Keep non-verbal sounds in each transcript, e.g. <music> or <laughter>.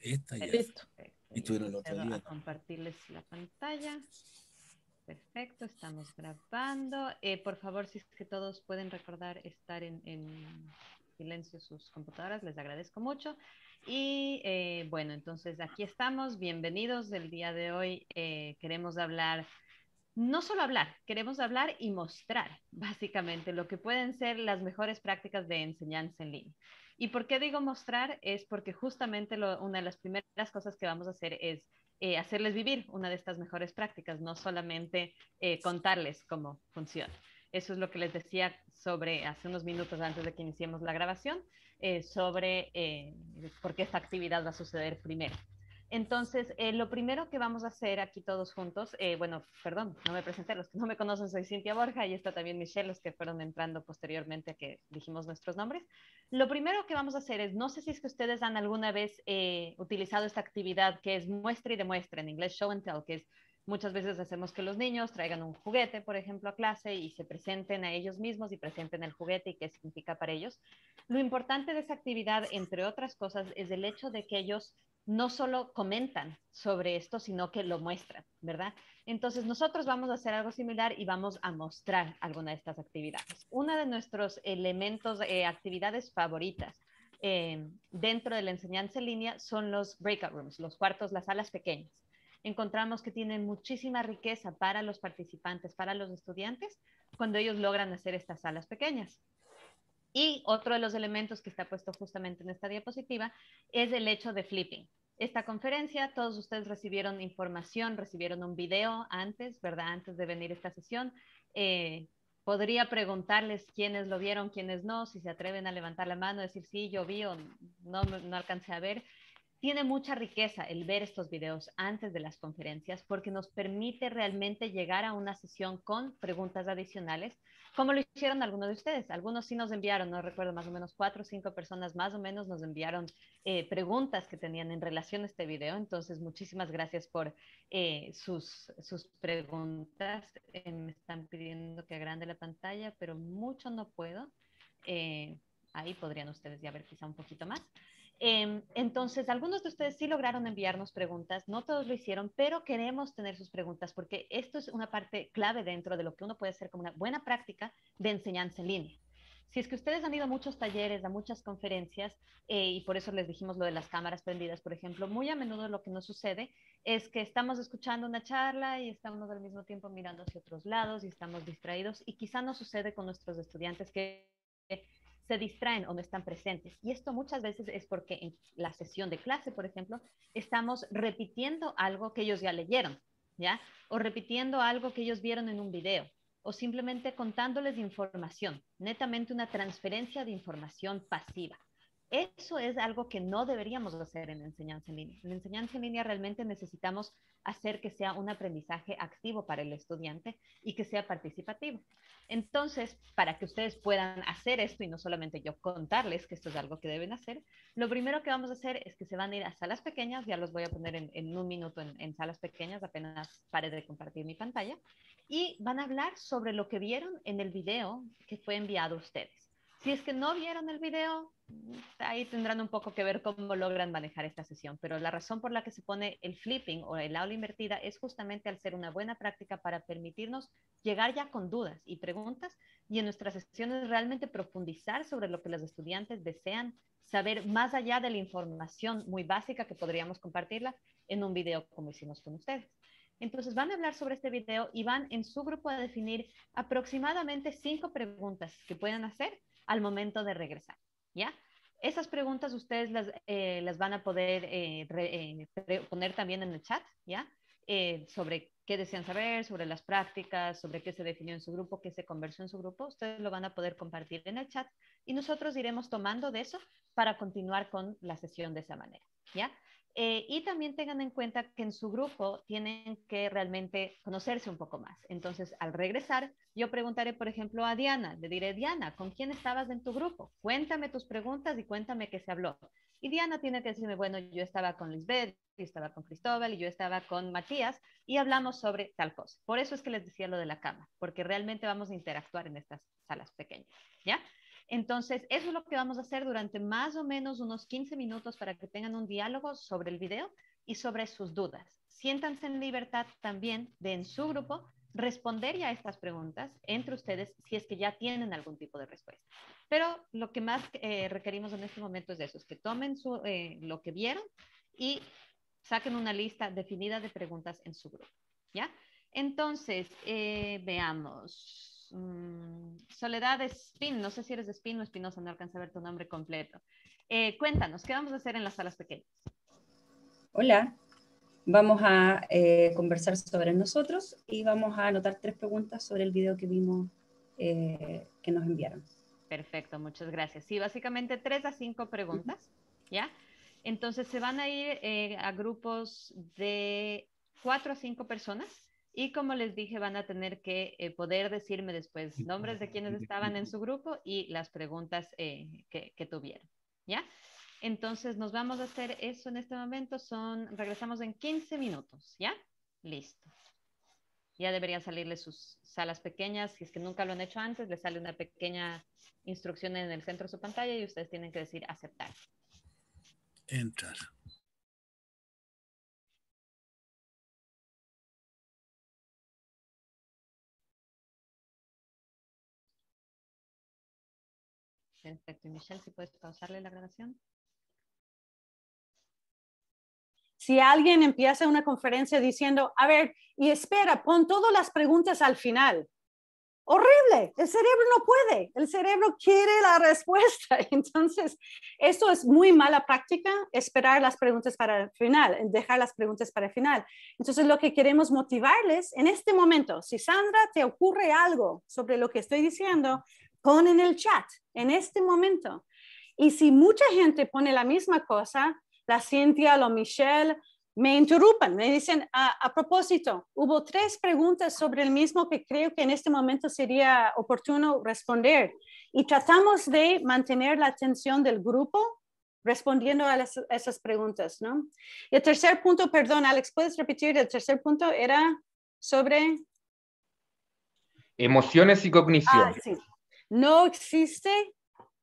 esta y Listo. el otro día. A compartirles la pantalla. Perfecto, estamos grabando. Eh, por favor, si es que todos pueden recordar estar en, silencio sus computadoras, les agradezco mucho. Y eh, bueno, entonces aquí estamos, bienvenidos. del día de hoy eh, queremos hablar, no solo hablar, queremos hablar y mostrar básicamente lo que pueden ser las mejores prácticas de enseñanza en línea. ¿Y por qué digo mostrar? Es porque justamente una de las primeras cosas que vamos a hacer es eh, hacerles vivir una de estas mejores prácticas, no solamente eh, contarles cómo funciona. Eso es lo que les decía sobre hace unos minutos antes de que iniciemos la grabación, eh, sobre por qué esta actividad va a suceder primero. Entonces, eh, lo primero que vamos a hacer aquí todos juntos, eh, bueno, perdón, no me presenté, los que no me conocen, soy Cintia Borja y está también Michelle, los que fueron entrando posteriormente a que dijimos nuestros nombres. Lo primero que vamos a hacer es, no sé si es que ustedes han alguna vez eh, utilizado esta actividad que es muestra y demuestra, en inglés show and tell, que es muchas veces hacemos que los niños traigan un juguete, por ejemplo, a clase y se presenten a ellos mismos y presenten el juguete y qué significa para ellos. Lo importante de esa actividad, entre otras cosas, es el hecho de que ellos no solo comentan sobre esto, sino que lo muestran, ¿verdad? Entonces, nosotros vamos a hacer algo similar y vamos a mostrar alguna de estas actividades. Uno de nuestros elementos, eh, actividades favoritas eh, dentro de la enseñanza en línea son los breakout rooms, los cuartos, las salas pequeñas. Encontramos que tienen muchísima riqueza para los participantes, para los estudiantes, cuando ellos logran hacer estas salas pequeñas. Y otro de los elementos que está puesto justamente en esta diapositiva es el hecho de flipping. Esta conferencia, todos ustedes recibieron información, recibieron un video antes, ¿verdad? Antes de venir esta sesión. Eh, podría preguntarles quiénes lo vieron, quiénes no, si se atreven a levantar la mano, decir, sí, yo vi o no, no alcancé a ver tiene mucha riqueza el ver estos videos antes de las conferencias porque nos permite realmente llegar a una sesión con preguntas adicionales, como lo hicieron algunos de ustedes. Algunos sí nos enviaron, no recuerdo, más o menos cuatro o cinco personas más o menos nos enviaron eh, preguntas que tenían en relación a este video. Entonces, muchísimas gracias por eh, sus, preguntas. Eh, me están pidiendo que agrande la pantalla, pero mucho no puedo. ahí podrían ustedes ya ver quizá un poquito más. Em, entonces, algunos de ustedes sí lograron enviarnos preguntas, no todos lo hicieron, pero queremos tener sus preguntas porque esto es una parte clave dentro de lo que uno puede hacer como una buena práctica de enseñanza en línea. Si es que ustedes han ido a muchos talleres, a muchas conferencias, eh, y por eso les dijimos lo de las cámaras prendidas, por ejemplo, muy a menudo lo que nos sucede es que estamos escuchando una charla y estamos al mismo tiempo mirando hacia otros lados y estamos distraídos, y quizá no sucede con nuestros estudiantes que se distraen o no están presentes. Y esto muchas veces es porque en la sesión de clase, por ejemplo, estamos repitiendo algo que ellos ya leyeron, ¿ya? O repitiendo algo que ellos vieron en un video, o simplemente contándoles información, netamente una transferencia de información pasiva. Eso es algo que no deberíamos hacer en enseñanza en línea. En enseñanza en línea realmente necesitamos hacer que sea un aprendizaje activo para el estudiante y que sea participativo. Entonces, para que ustedes puedan hacer esto y no solamente yo contarles que esto es algo que deben hacer, lo primero que vamos a hacer es que se van a ir a salas pequeñas, ya los voy a poner en, un minuto en, en salas pequeñas, apenas pare de compartir mi pantalla, y van a hablar sobre lo que vieron en el video que fue enviado a ustedes. Si es que no vieron el video, ahí tendrán un poco que ver cómo logran manejar esta sesión, pero la razón por la que se pone el flipping o el aula invertida es justamente al ser una buena práctica para permitirnos llegar ya con dudas y preguntas y en nuestras sesiones realmente profundizar sobre lo que los estudiantes desean saber más allá de la información muy básica que podríamos compartirla en un video como hicimos con ustedes. Entonces van a hablar sobre este video y van en su grupo a definir aproximadamente cinco preguntas que pueden hacer al momento de regresar, ¿ya? Esas preguntas ustedes las, eh, van a poder eh, eh, poner también en el chat, ¿ya? sobre qué desean saber, sobre las prácticas, sobre qué se definió en su grupo, qué se conversó en su grupo, ustedes lo van a poder compartir en el chat y nosotros iremos tomando de eso para continuar con la sesión de esa manera, ¿ya? Eh, y también tengan en cuenta que en su grupo tienen que realmente conocerse un poco más. Entonces, al regresar, yo preguntaré, por ejemplo, a Diana, le diré, Diana, ¿con quién estabas en tu grupo? Cuéntame tus preguntas y cuéntame qué se habló. Y Diana tiene que decirme, bueno, yo estaba con Lisbeth, yo estaba con Cristóbal y yo estaba con Matías y hablamos sobre tal cosa. Por eso es que les decía lo de la cama, porque realmente vamos a interactuar en estas salas pequeñas, ¿ya? Entonces, eso es lo que vamos a hacer durante más o menos unos 15 minutos para que tengan un diálogo sobre el video y sobre sus dudas. Siéntanse en libertad también de en su grupo responder ya a estas preguntas entre ustedes si es que ya tienen algún tipo de respuesta. Pero lo que más eh, requerimos en este momento es eso, que tomen eh, lo que vieron y saquen una lista definida de preguntas en su grupo. ¿Ya? Entonces, eh, veamos. Mm, Soledad Espin, no sé si eres de Espín o Espinosa, no alcanzo a ver tu nombre completo. Eh, cuéntanos, ¿qué vamos a hacer en las salas pequeñas? Hola, vamos a eh, conversar sobre nosotros y vamos a anotar tres preguntas sobre el video que vimos eh, que nos enviaron. Perfecto, muchas gracias. Sí, básicamente tres a cinco preguntas, ¿ya? Entonces se van a ir a grupos de cuatro a cinco personas y como les dije, van a tener que eh, poder decirme después nombres de quienes estaban en su grupo y las preguntas eh, que, tuvieron. ¿Ya? Entonces nos vamos a hacer eso en este momento. Son, regresamos en 15 minutos. ¿Ya? Listo. Ya deberían salirle sus salas pequeñas. Si es que nunca lo han hecho antes, les sale una pequeña instrucción en el centro de su pantalla y ustedes tienen que decir aceptar. Entrar. Perfecto. si puedes pausarle la grabación. Si alguien empieza una conferencia diciendo, a ver, y espera, pon todas las preguntas al final. Horrible, el cerebro no puede, el cerebro quiere la respuesta. <laughs> Entonces, esto es muy mala práctica, esperar las preguntas para el final, dejar las preguntas para el final. Entonces, lo que queremos motivarles en este momento, si Sandra te ocurre algo sobre lo que estoy diciendo, pon en el chat en este momento. Y si mucha gente pone la misma cosa, la Cintia, lo Michelle, me interrumpen, me dicen, ah, a, propósito, hubo tres preguntas sobre el mismo que creo que en este momento sería oportuno responder. Y tratamos de mantener la atención del grupo respondiendo a, esas preguntas, ¿no? Y el tercer punto, perdón, Alex, ¿puedes repetir? El tercer punto era sobre... Emociones y cognición. Ah, sí. No existe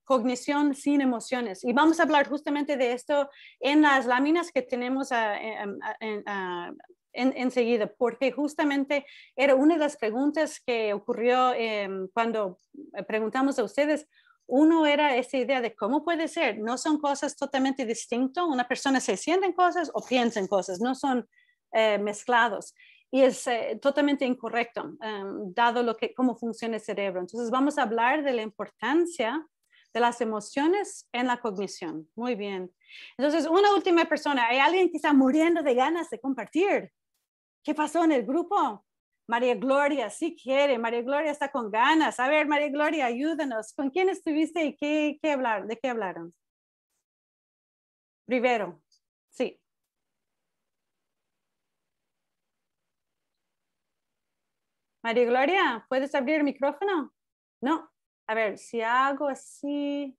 cognición sin emociones. Y vamos a hablar justamente de esto en las láminas que tenemos ah, eh, em, ah, ah, enseguida, porque justamente era una de las preguntas que ocurrió em, cuando eh, preguntamos a ustedes. Uno era esa idea de cómo puede ser, no son cosas totalmente distintas, una persona se siente en cosas o piensa en cosas, no son eh, mezclados y es eh, totalmente incorrecto, em, dado lo que, cómo funciona el cerebro. Entonces vamos a hablar de la importancia de las emociones en la cognición. Muy bien. Entonces, una última persona, hay alguien que está muriendo de ganas de compartir. ¿Qué pasó en el grupo? María Gloria, si quiere, María Gloria está con ganas. A ver, María Gloria, ayúdanos. ¿Con quién estuviste y qué, qué hablar, de qué hablaron? Rivero, sí. María Gloria, ¿puedes abrir el micrófono? No. A ver, si hago así.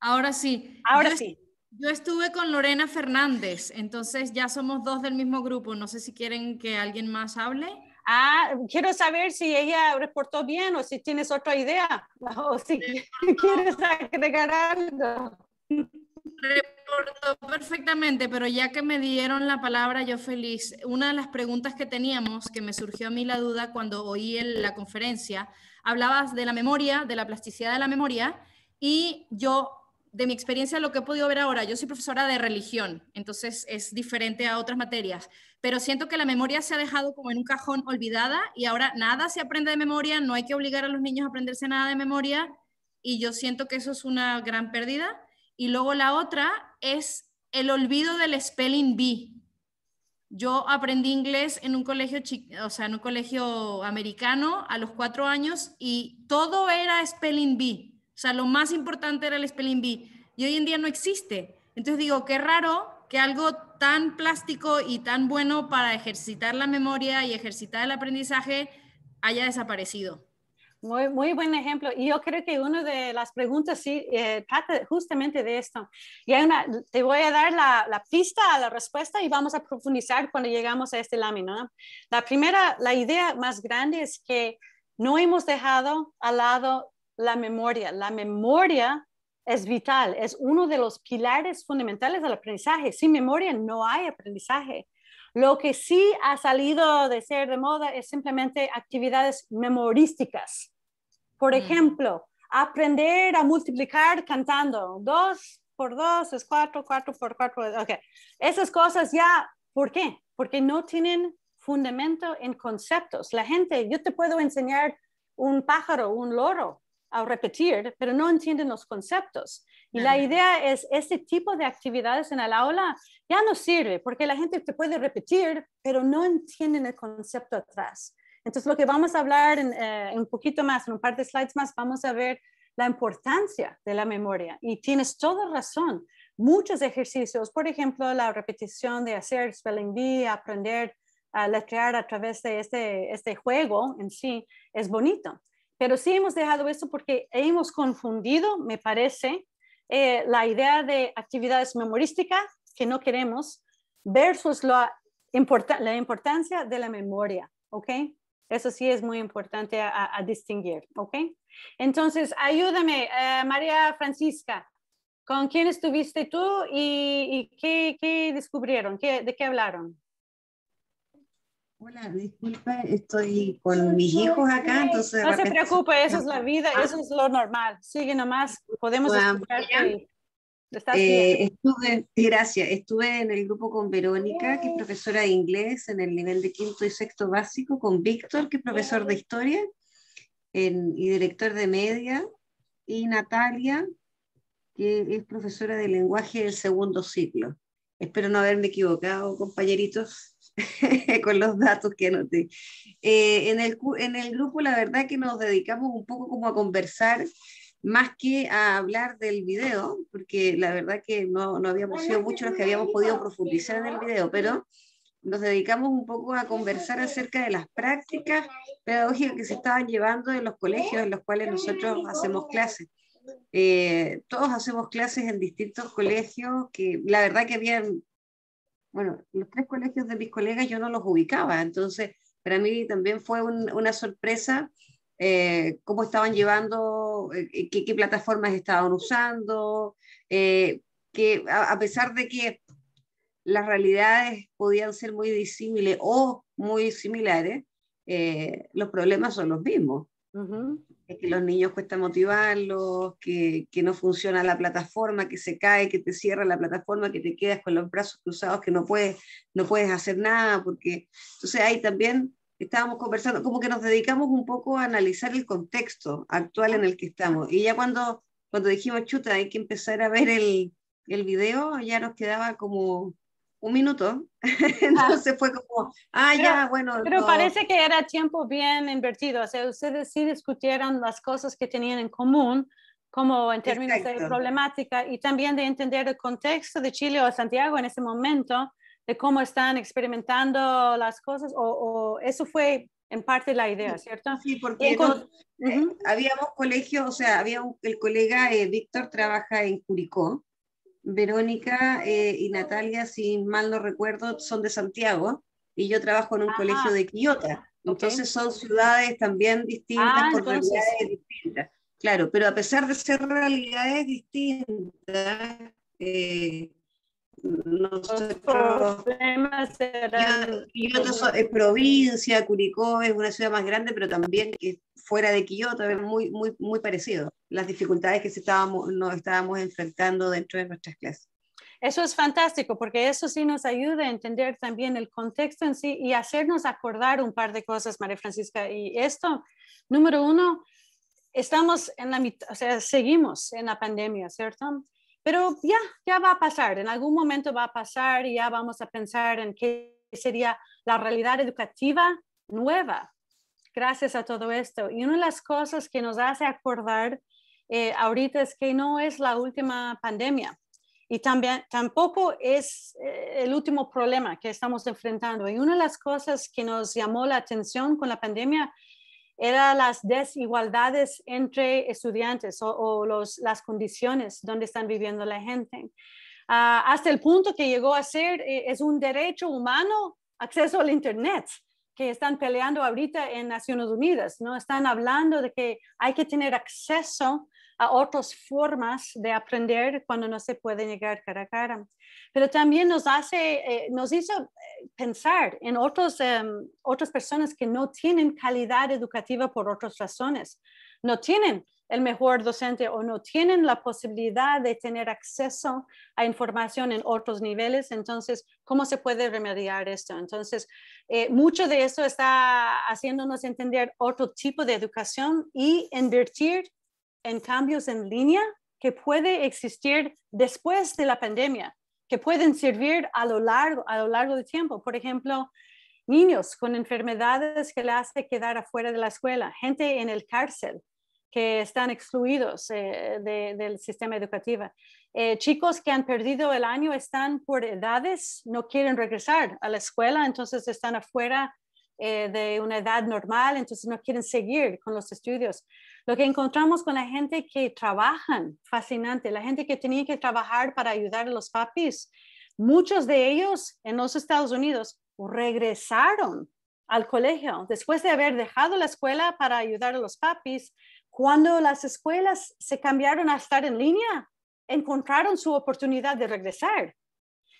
Ahora sí. Ahora sí. Yo estuve con Lorena Fernández, entonces ya somos dos del mismo grupo. No sé si quieren que alguien más hable. Ah, quiero saber si ella reportó bien o si tienes otra idea <laughs> o si quieres agregar algo. Reportó perfectamente, pero ya que me dieron la palabra, yo feliz. Una de las preguntas que teníamos, que me surgió a mí la duda cuando oí en la conferencia, hablabas de la memoria, de la plasticidad de la memoria, y yo, de mi experiencia, lo que he podido ver ahora, yo soy profesora de religión, entonces es diferente a otras materias, pero siento que la memoria se ha dejado como en un cajón olvidada y ahora nada se aprende de memoria, no hay que obligar a los niños a aprenderse nada de memoria, y yo siento que eso es una gran pérdida y luego la otra es el olvido del spelling bee. Yo aprendí inglés en un colegio, o sea, en un colegio americano a los cuatro años y todo era spelling bee. O sea, lo más importante era el spelling bee. Y hoy en día no existe. Entonces digo, qué raro que algo tan plástico y tan bueno para ejercitar la memoria y ejercitar el aprendizaje haya desaparecido. Muy, buen ejemplo. Y yo creo que una de las preguntas sí, eh, justamente de esto. Y hay una, te voy a dar la, pista a la respuesta y vamos a profundizar cuando llegamos a este lámina. La primera, la idea más grande es que no hemos dejado al lado la memoria. La memoria es vital, es uno de los pilares fundamentales del aprendizaje. Sin memoria no hay aprendizaje. Lo que sí ha salido de ser de moda es simplemente actividades memorísticas. Por ejemplo, aprender a multiplicar cantando. Dos por dos es cuatro, cuatro por cuatro. esas cosas ya, ¿por qué? Porque no tienen fundamento en conceptos. La gente, yo te puedo enseñar un pájaro, un loro a repetir, pero no entienden los conceptos. Y la idea es, este tipo de actividades en el aula ya no sirve, porque la gente te puede repetir, pero no entienden el concepto atrás. Entonces, lo que vamos a hablar en, eh, un poquito más, en un par de slides más, vamos a ver la importancia de la memoria. Y tienes toda razón. Muchos ejercicios, por ejemplo, la repetición de hacer spelling bee, aprender a letrear a través de este, este juego en sí, es bonito. Pero sí hemos dejado esto porque hemos confundido, me parece, eh, la idea de actividades memorísticas que no queremos versus la, la importancia de la memoria. ¿ok? Eso sí es muy importante a, distinguir, ¿ok? Entonces, ayúdame, eh, María Francisca, ¿con quién estuviste tú y, qué, descubrieron? ¿De qué hablaron? Hola, disculpe, estoy con mis hijos acá, entonces... No se preocupe, eso es la vida, eso es lo normal. Sigue nomás, podemos escucharte. Eh, estuve, gracias, estuve en el grupo con Verónica, que es profesora de inglés en el nivel de quinto y sexto básico, con Víctor, que es profesor de historia y director de media, y Natalia, que es profesora de lenguaje del segundo ciclo. Espero no haberme equivocado, compañeritos, <laughs> con los datos que anoté. Eh, en, el, en el grupo, la verdad que nos dedicamos un poco como a conversar más que a hablar del video, porque la verdad que no, no habíamos sido muchos los que habíamos podido profundizar en el video, pero nos dedicamos un poco a conversar acerca de las prácticas pedagógicas que se estaban llevando en los colegios en los cuales nosotros hacemos clases. Eh, todos hacemos clases en distintos colegios que la verdad que habían, bueno, los tres colegios de mis colegas yo no los ubicaba, entonces para mí también fue una sorpresa eh, cómo estaban llevando eh, qué, plataformas estaban usando, eh, que a, pesar de que las realidades podían ser muy disímiles o muy similares, eh, los problemas son los mismos. Es que los niños cuesta motivarlos, que, que, no funciona la plataforma, que se cae, que te cierra la plataforma, que te quedas con los brazos cruzados, que no puedes, no puedes hacer nada, porque entonces hay también estábamos conversando, como que nos dedicamos un poco a analizar el contexto actual en el que estamos. Y ya cuando, cuando dijimos, chuta, hay que empezar a ver el, el video, ya nos quedaba como un minuto. <laughs> Ah. Entonces fue como, ah, ya, bueno. Pero parece que era tiempo bien invertido. O sea, ustedes sí discutieron las cosas que tenían en común, como en términos de problemática y también de entender el contexto de Chile o Santiago en ese momento de cómo están experimentando las cosas, o, eso fue en parte la idea, ¿cierto? Sí, porque eh, habíamos colegios, o sea, había un, el colega eh, Víctor trabaja en Curicó, Verónica eh, y Natalia, si mal no recuerdo, son de Santiago, y yo trabajo en un colegio ah. de Quillota. Entonces son ciudades también distintas, ah, distintas. Claro, pero a pesar de ser realidades distintas, nosotros, problemas es provincia, Curicó es una ciudad más grande, pero también fuera de Kioto es muy, muy, muy parecido. Las dificultades que estábamos, nos estábamos enfrentando dentro de nuestras clases. Eso es fantástico porque eso sí nos ayuda a entender también el contexto en sí y hacernos acordar un par de cosas, María Francisca. Y esto, número uno, estamos en la mitad, o sea, seguimos en la pandemia, ¿cierto? Pero ya, ya va a pasar, en algún momento va a pasar y ya vamos a pensar en qué sería la realidad educativa nueva gracias a todo esto. Y una de las cosas que nos hace acordar eh, ahorita es que no es la última pandemia y también, tampoco es eh, el último problema que estamos enfrentando. Y una de las cosas que nos llamó la atención con la pandemia eran las desigualdades entre estudiantes o, los, las condiciones donde están viviendo la gente. Ah, hasta el punto que llegó a ser, eh, es un derecho humano acceso al Internet que están peleando ahorita en Naciones Unidas, ¿no? Están hablando de que hay que tener acceso a otras formas de aprender cuando no se puede llegar cara a cara pero también nos hace, eh, nos hizo eh, pensar en otros, em, otras personas que no tienen calidad educativa por otras razones, no tienen el mejor docente o no tienen la posibilidad de tener acceso a información en otros niveles. Entonces, ¿cómo se puede remediar esto? Entonces, eh, mucho de eso está haciéndonos entender otro tipo de educación y invertir en cambios en línea que puede existir después de la pandemia que pueden servir a lo largo, a lo largo del tiempo. Por ejemplo, niños con enfermedades que le hace quedar afuera de la escuela, gente en el cárcel que están excluidos eh, del sistema educativo. Eh, chicos que han perdido el año están por edades, no quieren regresar a la escuela, entonces están afuera eh, de una edad normal, entonces no quieren seguir con los estudios. Lo que encontramos con la gente que trabajan, fascinante, la gente que tenía que trabajar para ayudar a los papis, muchos de ellos en los Estados Unidos regresaron al colegio después de haber dejado la escuela para ayudar a los papis. Cuando las escuelas se cambiaron a estar en línea, encontraron su oportunidad de regresar.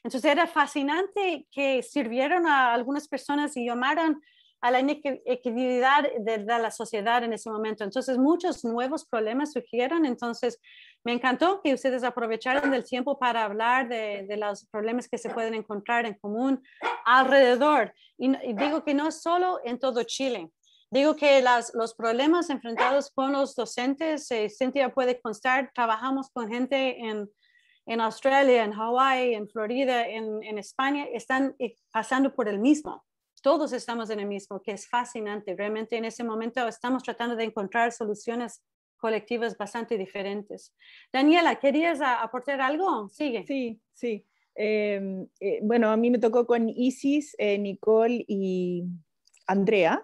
Entonces era fascinante que sirvieron a algunas personas y llamaron a la inequidad de, la sociedad en ese momento. Entonces, muchos nuevos problemas surgieron. Entonces, me encantó que ustedes aprovecharan del tiempo para hablar de, los problemas que se pueden encontrar en común alrededor. Y, digo que no solo en todo Chile. Digo que los problemas enfrentados con los docentes, eh, Cintia puede constar, trabajamos con gente en, Australia, en Hawaii, en Florida, en España, están eh, pasando por el mismo todos estamos en el mismo, que es fascinante. Realmente en ese momento estamos tratando de encontrar soluciones colectivas bastante diferentes. Daniela, ¿querías aportar algo? Sigue. Sí, sí. Em, eh, bueno, a mí me tocó con Isis, eh, Nicole y Andrea.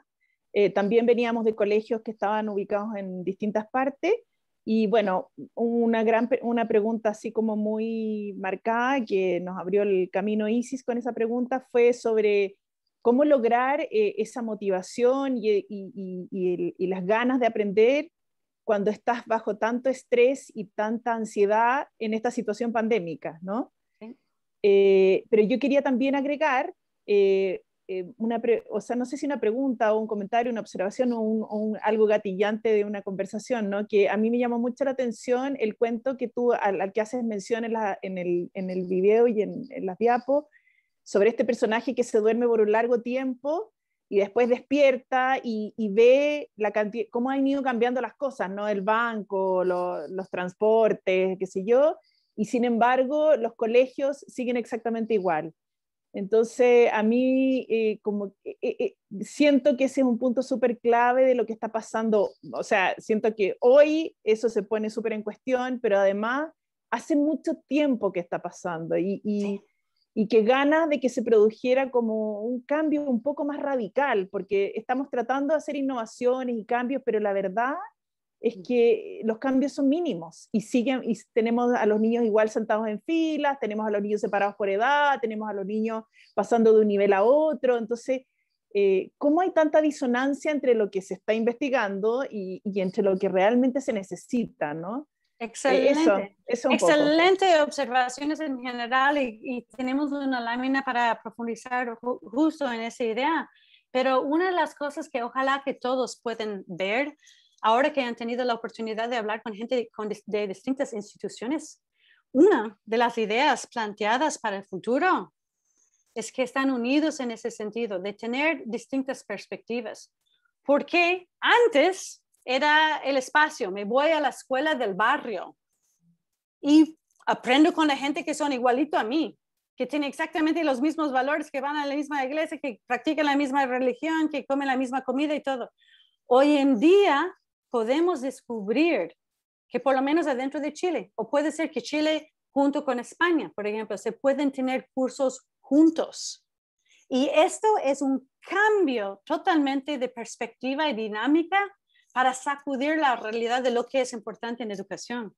Eh, también veníamos de colegios que estaban ubicados en distintas partes. Y bueno, una, gran, una pregunta así como muy marcada que nos abrió el camino Isis con esa pregunta fue sobre cómo lograr eh, esa motivación eh, y, las ganas de aprender cuando estás bajo tanto estrés y tanta ansiedad en esta situación pandémica, ¿no? Eh, pero yo quería también agregar una, o sea, no sé si una pregunta o un comentario, una observación o, un, algo gatillante de una conversación, ¿no? Que a mí me llamó mucho la atención el cuento que tú, al, que haces mención en, el, video y en, en las diapos, sobre este personaje que se duerme por un largo tiempo y después despierta y, ve la cantidad, cómo han ido cambiando las cosas, ¿no? El banco, los transportes, qué sé yo, y sin embargo los colegios siguen exactamente igual. Entonces, a mí eh, como eh, eh, siento que ese es un punto súper clave de lo que está pasando. O sea, siento que hoy eso se pone súper en cuestión, pero además hace mucho tiempo que está pasando y, y que ganas de que se produjera como un cambio un poco más radical, porque estamos tratando de hacer innovaciones y cambios, pero la verdad es mm. que los cambios son mínimos y siguen y tenemos a los niños igual sentados en filas, tenemos a los niños separados por edad, tenemos a los niños pasando de un nivel a otro, entonces eh, ¿cómo hay tanta disonancia entre lo que se está investigando y, y entre lo que realmente se necesita, no? Excelente. Excelente observaciones en general y, tenemos una lámina para profundizar justo en esa idea. Pero una de las cosas que ojalá que todos pueden ver, ahora que han tenido la oportunidad de hablar con gente de distintas instituciones, una de las ideas planteadas para el futuro es que están unidos en ese sentido, de tener distintas perspectivas. Porque antes era el espacio, me voy a la escuela del barrio y aprendo con la gente que son igualito a mí, que tiene exactamente los mismos valores, que van a la misma iglesia, que practican la misma religión, que comen la misma comida y todo. Hoy en día podemos descubrir que por lo menos adentro de Chile, o puede ser que Chile junto con España, por ejemplo, se pueden tener cursos juntos. Y esto es un cambio totalmente de perspectiva y dinámica para sacudir la realidad de lo que es importante en educación.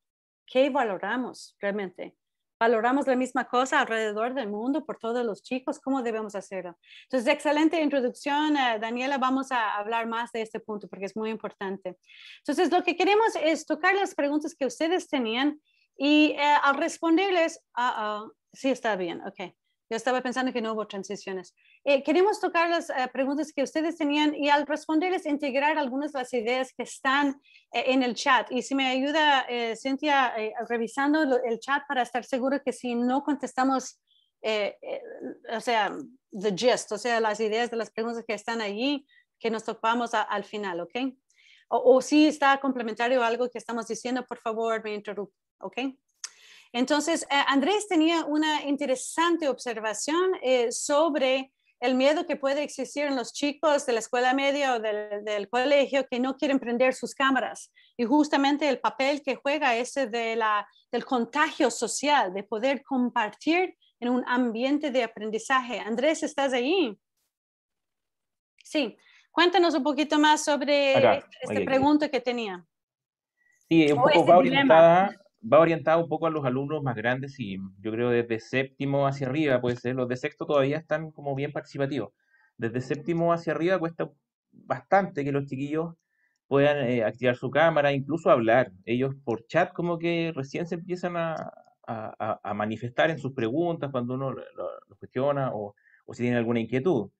¿Qué valoramos realmente? ¿Valoramos la misma cosa alrededor del mundo por todos los chicos? ¿Cómo debemos hacerlo? Entonces, excelente introducción, eh, Daniela. Vamos a hablar más de este punto porque es muy importante. Entonces, lo que queremos es tocar las preguntas que ustedes tenían y eh, al responderles, ah, ah, sí está bien, ok. Yo estaba pensando que no hubo transiciones. Eh, queremos tocar las eh, preguntas que ustedes tenían y al responderles integrar algunas de las ideas que están eh, en el chat. Y si me ayuda Cintia revisando el chat para estar seguro que si no contestamos, o sea, the gist, o sea, las ideas de las preguntas que están allí, que nos topamos al final, ¿ok? O, si está complementario algo que estamos diciendo, por favor, me interrumpo, ¿ok? Entonces, eh, Andrés tenía una interesante observación eh, sobre el miedo que puede existir en los chicos de la escuela media o del, colegio que no quieren prender sus cámaras. Y justamente el papel que juega ese de la, del contagio social, de poder compartir en un ambiente de aprendizaje. Andrés, ¿estás ahí? Sí, cuéntanos un poquito más sobre esta, pregunta que tenía. Sí, un poco este va orientado un poco a los alumnos más grandes y yo creo desde séptimo hacia arriba puede ser. Los de sexto todavía están como bien participativos. Desde séptimo hacia arriba cuesta bastante que los chiquillos puedan eh, activar su cámara, incluso hablar. Ellos por chat como que recién se empiezan a, manifestar en sus preguntas cuando uno los lo, cuestiona o, si tienen alguna inquietud.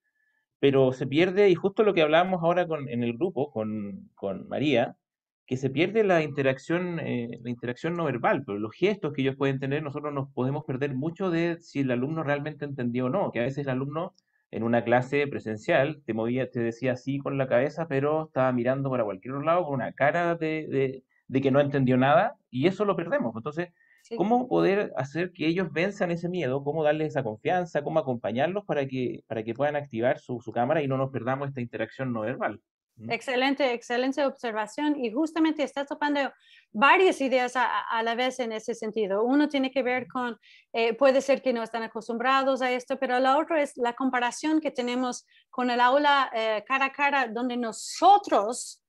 Pero se pierde, y justo lo que hablamos ahora en el grupo con, con María, que se pierde la interacción, eh, la interacción no verbal, pero los gestos que ellos pueden tener, nosotros nos podemos perder mucho de si el alumno realmente entendió o no, que a veces el alumno en una clase presencial te movía, te decía así con la cabeza, pero estaba mirando para cualquier otro lado con una cara de, de, que no entendió nada y eso lo perdemos. Entonces, ¿cómo poder hacer que ellos venzan ese miedo? ¿Cómo darles esa confianza? ¿Cómo acompañarlos para que, para que puedan activar su, su cámara y no nos perdamos esta interacción no verbal? Excelente, excelente observación y justamente está topando varias ideas a, la vez en ese sentido. Uno tiene que ver con, eh, puede ser que no están acostumbrados a esto, pero la otra es la comparación que tenemos con el aula eh, cara a cara, donde nosotros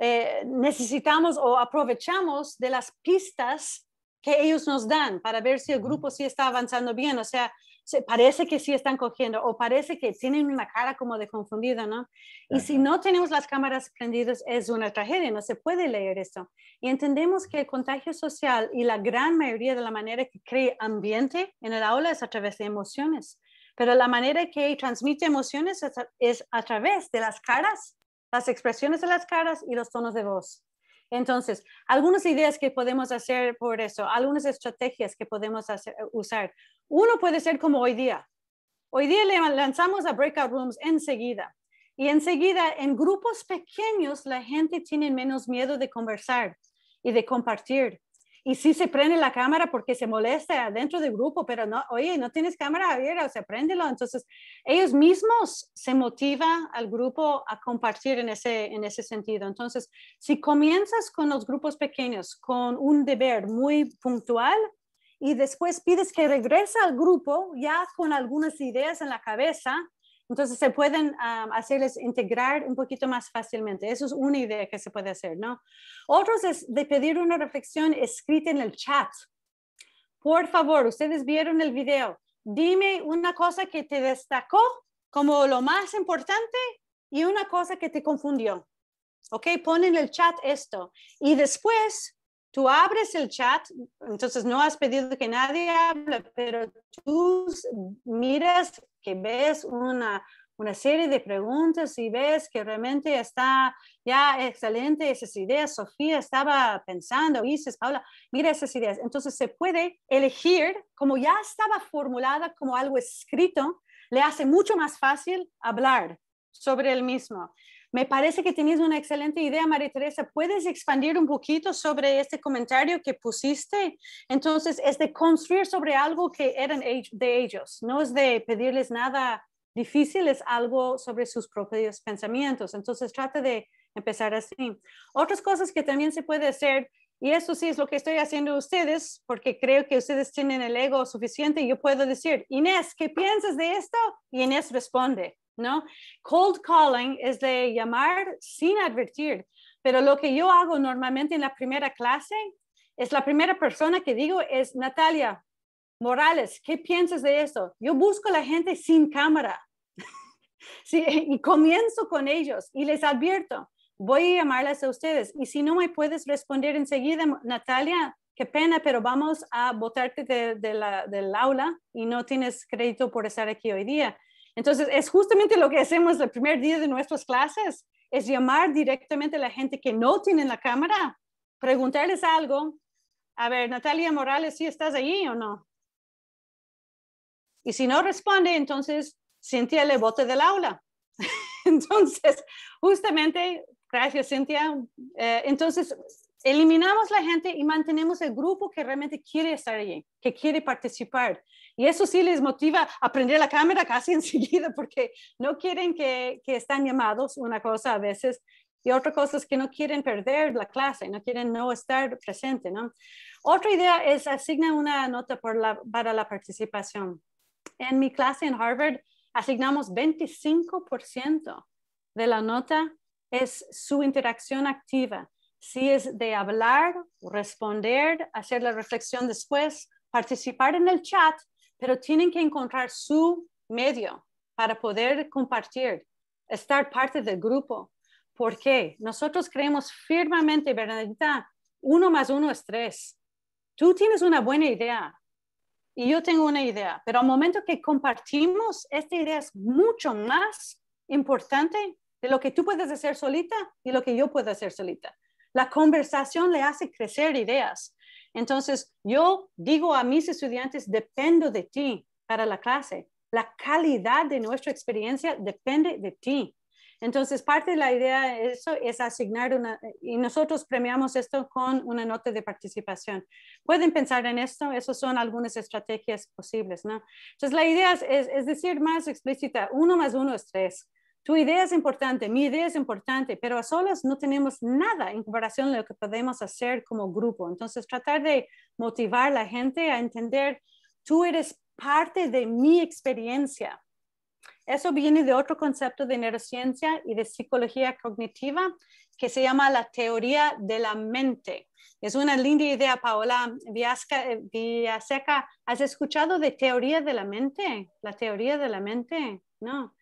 eh, necesitamos o aprovechamos de las pistas que ellos nos dan para ver si el grupo sí está avanzando bien. O sea, se, parece que sí están cogiendo o parece que tienen una cara como de confundida, ¿no? Y si no tenemos las cámaras prendidas es una tragedia, no se puede leer esto. Y entendemos que el contagio social y la gran mayoría de la manera que crea ambiente en el aula es a través de emociones, pero la manera que transmite emociones es a través de las caras, las expresiones de las caras y los tonos de voz. Entonces, algunas ideas que podemos hacer por eso, algunas estrategias que podemos eh, usar. Uno puede ser como hoy día. Hoy día le lanzamos a breakout rooms enseguida. Y enseguida, en grupos pequeños, la gente tiene menos miedo de conversar y de compartir y sí se prende la cámara porque se molesta dentro del grupo, pero no, oye, no tienes cámara abierta, o sea, préndelo. Entonces, ellos mismos se motiva al grupo a compartir en ese, en ese sentido. Entonces, si comienzas con los grupos pequeños, con un deber muy puntual, y después pides que regrese al grupo ya con algunas ideas en la cabeza, entonces se pueden hacerles integrar un poquito más fácilmente. Eso es una idea que se puede hacer, ¿no? Otros es de pedir una reflexión escrita en el chat. Por favor, ustedes vieron el video. Dime una cosa que te destacó como lo más importante y una cosa que te confundió. ¿Ok? Pon en el chat esto. Y después tú abres el chat, entonces no has pedido que nadie hable, pero tú miras que ves una, serie de preguntas y ves que realmente está ya excelente esas ideas. Sofía estaba pensando, dices Paula, mira esas ideas. Entonces se puede elegir, como ya estaba formulada como algo escrito, le hace mucho más fácil hablar sobre el mismo. Me parece que tienes una excelente idea, María Teresa. ¿Puedes expandir un poquito sobre este comentario que pusiste? Entonces, es de construir sobre algo que eran de ellos, no es de pedirles nada difícil, es algo sobre sus propios pensamientos. Entonces, trata de empezar así. Otras cosas que también se puede hacer y eso sí es lo que estoy haciendo ustedes, porque creo que ustedes tienen el ego suficiente. Yo puedo decir, Inés, ¿qué piensas de esto? Y Inés responde. ¿no? Cold calling es de llamar sin advertir, pero lo que yo hago normalmente en la primera clase es la primera persona que digo es Natalia Morales, ¿qué piensas de esto? Yo busco a la gente sin cámara <laughs> y comienzo con ellos y les advierto, voy a llamarlas a ustedes y si no me puedes responder enseguida, Natalia, qué pena, pero vamos a botarte del aula y no tienes crédito por estar aquí hoy día. Entonces, es justamente lo que hacemos el primer día de nuestras clases, es llamar directamente a la gente que no tiene la cámara, preguntarles algo. A ver, Natalia Morales, ¿sí estás allí o no? Y si no responde, entonces Cintia le bote del aula. <laughs> entonces, justamente, gracias Cintia. Eh, entonces, eliminamos la gente y mantenemos el grupo que realmente quiere estar allí, que quiere participar. Y eso sí les motiva a prender la cámara casi <laughs> enseguida porque no quieren que, que están llamados, una cosa a veces, y otra cosa es que no quieren perder la clase, no quieren no estar presente, ¿no? Otra idea es asignar una nota por la, para la participación. En mi clase en Harvard asignamos 25% de la nota es su interacción activa. Si es de hablar, responder, hacer la reflexión después, participar en el chat, pero tienen que encontrar su medio para poder compartir, estar parte del grupo. Porque nosotros creemos firmemente, Bernadita, uno más uno es tres. Tú tienes una buena idea y yo tengo una idea, pero al momento que compartimos, esta idea es mucho más importante de lo que tú puedes hacer solita y lo que yo puedo hacer solita. La conversación le hace crecer ideas entonces, yo digo a mis estudiantes, dependo de ti para la clase. La calidad de nuestra experiencia depende de ti. Entonces, parte de la idea de eso es asignar una, y nosotros premiamos esto con una nota de participación. Pueden pensar en esto, esas son algunas estrategias posibles, ¿no? Entonces, la idea es, es decir más explícita, uno más uno es tres tu idea es importante, mi idea es importante, pero a solas no tenemos nada en comparación a lo que podemos hacer como grupo. Entonces, tratar de motivar a la gente a entender, tú eres parte de mi experiencia. Eso viene de otro concepto de neurociencia y de psicología cognitiva que se llama la teoría de la mente. Es una linda idea, Paola Villaseca. Eh, ¿Has escuchado de teoría de la mente? La teoría de la mente, ¿no?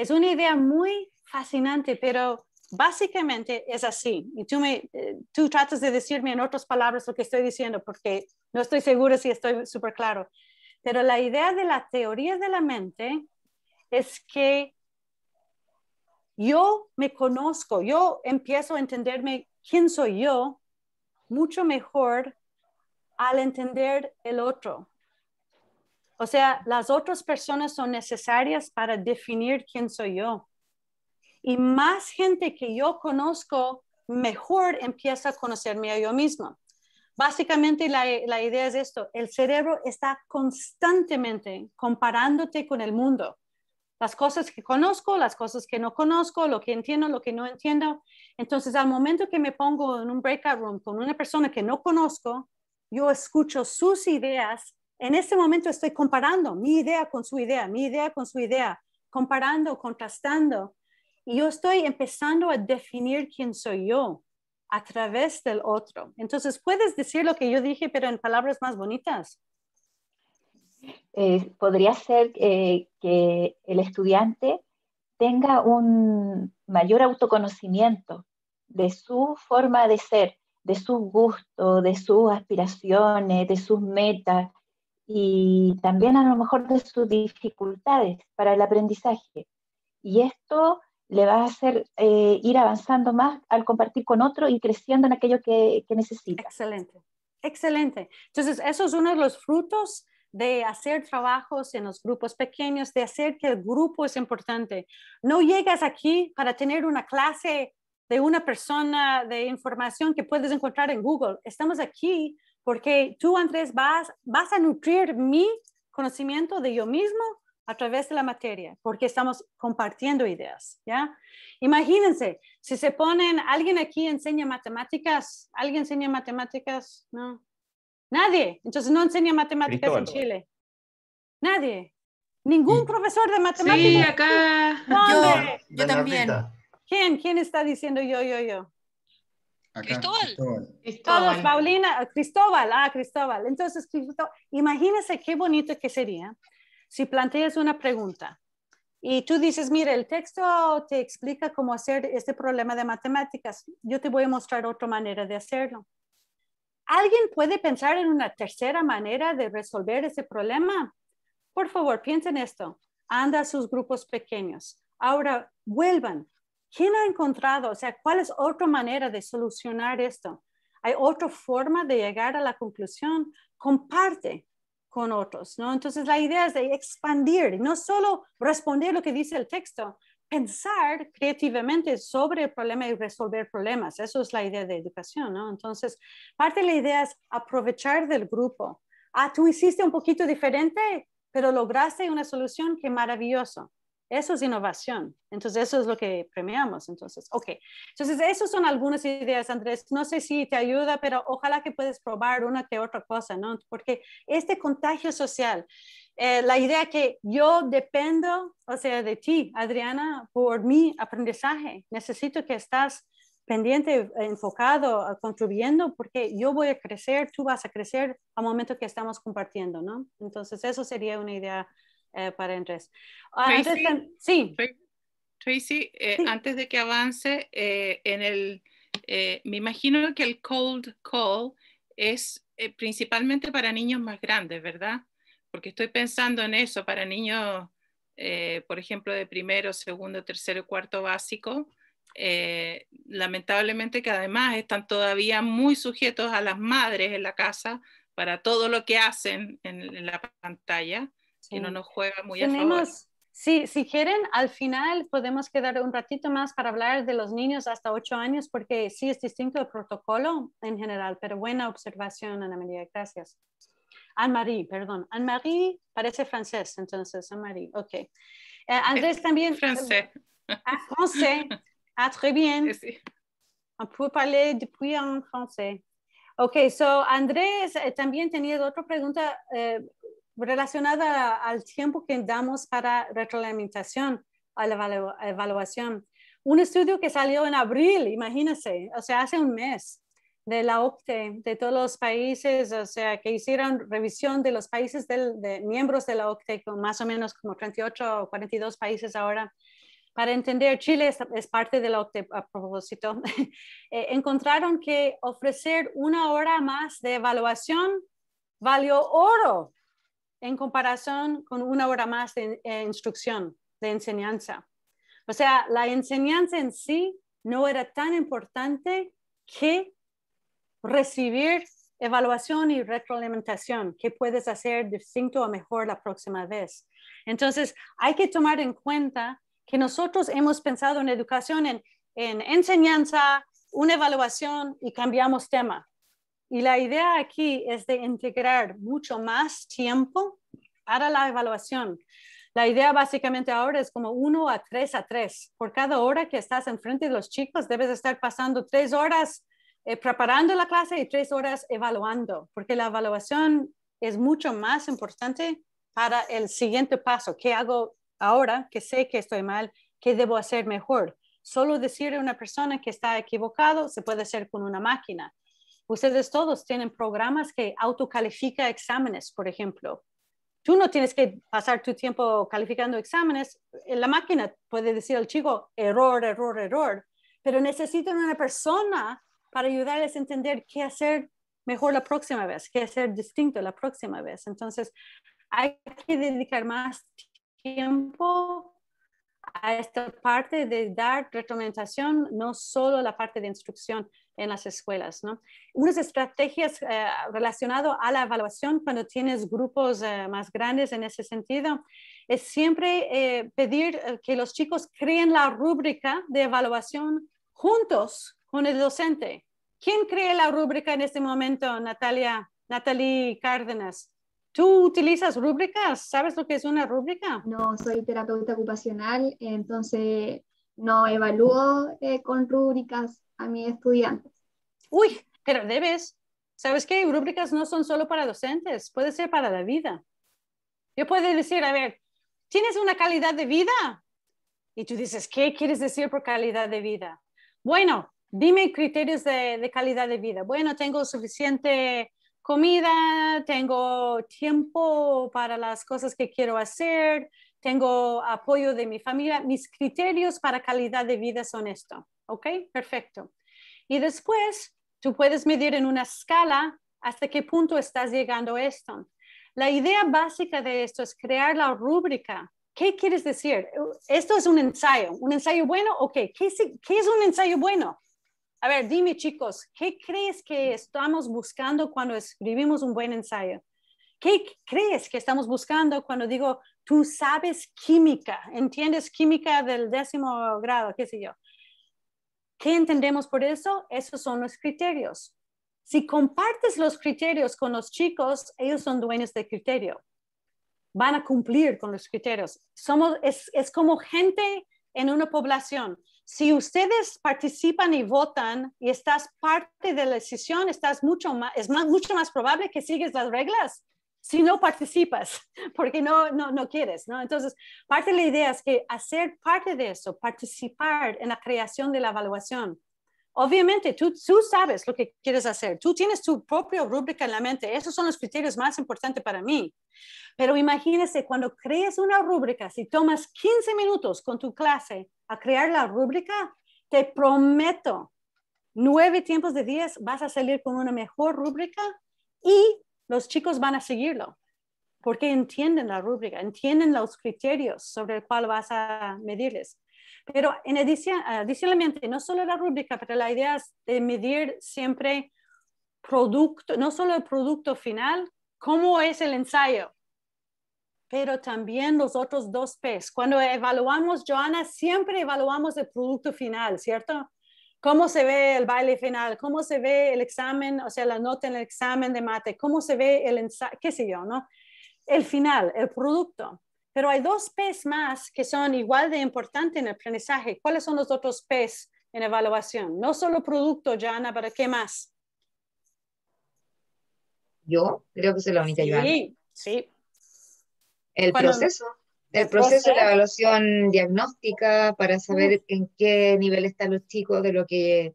Es una idea muy fascinante, pero básicamente es así. Y tú, me, eh, tú tratas de decirme en otras palabras lo que estoy diciendo, porque no estoy segura si estoy súper claro. Pero la idea de la teoría de la mente es que yo me conozco, yo empiezo a entenderme quién soy yo mucho mejor al entender el otro, o sea, las otras personas son necesarias para definir quién soy yo. Y más gente que yo conozco, mejor empieza a conocerme a yo mismo. Básicamente la, la idea es esto, el cerebro está constantemente comparándote con el mundo las cosas que conozco, las cosas que no conozco, lo que entiendo, lo que no entiendo. Entonces, al momento que me pongo en un breakout room con una persona que no conozco, yo escucho sus ideas en este momento estoy comparando mi idea con su idea, mi idea con su idea, comparando, contrastando. Y yo estoy empezando a definir quién soy yo a través del otro. Entonces, puedes decir lo que yo dije, pero en palabras más bonitas. Eh, podría ser eh, que el estudiante tenga un mayor autoconocimiento de su forma de ser, de su gusto, de sus aspiraciones, de sus metas, y también a lo mejor de sus dificultades para el aprendizaje. Y esto le va a hacer eh, ir avanzando más al compartir con otro y creciendo en aquello que, que necesita. Excelente, excelente. Entonces, eso es uno de los frutos de hacer trabajos en los grupos pequeños, de hacer que el grupo es importante. No llegas aquí para tener una clase de una persona de información que puedes encontrar en Google. Estamos aquí porque tú, Andrés, vas, a nutrir mi conocimiento de yo mismo a través de la materia, porque estamos compartiendo ideas, ¿ya? Imagínense, si se ponen, ¿alguien aquí enseña matemáticas? ¿Alguien enseña matemáticas? No. Nadie. Entonces no enseña matemáticas en Chile. Nadie. Ningún mm. profesor de matemáticas. Sí, acá. Yo, yo, también. ¿Quién? ¿Quién está diciendo yo, yo, yo? Cristóbal. Paulina, Cristóbal, ah, Cristóbal. Entonces, Cristóbal, imagínense qué bonito que sería si planteas una pregunta y tú dices, mira, el texto te explica cómo hacer este problema de matemáticas. Yo te voy a mostrar otra manera de hacerlo. ¿Alguien puede pensar en una tercera manera de resolver ese problema? Por favor, piensen esto. Anda a sus grupos pequeños. Ahora vuelvan, ¿Quién ha encontrado? O sea, ¿cuál es otra manera de solucionar esto? ¿Hay otra forma de llegar a la conclusión? Comparte con otros, ¿no? Entonces la idea es de expandir, no solo responder lo que dice el texto, pensar creativamente sobre el problema y resolver problemas. Eso es la idea de educación, ¿no? Entonces, parte de la idea es aprovechar del grupo. Ah, tú hiciste un poquito diferente, pero lograste una solución, qué maravilloso. Eso es innovación. Entonces, eso es lo que premiamos. Entonces, ok. Entonces, esas son algunas ideas, Andrés. No sé si te ayuda, pero ojalá que puedes probar una que otra cosa, ¿no? Porque este contagio social, eh, la idea que yo dependo, o sea, de ti, Adriana, por mi aprendizaje. Necesito que estás pendiente, enfocado, eh, contribuyendo, porque yo voy a crecer, tú vas a crecer al momento que estamos compartiendo, ¿no? Entonces, eso sería una idea eh, ah, Tracy, antes, sí. Tracy, eh, antes de que avance, eh, en el, me imagino que el cold call es principalmente para niños más grandes, ¿verdad? Porque estoy pensando en eso, para niños, por ejemplo, de primero, segundo, tercero, cuarto básico. lamentablemente que además están todavía muy sujetos a las madres en la casa para todo lo que hacen en la pantalla no nos juega muy Tenemos... a favor. Sí, si quieren, al final podemos quedar un ratito más para hablar de los niños hasta 8 años, porque sí es distinto el protocolo en general, pero buena observación, Ana María, gracias. Anne-Marie, perdón. Anne-Marie parece francés, entonces, Anne-Marie, ok. Eh, Andrés eh, también. Francés. Ah, francés. Ah, très bien. Sí. On peut parler depuis en francés. Ok, so Andrés eh, también tenía otra pregunta eh, relacionada al tiempo que damos para retroalimentación a la evaluación. Un estudio que salió en abril, imagínense, o sea, hace un mes, de la OCTE, de todos los países, o sea, que hicieron revisión de los países del, de miembros de la OCTE, con más o menos como 38 o 42 países ahora, para entender, Chile es, parte de la OCTE a propósito, <laughs> eh, encontraron que ofrecer una hora más de evaluación valió oro en comparación con una hora más de eh, instrucción, de enseñanza. O sea, la enseñanza en sí no era tan importante que recibir evaluación y retroalimentación, que puedes hacer distinto o mejor la próxima vez. Entonces, hay que tomar en cuenta que nosotros hemos pensado en educación, en enseñanza, una evaluación y cambiamos tema. Y la idea aquí es de integrar mucho más tiempo para la evaluación. La idea básicamente ahora es como uno a tres a tres. Por cada hora que estás enfrente de los chicos, debes estar pasando tres horas eh, preparando la clase y tres horas evaluando, porque la evaluación es mucho más importante para el siguiente paso. ¿Qué hago ahora que sé que estoy mal? ¿Qué debo hacer mejor? Solo decirle a una persona que está equivocado se puede hacer con una máquina, Ustedes todos tienen programas que autocalifica exámenes, por ejemplo. Tú no tienes que pasar tu tiempo calificando exámenes. Eh, la máquina puede decir al chico, error, error, error, pero necesitan una persona para ayudarles a entender qué hacer mejor la próxima vez, qué hacer distinto la próxima vez. Entonces, hay que dedicar más tiempo a esta parte de dar recomendación, no solo la parte de instrucción en las escuelas. ¿no? Unas estrategias eh, relacionadas a la evaluación cuando tienes grupos eh, más grandes en ese sentido es siempre eh, pedir que los chicos creen la rúbrica de evaluación juntos con el docente. ¿Quién cree la rúbrica en este momento, Natalia, Natalie Cárdenas? ¿Tú utilizas rúbricas? ¿Sabes lo que es una rúbrica? No, soy terapeuta ocupacional, entonces no evalúo con rúbricas, a mis estudiantes. Uy, pero debes. ¿Sabes qué? Rúbricas no son solo para docentes, puede ser para la vida. Yo puedo decir, a ver, ¿tienes una calidad de vida? Y tú dices, ¿qué quieres decir por calidad de vida? Bueno, dime criterios de calidad de vida. Bueno, tengo suficiente comida, tengo tiempo para las cosas que quiero hacer, tengo apoyo de mi familia, mis criterios para calidad de vida son esto, ¿ok? Perfecto. Y después tú puedes medir en una escala hasta qué punto estás llegando esto. La idea básica de esto es crear la rúbrica. ¿Qué quieres decir? Esto es un ensayo. ¿Un ensayo bueno? Ok. ¿Qué, qué es un ensayo bueno? A ver, dime chicos, ¿qué crees que estamos buscando cuando escribimos un buen ensayo? ¿Qué crees que estamos buscando cuando digo, tú sabes química, entiendes química del décimo grado, qué sé yo? ¿Qué entendemos por eso? Esos son los criterios. Si compartes los criterios con los chicos, ellos son dueños del criterio. Van a cumplir con los criterios. Somos, es, es como gente en una población. Si ustedes participan y votan y estás parte de la decisión, estás mucho más, es mucho más probable que sigues las reglas si no participas, <laughs> porque no, no, quieres, ¿no? Entonces, parte de la idea es que hacer parte de eso, participar en la creación de la evaluación. Obviamente, tú, tú sabes lo que quieres hacer, tú tienes tu propia rúbrica en la mente, esos son los criterios más importantes para mí. Pero imagínese, cuando crees una rúbrica, si tomas 15 minutos con tu clase a crear la rúbrica, te prometo, nueve tiempos de días vas a salir con una mejor rúbrica y los chicos van a seguirlo porque entienden la rúbrica, entienden los criterios sobre el cual vas a medirles. Pero en adicionalmente, no solo la rúbrica, pero la idea es de medir siempre producto, no solo el producto final, cómo es el ensayo, pero también los otros dos P's. Cuando evaluamos, Joana, siempre evaluamos el producto final, ¿cierto? cómo se ve el baile final, cómo se ve el examen, o sea, la nota en el examen de mate, cómo se ve el ensayo, qué sé yo, ¿no? El final, el producto. Pero hay dos P's más que son igual de importantes en el aprendizaje. ¿Cuáles son los otros P's en evaluación? No solo producto, Jana, ¿para ¿qué más? Yo creo que se la única, sí, Sí, sí. El proceso. El proceso de evaluación diagnóstica para saber en qué nivel están los chicos, de lo que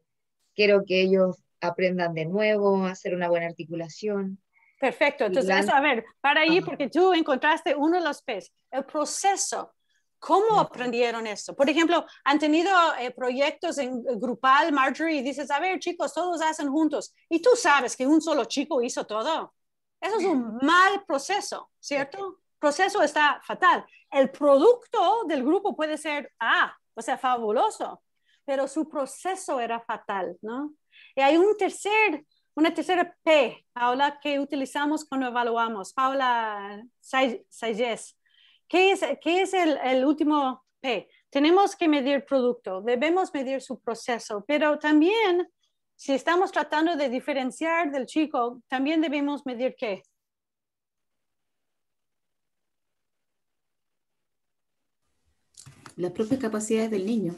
quiero que ellos aprendan de nuevo, hacer una buena articulación. Perfecto, entonces a ver, para ir porque tú encontraste uno de los P's, el proceso. ¿Cómo aprendieron esto? Por ejemplo, han tenido eh, proyectos en grupal, Marjorie, y dices, a ver, chicos, todos hacen juntos. Y tú sabes que un solo chico hizo todo. Eso es un mal proceso, ¿cierto? proceso está fatal. El producto del grupo puede ser, ah, o sea, fabuloso, pero su proceso era fatal, ¿no? Y hay un tercer, una tercera P, Paula, que utilizamos cuando evaluamos, Paula Sayes. ¿Qué es, qué es el, el último P? Tenemos que medir producto, debemos medir su proceso, pero también si estamos tratando de diferenciar del chico, también debemos medir qué? las propias capacidades del niño.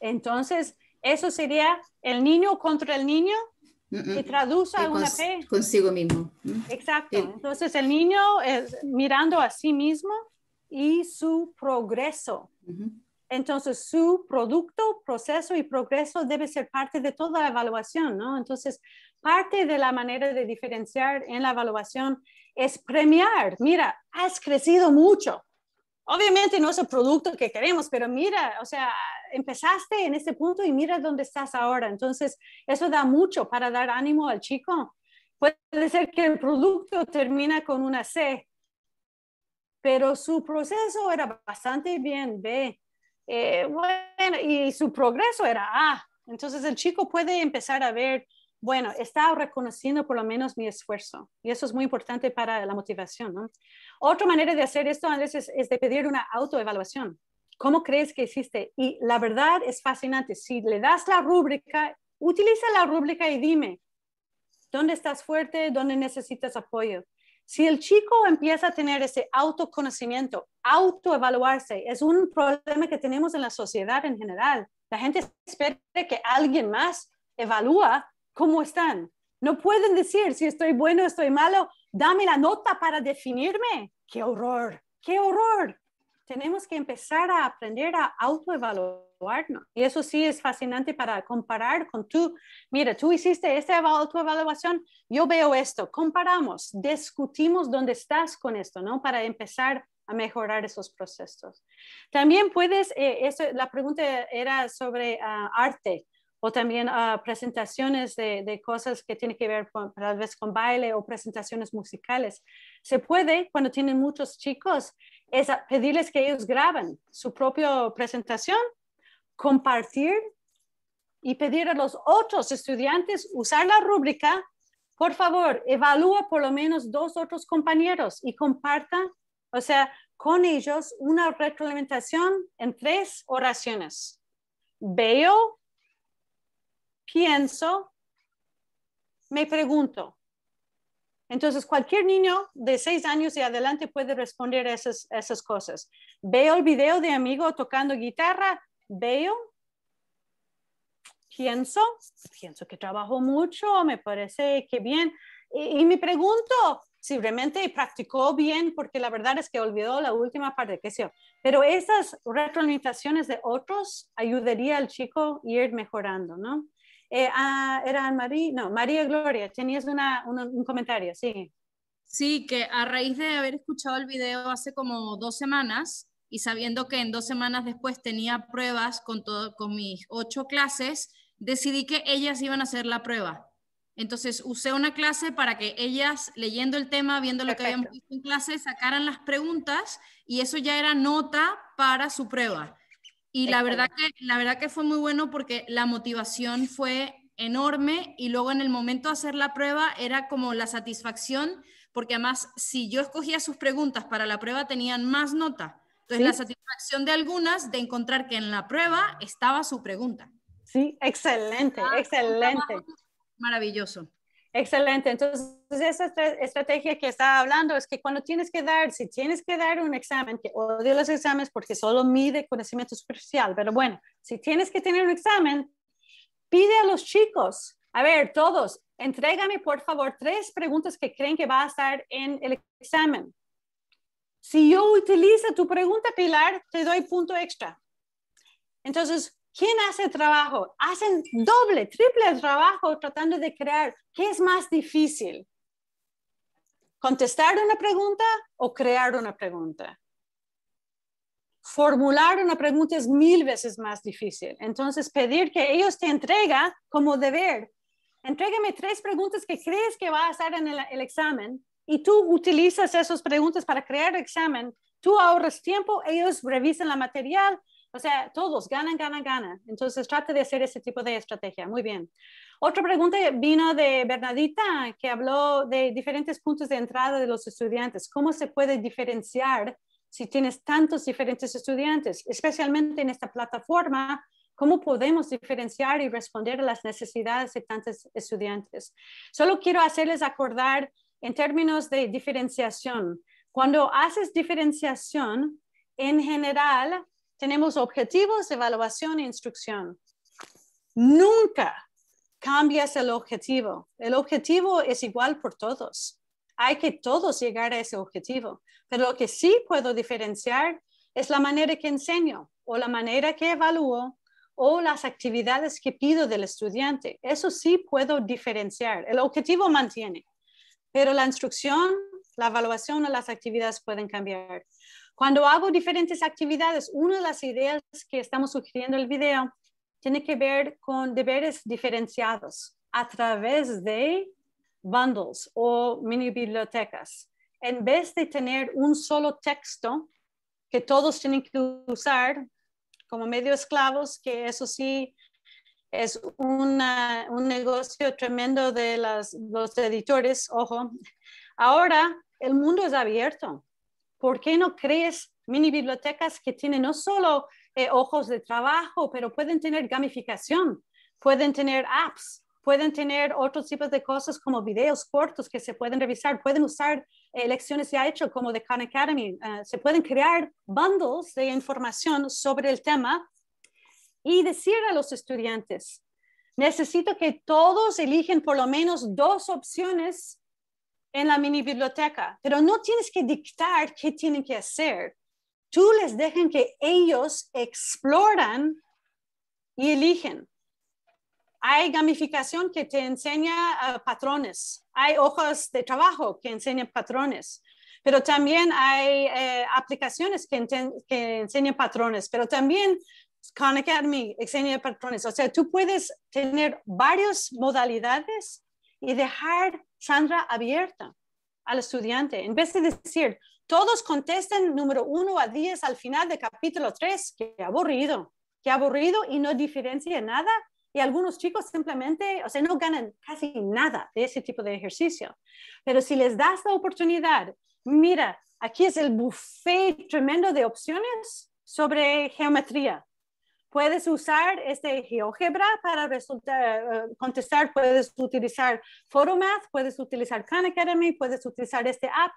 Entonces, eso sería el niño contra el niño que traduce a una P. Consigo mismo. Exacto. Entonces, el niño mirando a sí mismo y su progreso. Entonces, su producto, proceso y progreso debe ser parte de toda la evaluación, ¿no? Entonces, parte de la manera de diferenciar en la evaluación es premiar. Mira, has crecido mucho obviamente no es el producto que queremos, pero mira, o sea, empezaste en este punto y mira dónde estás ahora. Entonces, eso da mucho para dar ánimo al chico. Puede ser que el producto termina con una C, pero su proceso era bastante bien B. Eh, bueno, y su progreso era A. Entonces, el chico puede empezar a ver bueno, está reconociendo por lo menos mi esfuerzo. Y eso es muy importante para la motivación. ¿no? Otra manera de hacer esto, Andrés, es, de pedir una autoevaluación. ¿Cómo crees que hiciste? Y la verdad es fascinante. Si le das la rúbrica, utiliza la rúbrica y dime, ¿dónde estás fuerte? ¿Dónde necesitas apoyo? Si el chico empieza a tener ese autoconocimiento, autoevaluarse, es un problema que tenemos en la sociedad en general. La gente espera que alguien más evalúe cómo están. No pueden decir si estoy bueno, o estoy malo. Dame la nota para definirme. ¡Qué horror! ¡Qué horror! Tenemos que empezar a aprender a autoevaluarnos. Y eso sí es fascinante para comparar con tú. Mira, tú hiciste esta autoevaluación, yo veo esto. Comparamos, discutimos dónde estás con esto, ¿no? Para empezar a mejorar esos procesos. También puedes, eh, eso, la pregunta era sobre ah, arte o también ah, presentaciones de, cosas que tienen que ver con, tal vez con baile o presentaciones musicales. Se puede, cuando tienen muchos chicos, es pedirles que ellos graben su propia presentación, compartir y pedir a los otros estudiantes usar la rúbrica. Por favor, evalúa por lo menos dos otros compañeros y comparta o sea, con ellos una retroalimentación en tres oraciones. Veo pienso, me pregunto. Entonces, cualquier niño de seis años y adelante puede responder esas, esas cosas. Veo el video de amigo tocando guitarra, veo, pienso, pienso que trabajó mucho, me parece que bien. Y, me pregunto si realmente practicó bien, porque la verdad es que olvidó la última parte, que sé Pero esas retroalimentaciones de otros ayudaría al chico a ir mejorando, ¿no? Eh, ah, era María, no, María Gloria, tenías una, un, comentario, sí. Sí, que a raíz de haber escuchado el video hace como dos semanas y sabiendo que en dos semanas después tenía pruebas con, todo, con mis ocho clases, decidí que ellas iban a hacer la prueba. Entonces usé una clase para que ellas, leyendo el tema, viendo lo que habíamos visto en clase, sacaran las preguntas y eso ya era nota para su prueba. Y la verdad, que, la verdad que fue muy bueno porque la motivación fue enorme y luego en el momento de hacer la prueba era como la satisfacción, porque además si yo escogía sus preguntas para la prueba tenían más nota. Entonces la satisfacción de algunas de encontrar que en la prueba estaba su pregunta. Sí, excelente, ah, excelente. Maravilloso. Excelente. Entonces, esa estrategia que estaba hablando es que cuando tienes que dar, si tienes que dar un examen, que odio los exámenes porque solo mide conocimiento superficial, pero bueno, si tienes que tener un examen, pide a los chicos, a ver, todos, entrégame por favor tres preguntas que creen que va a estar en el examen. Si yo utilizo tu pregunta, Pilar, te doy punto extra. Entonces, ¿Quién hace trabajo? Hacen doble, triple trabajo tratando de crear. ¿Qué es más difícil? ¿Contestar una pregunta o crear una pregunta? Formular una pregunta es mil veces más difícil. Entonces, pedir que ellos te entreguen como deber. Entrégame tres preguntas que crees que va a estar en el, examen y tú utilizas esas preguntas para crear el examen. Tú ahorras tiempo, ellos revisan la material, o sea, todos ganan, ganan, ganan. Entonces trate de hacer ese tipo de estrategia. Muy bien. Otra pregunta vino de Bernadita, que habló de diferentes puntos de entrada de los estudiantes. ¿Cómo se puede diferenciar si tienes tantos diferentes estudiantes, especialmente en esta plataforma? ¿Cómo podemos diferenciar y responder a las necesidades de tantos estudiantes? Solo quiero hacerles acordar en términos de diferenciación. Cuando haces diferenciación, en general, tenemos objetivos, evaluación e instrucción. Nunca cambias el objetivo. El objetivo es igual por todos. Hay que todos llegar a ese objetivo. Pero lo que sí puedo diferenciar es la manera que enseño o la manera que evalúo o las actividades que pido del estudiante. Eso sí puedo diferenciar. El objetivo mantiene, pero la instrucción, la evaluación o las actividades pueden cambiar. Cuando hago diferentes actividades, una de las ideas que estamos sugiriendo en el video tiene que ver con deberes diferenciados a través de bundles o mini bibliotecas. En vez de tener un solo texto que todos tienen que usar como medio esclavos, que eso sí es un negocio tremendo de los editores, ojo, ahora el mundo es abierto ¿por qué no crees mini bibliotecas que tienen no solo eh, ojos de trabajo, pero pueden tener gamificación, pueden tener apps, pueden tener otros tipos de cosas como videos cortos que se pueden revisar, pueden usar eh, lecciones ya hechas como de Khan Academy, eh, se pueden crear bundles de información sobre el tema y decir a los estudiantes, necesito que todos eligen por lo menos dos opciones en la mini biblioteca, pero no tienes que dictar qué tienen que hacer. Tú les dejan que ellos exploran y eligen. Hay gamificación que te enseña ah, patrones, hay hojas de trabajo que enseñan patrones, pero también hay eh, aplicaciones que, que enseñan patrones, pero también Khan Academy enseña patrones. O sea, tú puedes tener varias modalidades y dejar Sandra abierta al estudiante. En vez de decir, todos contesten número uno a diez al final del capítulo tres. qué aburrido, qué aburrido y no diferencia nada. Y algunos chicos simplemente, o sea, no ganan casi nada de ese tipo de ejercicio. Pero si les das la oportunidad, mira, aquí es el buffet tremendo de opciones sobre geometría, Puedes usar este GeoGebra para eh, contestar, puedes utilizar PhotoMath, puedes utilizar Khan Academy, puedes utilizar este app.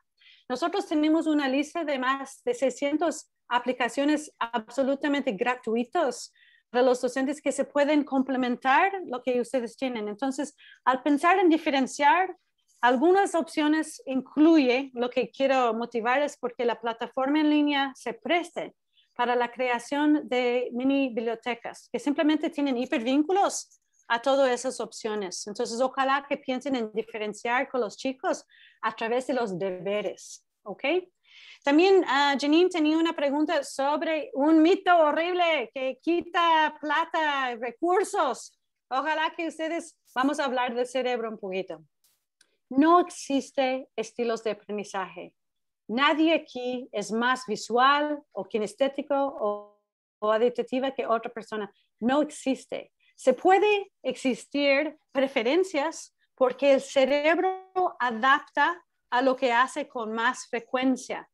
Nosotros tenemos una lista de más de 600 aplicaciones absolutamente gratuitas para los docentes que se pueden complementar lo que ustedes tienen. Entonces, al pensar en diferenciar, algunas opciones incluye lo que quiero motivar es porque la plataforma en línea se preste para la creación de mini bibliotecas que simplemente tienen hipervínculos a todas esas opciones. Entonces, ojalá que piensen en diferenciar con los chicos a través de los deberes, ¿ok? También ah, Janine tenía una pregunta sobre un mito horrible que quita plata, y recursos. Ojalá que ustedes, vamos a hablar del cerebro un poquito. No existe estilos de aprendizaje. Nadie aquí es más visual o kinestético o, o que otra persona. No existe. Se puede existir preferencias porque el cerebro adapta a lo que hace con más frecuencia.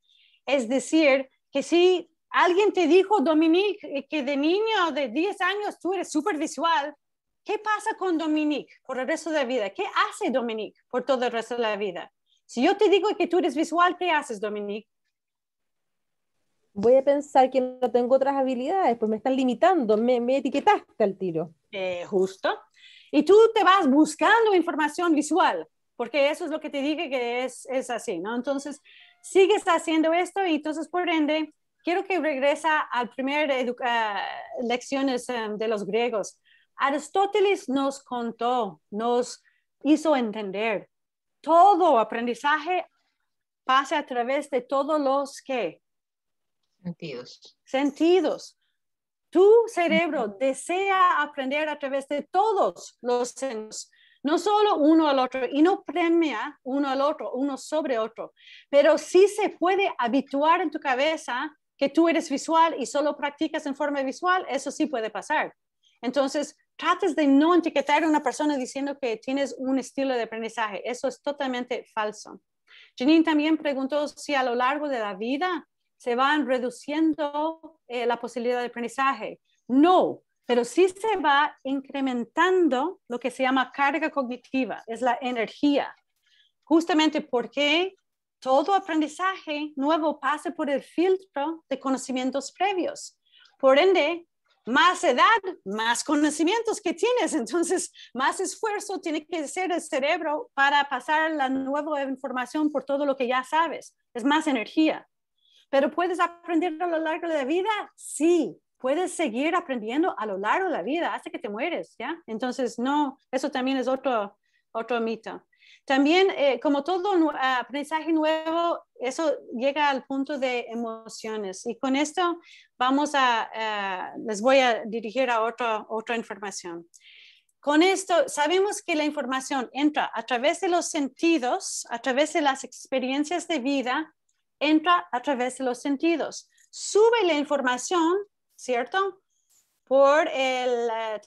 Es decir, que si alguien te dijo, Dominique, eh, que de niño de 10 años tú eres súper visual, ¿qué pasa con Dominique por el resto de la vida? ¿Qué hace Dominique por todo el resto de la vida? Si yo te digo que tú eres visual, ¿qué haces, Dominique? Voy a pensar que no tengo otras habilidades, pues me están limitando, me, me etiquetaste al tiro. Eh, justo. Y tú te vas buscando información visual, porque eso es lo que te dije que es, es así, ¿no? Entonces, sigues haciendo esto y entonces, por ende, quiero que regresa al primer primeras ah, lecciones em, de los griegos. Aristóteles nos contó, nos hizo entender todo aprendizaje pasa a través de todos los que sentidos. Sentidos. Tu cerebro desea aprender a través de todos los sentidos, no solo uno al otro, y no premia uno al otro, uno sobre otro, pero sí se puede habituar en tu cabeza que tú eres visual y solo practicas en forma visual, eso sí puede pasar. Entonces, trates de no etiquetar a una persona diciendo que tienes un estilo de aprendizaje. Eso es totalmente falso. Janine también preguntó si a lo largo de la vida se van reduciendo eh, la posibilidad de aprendizaje. No, pero sí se va incrementando lo que se llama carga cognitiva, es la energía. Justamente porque todo aprendizaje nuevo pasa por el filtro de conocimientos previos. Por ende, más edad, más conocimientos que tienes, entonces más esfuerzo tiene que hacer el cerebro para pasar la nueva información por todo lo que ya sabes, es más energía. Pero puedes aprender a lo largo de la vida, sí, puedes seguir aprendiendo a lo largo de la vida hasta que te mueres, ¿ya? Entonces, no, eso también es otro, otro mito. También, eh, como todo aprendizaje nuevo, eso llega al punto de emociones. Y con esto vamos a, les voy a dirigir a otra información. Con esto sabemos que la información entra a través de los sentidos, a través de las experiencias de vida, entra a través de los sentidos. Sube la información, ¿cierto? Por el eh,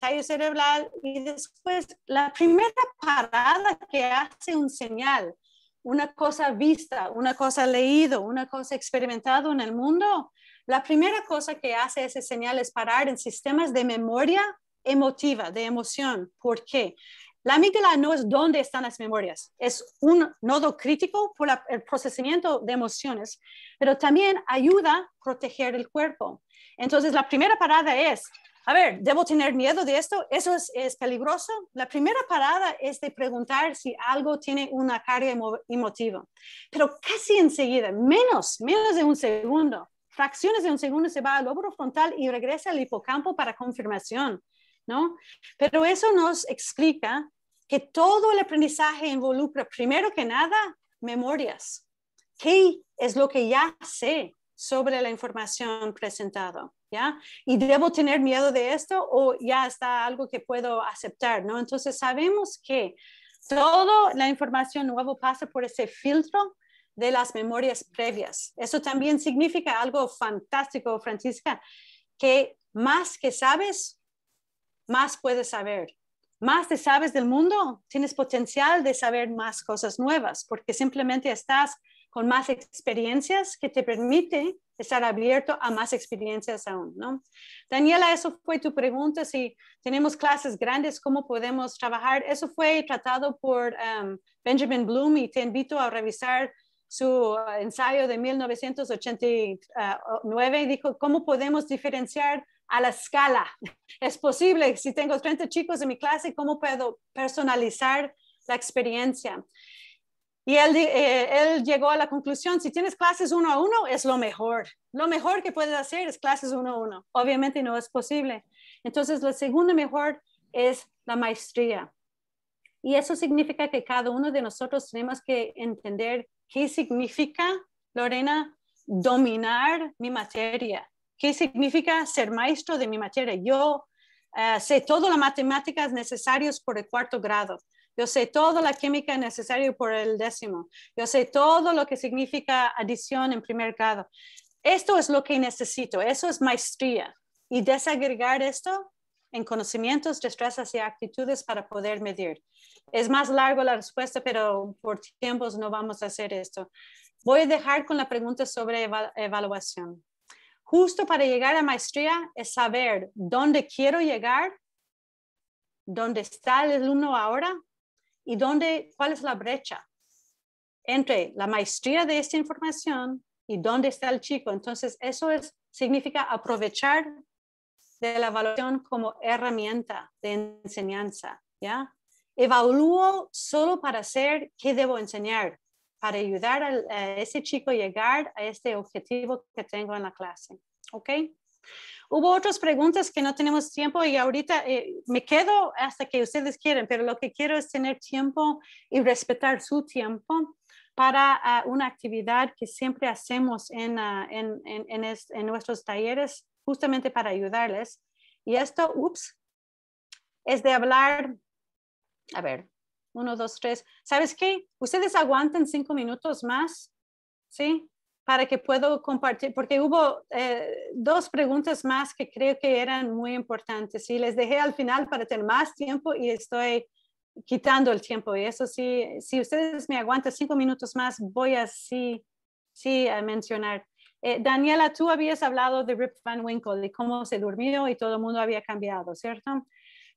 tallo cerebral y después la primera parada que hace un señal, una cosa vista, una cosa leído, una cosa experimentado en el mundo, la primera cosa que hace ese señal es parar en sistemas de memoria emotiva, de emoción. ¿Por qué? La amígdala no es dónde están las memorias, es un nodo crítico por el procesamiento de emociones, pero también ayuda a proteger el cuerpo. Entonces, la primera parada es a ver, ¿debo tener miedo de esto? ¿Eso es, peligroso? La primera parada es de preguntar si algo tiene una carga emotiva. Pero casi enseguida, menos, menos de un segundo, fracciones de un segundo se va al lóbulo frontal y regresa al hipocampo para confirmación, ¿no? Pero eso nos explica que todo el aprendizaje involucra, primero que nada, memorias. ¿Qué es lo que ya sé sobre la información presentada? ¿ya? Y debo tener miedo de esto o ya está algo que puedo aceptar, ¿no? Entonces sabemos que toda la información nueva pasa por ese filtro de las memorias previas. Eso también significa algo fantástico, Francisca, que más que sabes, más puedes saber. Más te sabes del mundo, tienes potencial de saber más cosas nuevas, porque simplemente estás con más experiencias que te permite estar abierto a más experiencias aún, ¿no? Daniela, eso fue tu pregunta, si tenemos clases grandes, ¿cómo podemos trabajar? Eso fue tratado por um, Benjamin Bloom y te invito a revisar su uh, ensayo de 1989, uh, dijo, ¿cómo podemos diferenciar a la escala? <laughs> Es posible, si tengo 30 chicos en mi clase, ¿cómo puedo personalizar la experiencia? Y eh, él, llegó a la conclusión, si tienes clases uno a uno, es lo mejor. Lo mejor que puedes hacer es clases uno a uno. Obviamente no es posible. Entonces, la segunda mejor es la maestría. Y eso significa que cada uno de nosotros tenemos que entender qué significa, Lorena, dominar mi materia. ¿Qué significa ser maestro de mi materia? Yo eh, sé todas las matemáticas necesarias por el cuarto grado yo sé toda la química necesaria por el décimo. Yo sé todo lo que significa adición en primer grado. Esto es lo que necesito. Eso es maestría. Y desagregar esto en conocimientos, destrezas y actitudes para poder medir. Es más largo la respuesta, pero por tiempos no vamos a hacer esto. Voy a dejar con la pregunta sobre evaluación. Justo para llegar a maestría es saber dónde quiero llegar, dónde está el alumno ahora y cuál es la brecha entre la maestría de esta información y dónde está el chico. Entonces, eso es, significa aprovechar de la evaluación como herramienta de enseñanza, ¿ya? Evalúo solo para saber qué debo enseñar, para ayudar a, ese chico a llegar a este objetivo que tengo en la clase, ¿ok? Hubo otras preguntas que no tenemos tiempo y ahorita eh, me quedo hasta que ustedes quieran, pero lo que quiero es tener tiempo y respetar su tiempo para ah, una actividad que siempre hacemos en, ah, en, en, en, nuestros talleres, justamente para ayudarles. Y esto, ups, es de hablar, a ver, uno, dos, tres. ¿Sabes qué? Ustedes aguanten cinco minutos más, ¿sí? para que puedo compartir, porque hubo eh, dos preguntas más que creo que eran muy importantes y les dejé al final para tener más tiempo y estoy quitando el tiempo. Y eso sí, si ustedes me aguantan cinco minutos más, voy así sí, a mencionar. Eh, Daniela, tú habías hablado de Rip Van Winkle, de cómo se durmió y todo el mundo había cambiado, ¿cierto?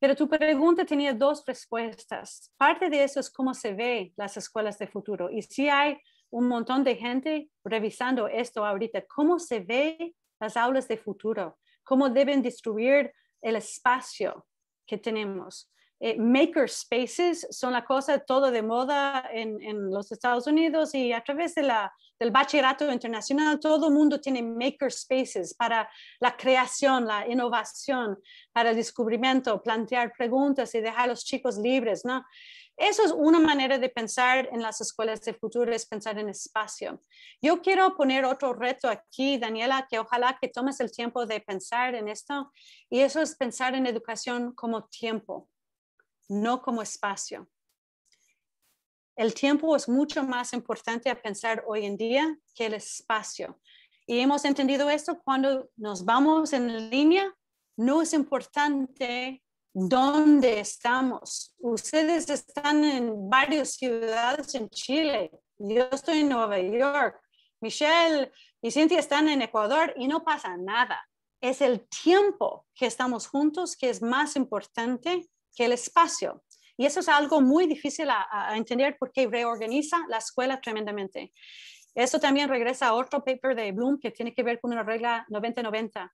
Pero tu pregunta tenía dos respuestas. Parte de eso es cómo se ve las escuelas de futuro. Y si hay un montón de gente revisando esto ahorita, cómo se ve las aulas de futuro, cómo deben distribuir el espacio que tenemos. Eh, maker spaces son la cosa todo de moda en, en los Estados Unidos y a través de la, del bachillerato internacional todo el mundo tiene maker spaces para la creación, la innovación, para el descubrimiento, plantear preguntas y dejar a los chicos libres, ¿no? Eso es una manera de pensar en las escuelas del futuro, es pensar en espacio. Yo quiero poner otro reto aquí, Daniela, que ojalá que tomes el tiempo de pensar en esto, y eso es pensar en educación como tiempo, no como espacio. El tiempo es mucho más importante a pensar hoy en día que el espacio. Y hemos entendido esto cuando nos vamos en línea, no es importante dónde estamos. Ustedes están en varias ciudades en Chile. Yo estoy en Nueva York. Michelle y Cynthia están en Ecuador y no pasa nada. Es el tiempo que estamos juntos que es más importante que el espacio. Y eso es algo muy difícil a, entender porque reorganiza la escuela tremendamente. Eso también regresa a otro paper de Bloom que tiene que ver con una regla 90-90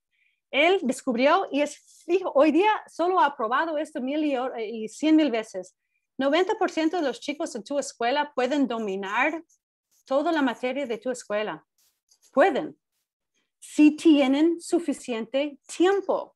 él descubrió y es fijo, hoy día solo ha probado esto mil y, cien mil veces. 90% de los chicos en tu escuela pueden dominar toda la materia de tu escuela. Pueden, si tienen suficiente tiempo.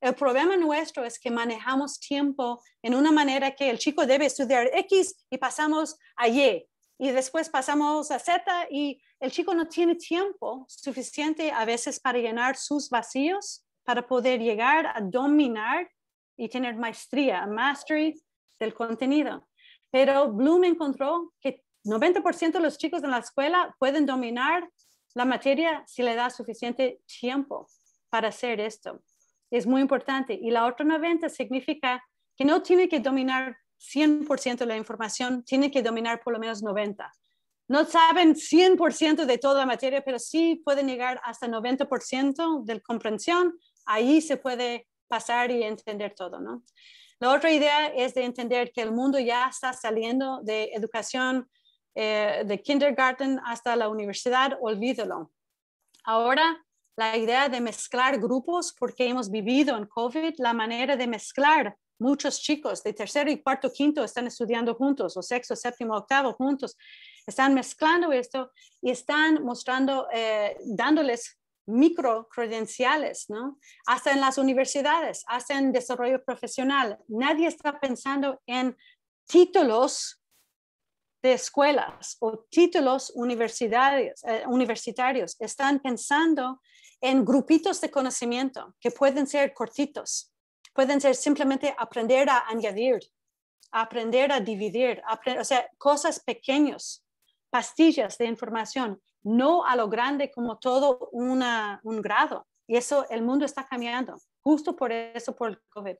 El problema nuestro es que manejamos tiempo en una manera que el chico debe estudiar X y pasamos a Y y después pasamos a Z y el chico no tiene tiempo suficiente a veces para llenar sus vacíos, para poder llegar a dominar y tener maestría, mastery del contenido. Pero Bloom encontró que 90% de los chicos en la escuela pueden dominar la materia si le da suficiente tiempo para hacer esto. Es muy importante. Y la otra 90 significa que no tiene que dominar 100% de la información, tiene que dominar por lo menos 90 no saben 100% de toda la materia, pero sí pueden llegar hasta 90% de comprensión. Ahí se puede pasar y entender todo, ¿no? La otra idea es de entender que el mundo ya está saliendo de educación eh, de kindergarten hasta la universidad, olvídalo. Ahora, la idea de mezclar grupos, porque hemos vivido en COVID, la manera de mezclar Muchos chicos de tercero y cuarto, quinto están estudiando juntos, o sexto, séptimo, octavo juntos. Están mezclando esto y están mostrando, eh, dándoles micro credenciales, ¿no? Hasta en las universidades, hasta en desarrollo profesional. Nadie está pensando en títulos de escuelas o títulos universitarios, eh, universitarios. Están pensando en grupitos de conocimiento que pueden ser cortitos, pueden ser simplemente aprender a añadir, aprender a dividir, aprender, o sea, cosas pequeñas, pastillas de información, no a lo grande como todo un grado. Y eso, el mundo está cambiando, justo por eso, por el COVID.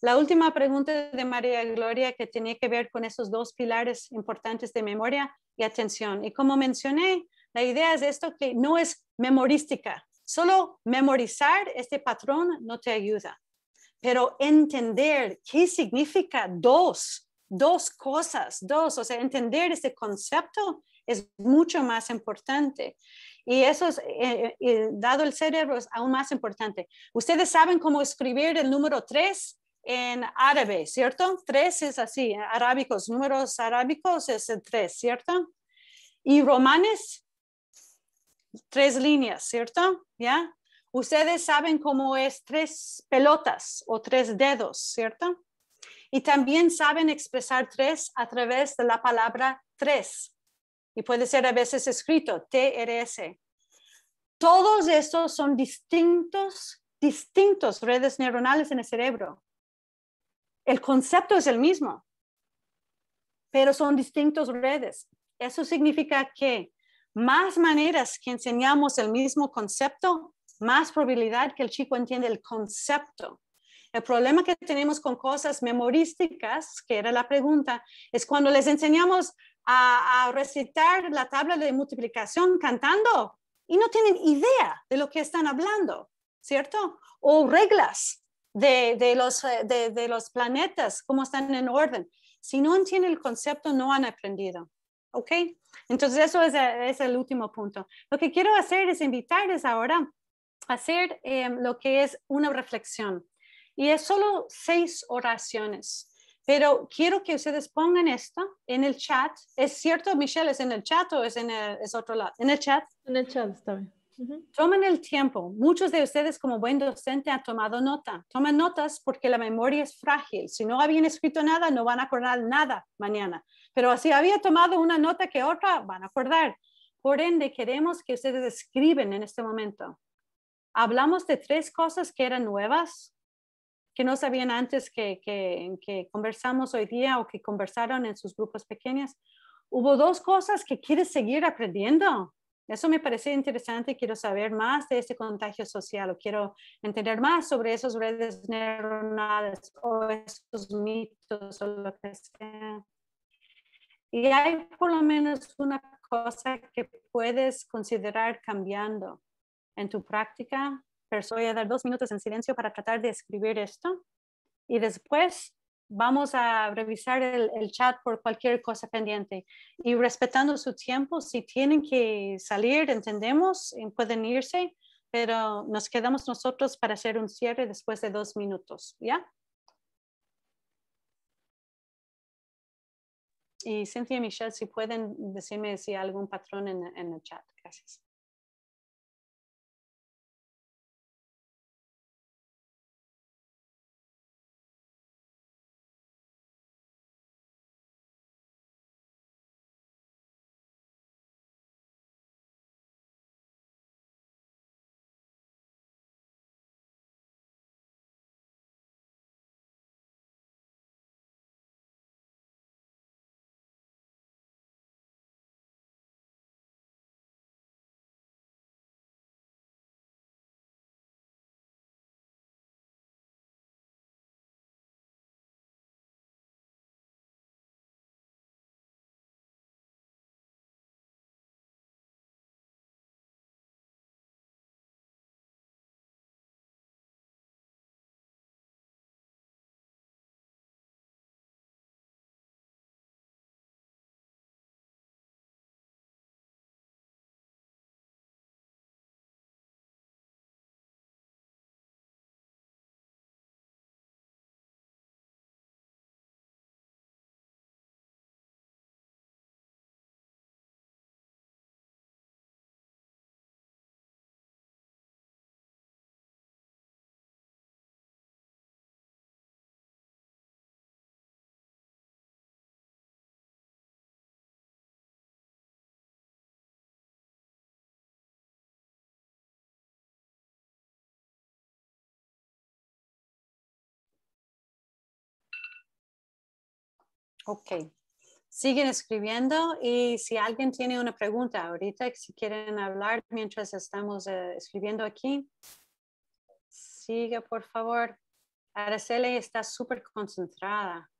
La última pregunta de María Gloria que tenía que ver con esos dos pilares importantes de memoria y atención. Y como mencioné, la idea es esto que no es memorística. Solo memorizar este patrón no te ayuda pero entender qué significa dos, dos cosas, dos, o sea, entender ese concepto es mucho más importante. Y eso es, eh, eh, eh, dado el cerebro, es aún más importante. Ustedes saben cómo escribir el número tres en árabe, ¿cierto? Tres es así, arábicos, números arábicos es el 3, ¿cierto? Y romanes, tres líneas, ¿cierto? ¿Ya? Ustedes saben cómo es tres pelotas o tres dedos, ¿cierto? Y también saben expresar tres a través de la palabra tres. Y puede ser a veces escrito TRS. Todos estos son distintos, distintos redes neuronales en el cerebro. El concepto es el mismo, pero son distintos redes. Eso significa que más maneras que enseñamos el mismo concepto más probabilidad que el chico entienda el concepto. El problema que tenemos con cosas memorísticas, que era la pregunta, es cuando les enseñamos a, recitar la tabla de multiplicación cantando y no tienen idea de lo que están hablando, ¿cierto? O reglas de, los, eh, de, los planetas, cómo están en orden. Si no entienden el concepto, no han aprendido. ¿Ok? Entonces, eso es, eh, es, el último punto. Lo que quiero hacer es invitarles ahora hacer eh, lo que es una reflexión. Y es solo seis oraciones. Pero quiero que ustedes pongan esto en el chat. ¿Es cierto, Michelle? ¿Es en el chat o es en el, otro lado? En el chat. En el chat, está bien. Tomen el tiempo. Muchos de ustedes como buen docente han tomado nota. Toman notas porque la memoria es frágil. Si no habían escrito nada, no van a acordar nada mañana. Pero si había tomado una nota que otra, van a acordar. Por ende, queremos que ustedes escriben en este momento hablamos de tres cosas que eran nuevas, que no sabían antes que, que, conversamos hoy día o que conversaron en sus grupos pequeños. Hubo dos cosas que quieres seguir aprendiendo. Eso me parece interesante, quiero saber más de este contagio social o quiero entender más sobre esas redes neuronales o esos mitos o lo que sea. Y hay por lo menos una cosa que puedes considerar cambiando en tu práctica, pero voy a dar dos minutos en silencio para tratar de escribir esto. Y después vamos a revisar el, chat por cualquier cosa pendiente. Y respetando su tiempo, si tienen que salir, entendemos, eh, pueden irse, pero nos quedamos nosotros para hacer un cierre después de dos minutos, ¿ya? Y Cynthia y Michelle, si pueden decirme si hay algún patrón en, en el chat. Gracias. Ok. Siguen escribiendo y si alguien tiene una pregunta ahorita, si quieren hablar mientras estamos eh, escribiendo aquí, Sigue, por favor. Araceli está súper concentrada.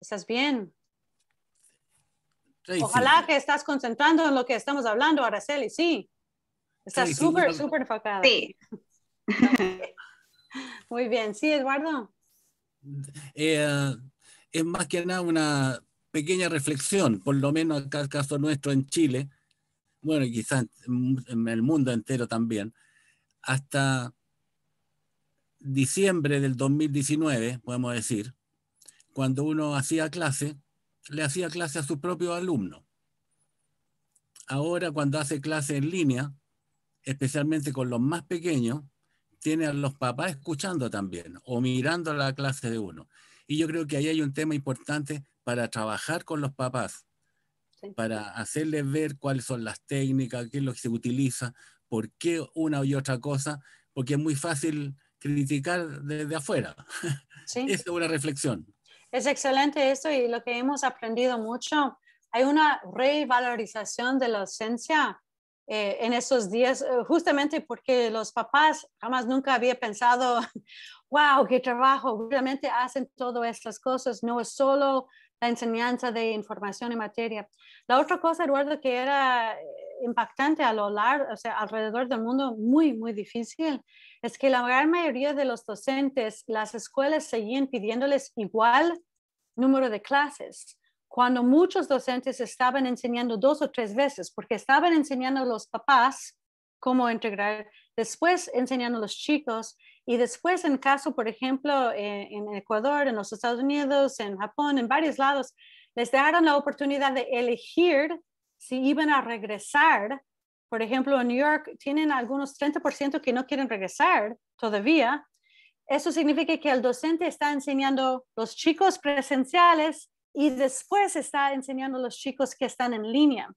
¿Estás bien? Ojalá que estás concentrando en lo que estamos hablando, Araceli, sí. Estás súper, súper enfocada. Sí. <laughs> Muy bien, sí, Eduardo. Eh, es más que nada una pequeña reflexión, por lo menos en el caso nuestro en Chile, bueno, quizás en el mundo entero también, hasta diciembre del 2019, podemos decir, cuando uno hacía clase, le hacía clase a su propio alumno. Ahora cuando hace clase en línea, especialmente con los más pequeños, tiene a los papás escuchando también o mirando la clase de uno. Y yo creo que ahí hay un tema importante para trabajar con los papás, para hacerles ver cuáles son las técnicas, qué es lo que se utiliza, por qué una y otra cosa, porque es muy fácil criticar desde afuera. <laughs> es una reflexión. Es excelente eso y lo que hemos aprendido mucho, hay una revalorización de la ausencia eh, en esos días, eh, justamente porque los papás jamás nunca había pensado, wow, <laughs> qué trabajo, realmente hacen todas estas cosas, no es solo la enseñanza de información y materia. La otra cosa, Eduardo, que era eh, impactante a lo largo, o sea, alrededor del mundo, muy, muy difícil, es que la gran mayoría de los docentes, las escuelas seguían pidiéndoles igual número de clases cuando muchos docentes estaban enseñando dos o tres veces, porque estaban enseñando a los papás cómo integrar, después enseñando a los chicos y después en caso, por ejemplo, eh, en, Ecuador, en los Estados Unidos, en Japón, en varios lados, les dieron la oportunidad de elegir si iban a regresar. Por ejemplo, en New York tienen algunos 30% que no quieren regresar todavía. Eso significa que el docente está enseñando los chicos presenciales y después está enseñando a los chicos que están en línea.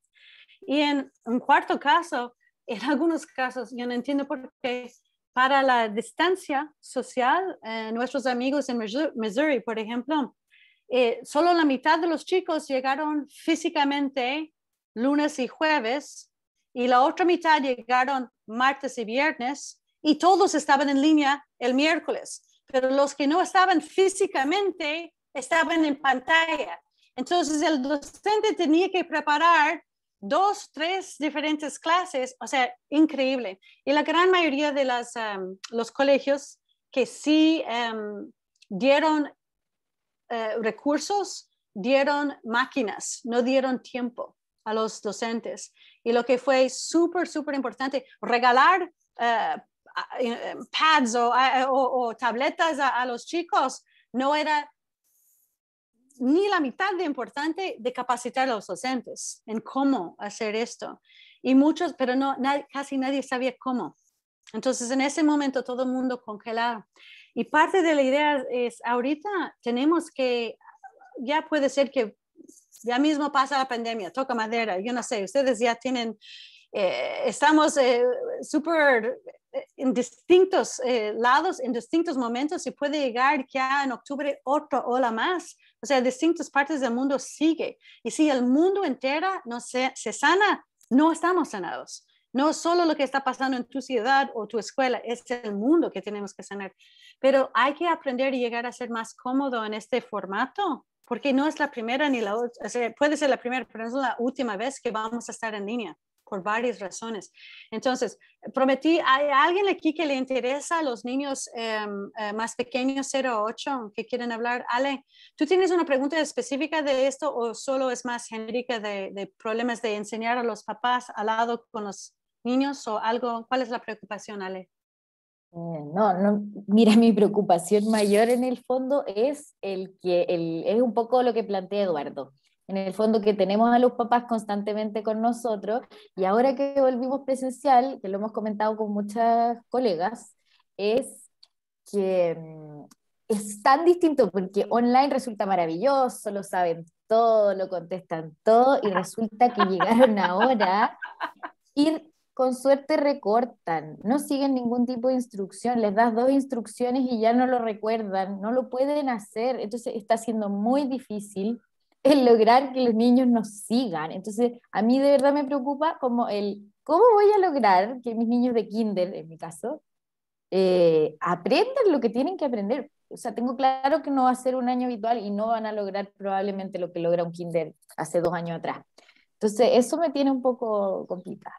Y en un cuarto caso, <laughs> en algunos casos, yo no entiendo por qué, para la distancia social, eh, nuestros amigos en Missouri, por ejemplo, eh, solo la mitad de los chicos llegaron físicamente lunes y jueves y la otra mitad llegaron martes y viernes y todos estaban en línea el miércoles. Pero los que no estaban físicamente estaban en pantalla. Entonces el docente tenía que preparar dos, tres diferentes clases, o sea, increíble. Y la gran mayoría de las, em, los colegios que sí em, dieron eh, recursos, dieron máquinas, no dieron tiempo a los docentes. Y lo que fue súper, súper importante, regalar eh, eh, pads o, tabletas a, los chicos no era ni la mitad de importante de capacitar a los docentes en cómo hacer esto. Y muchos, pero no, casi nadie sabía cómo. Entonces, en ese momento todo el mundo congelado. Y parte de la idea es, ahorita tenemos que, ya puede ser que ya mismo pasa la pandemia, toca madera, yo no sé, ustedes ya tienen, eh, estamos super eh, súper eh, en distintos eh, lados, en distintos momentos, y puede llegar ya en octubre otra ola más. O sea, distintas partes del mundo sigue. Y si el mundo entero no se, se sana, no estamos sanados. No solo lo que está pasando en tu ciudad o tu escuela, es el mundo que tenemos que sanar. Pero hay que aprender y llegar a ser más cómodo en este formato, porque no es la primera ni la otra, puede ser la primera, pero no es la última vez que vamos a estar en línea por varias razones. Entonces, prometí, ¿hay alguien aquí que le interesa a los niños em, eh, más pequeños, 0 a 8, que quieren hablar? Ale, ¿tú tienes una pregunta específica de esto o solo es más genérica de, problemas de enseñar a los papás al lado con los niños o algo? ¿Cuál es la preocupación, Ale? Eh, no, no, mira, mi preocupación mayor en el fondo es el que el, es un poco lo que plantea Eduardo en el fondo que tenemos a los papás constantemente con nosotros y ahora que volvimos presencial, que lo hemos comentado con muchas colegas, es que mm, es tan distinto porque online resulta maravilloso, lo saben todo, lo contestan todo y resulta que llegaron <laughs> ahora y con suerte recortan, no siguen ningún tipo de instrucción, les das dos instrucciones y ya no lo recuerdan, no lo pueden hacer, entonces está siendo muy difícil lograr que los niños nos sigan. Entonces, a mí de verdad me preocupa como el, ¿cómo voy a lograr que mis niños de kinder, en mi caso, eh, aprendan lo que tienen que aprender? O sea, tengo claro que no va a ser un año habitual y no van a lograr probablemente lo que logra un kinder hace dos años atrás. Entonces, eso me tiene un poco complicado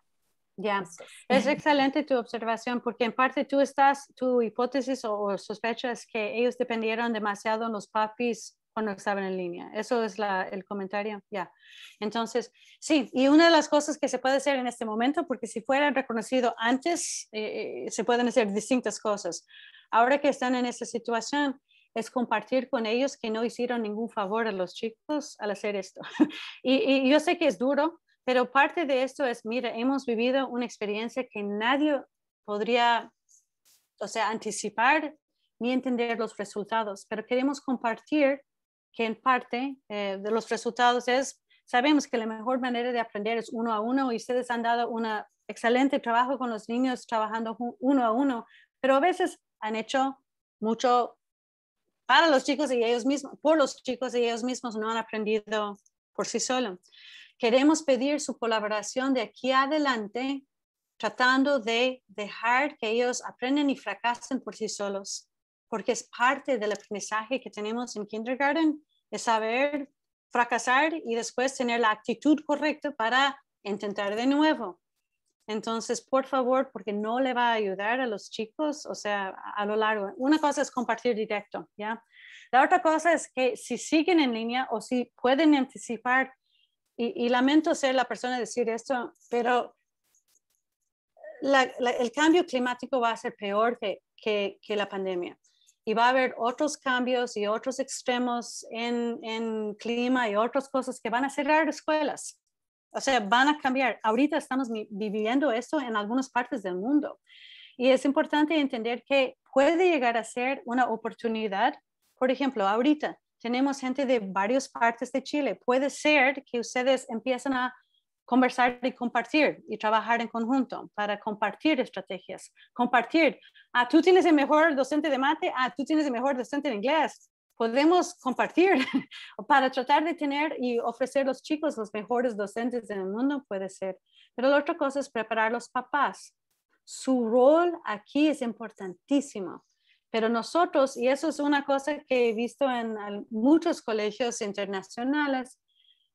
Ya, es excelente tu observación porque en parte tú estás, tu hipótesis o, o sospechas que ellos dependieron demasiado en los papis cuando estaban en línea. Eso es el comentario, ya. Entonces, sí, y una de las cosas que se puede hacer en este momento, porque si fueran reconocido antes, eh, eh, se pueden hacer distintas cosas. Ahora que están en esta situación, es compartir con ellos que no hicieron ningún favor a los chicos al hacer esto. <laughs> y, y yo sé que es duro, pero parte de esto es, mira, hemos vivido una experiencia que nadie podría, o sea, anticipar ni entender los resultados, pero queremos compartir que en parte eh, de los resultados es, sabemos que la mejor manera de aprender es uno a uno y ustedes han dado un excelente trabajo con los niños trabajando uno a uno, pero a veces han hecho mucho para los chicos y ellos mismos, por los chicos y ellos mismos no han aprendido por sí solos. Queremos pedir su colaboración de aquí adelante, tratando de dejar que ellos aprendan y fracasen por sí solos porque es parte del aprendizaje que tenemos en kindergarten, es saber fracasar y después tener la actitud correcta para intentar de nuevo. Entonces, por favor, porque no le va a ayudar a los chicos, o sea, a lo largo. Una cosa es compartir directo, ¿ya? La otra cosa es que si siguen en línea o si pueden anticipar, y, lamento ser la persona a decir esto, pero el cambio climático va a ser peor que, que la pandemia y va a haber otros cambios y otros extremos en, en clima y otras cosas que van a cerrar escuelas. O sea, van a cambiar. Ahorita estamos viviendo esto en algunas partes del mundo. Y es importante entender que puede llegar a ser una oportunidad. Por ejemplo, ahorita tenemos gente de varias partes de Chile. Puede ser que ustedes empiecen a conversar y compartir y trabajar en conjunto para compartir estrategias, compartir. Ah, tú tienes el mejor docente de mate, ah, tú tienes el mejor docente de inglés. Podemos compartir <laughs> para tratar de tener y ofrecer a los chicos los mejores docentes del mundo, puede ser. Pero la otra cosa es preparar a los papás. Su rol aquí es importantísimo. Pero nosotros, y eso es una cosa que he visto en muchos colegios internacionales,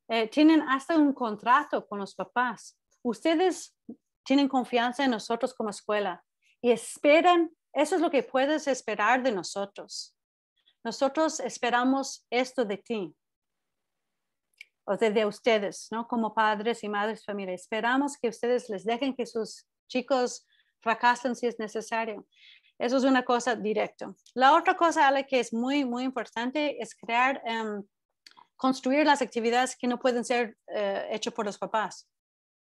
eh, tienen hasta un contrato con los papás. Ustedes tienen confianza en nosotros como escuela y esperan, eso es lo que puedes esperar de nosotros. Nosotros esperamos esto de ti o de, ustedes, ¿no? Como padres y madres familia. Esperamos que ustedes les dejen que sus chicos fracasen si es necesario. Eso es una cosa directa. La otra cosa, Ale, que es muy, muy importante es crear em, construir las actividades que no pueden ser eh, hechas por los papás.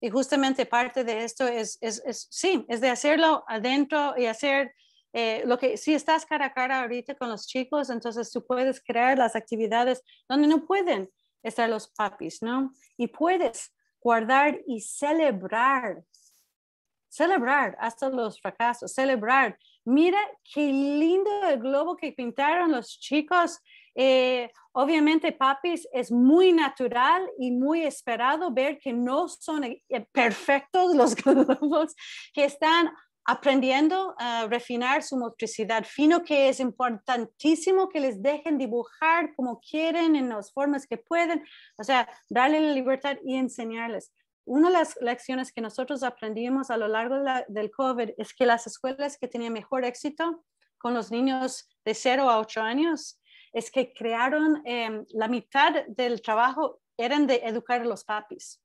Y justamente parte de esto es, sí, es de hacerlo adentro y hacer eh, lo que, si estás cara a cara ahorita con los chicos, entonces tú puedes crear las actividades donde no pueden estar los papis, ¿no? Y puedes guardar y celebrar, celebrar hasta los fracasos, celebrar. Mira qué lindo el globo que pintaron los chicos eh, obviamente, papis, es muy natural y muy esperado ver que no son eh, perfectos los <laughs> globos, que están aprendiendo a refinar su motricidad fino, que es importantísimo que les dejen dibujar como quieren, en las formas que pueden, o sea, darle la libertad y enseñarles. Una de las lecciones que nosotros aprendimos a lo largo del COVID es que las escuelas que tenían mejor éxito con los niños de 0 a 8 años es que crearon em, la mitad del trabajo eran de educar a los papis.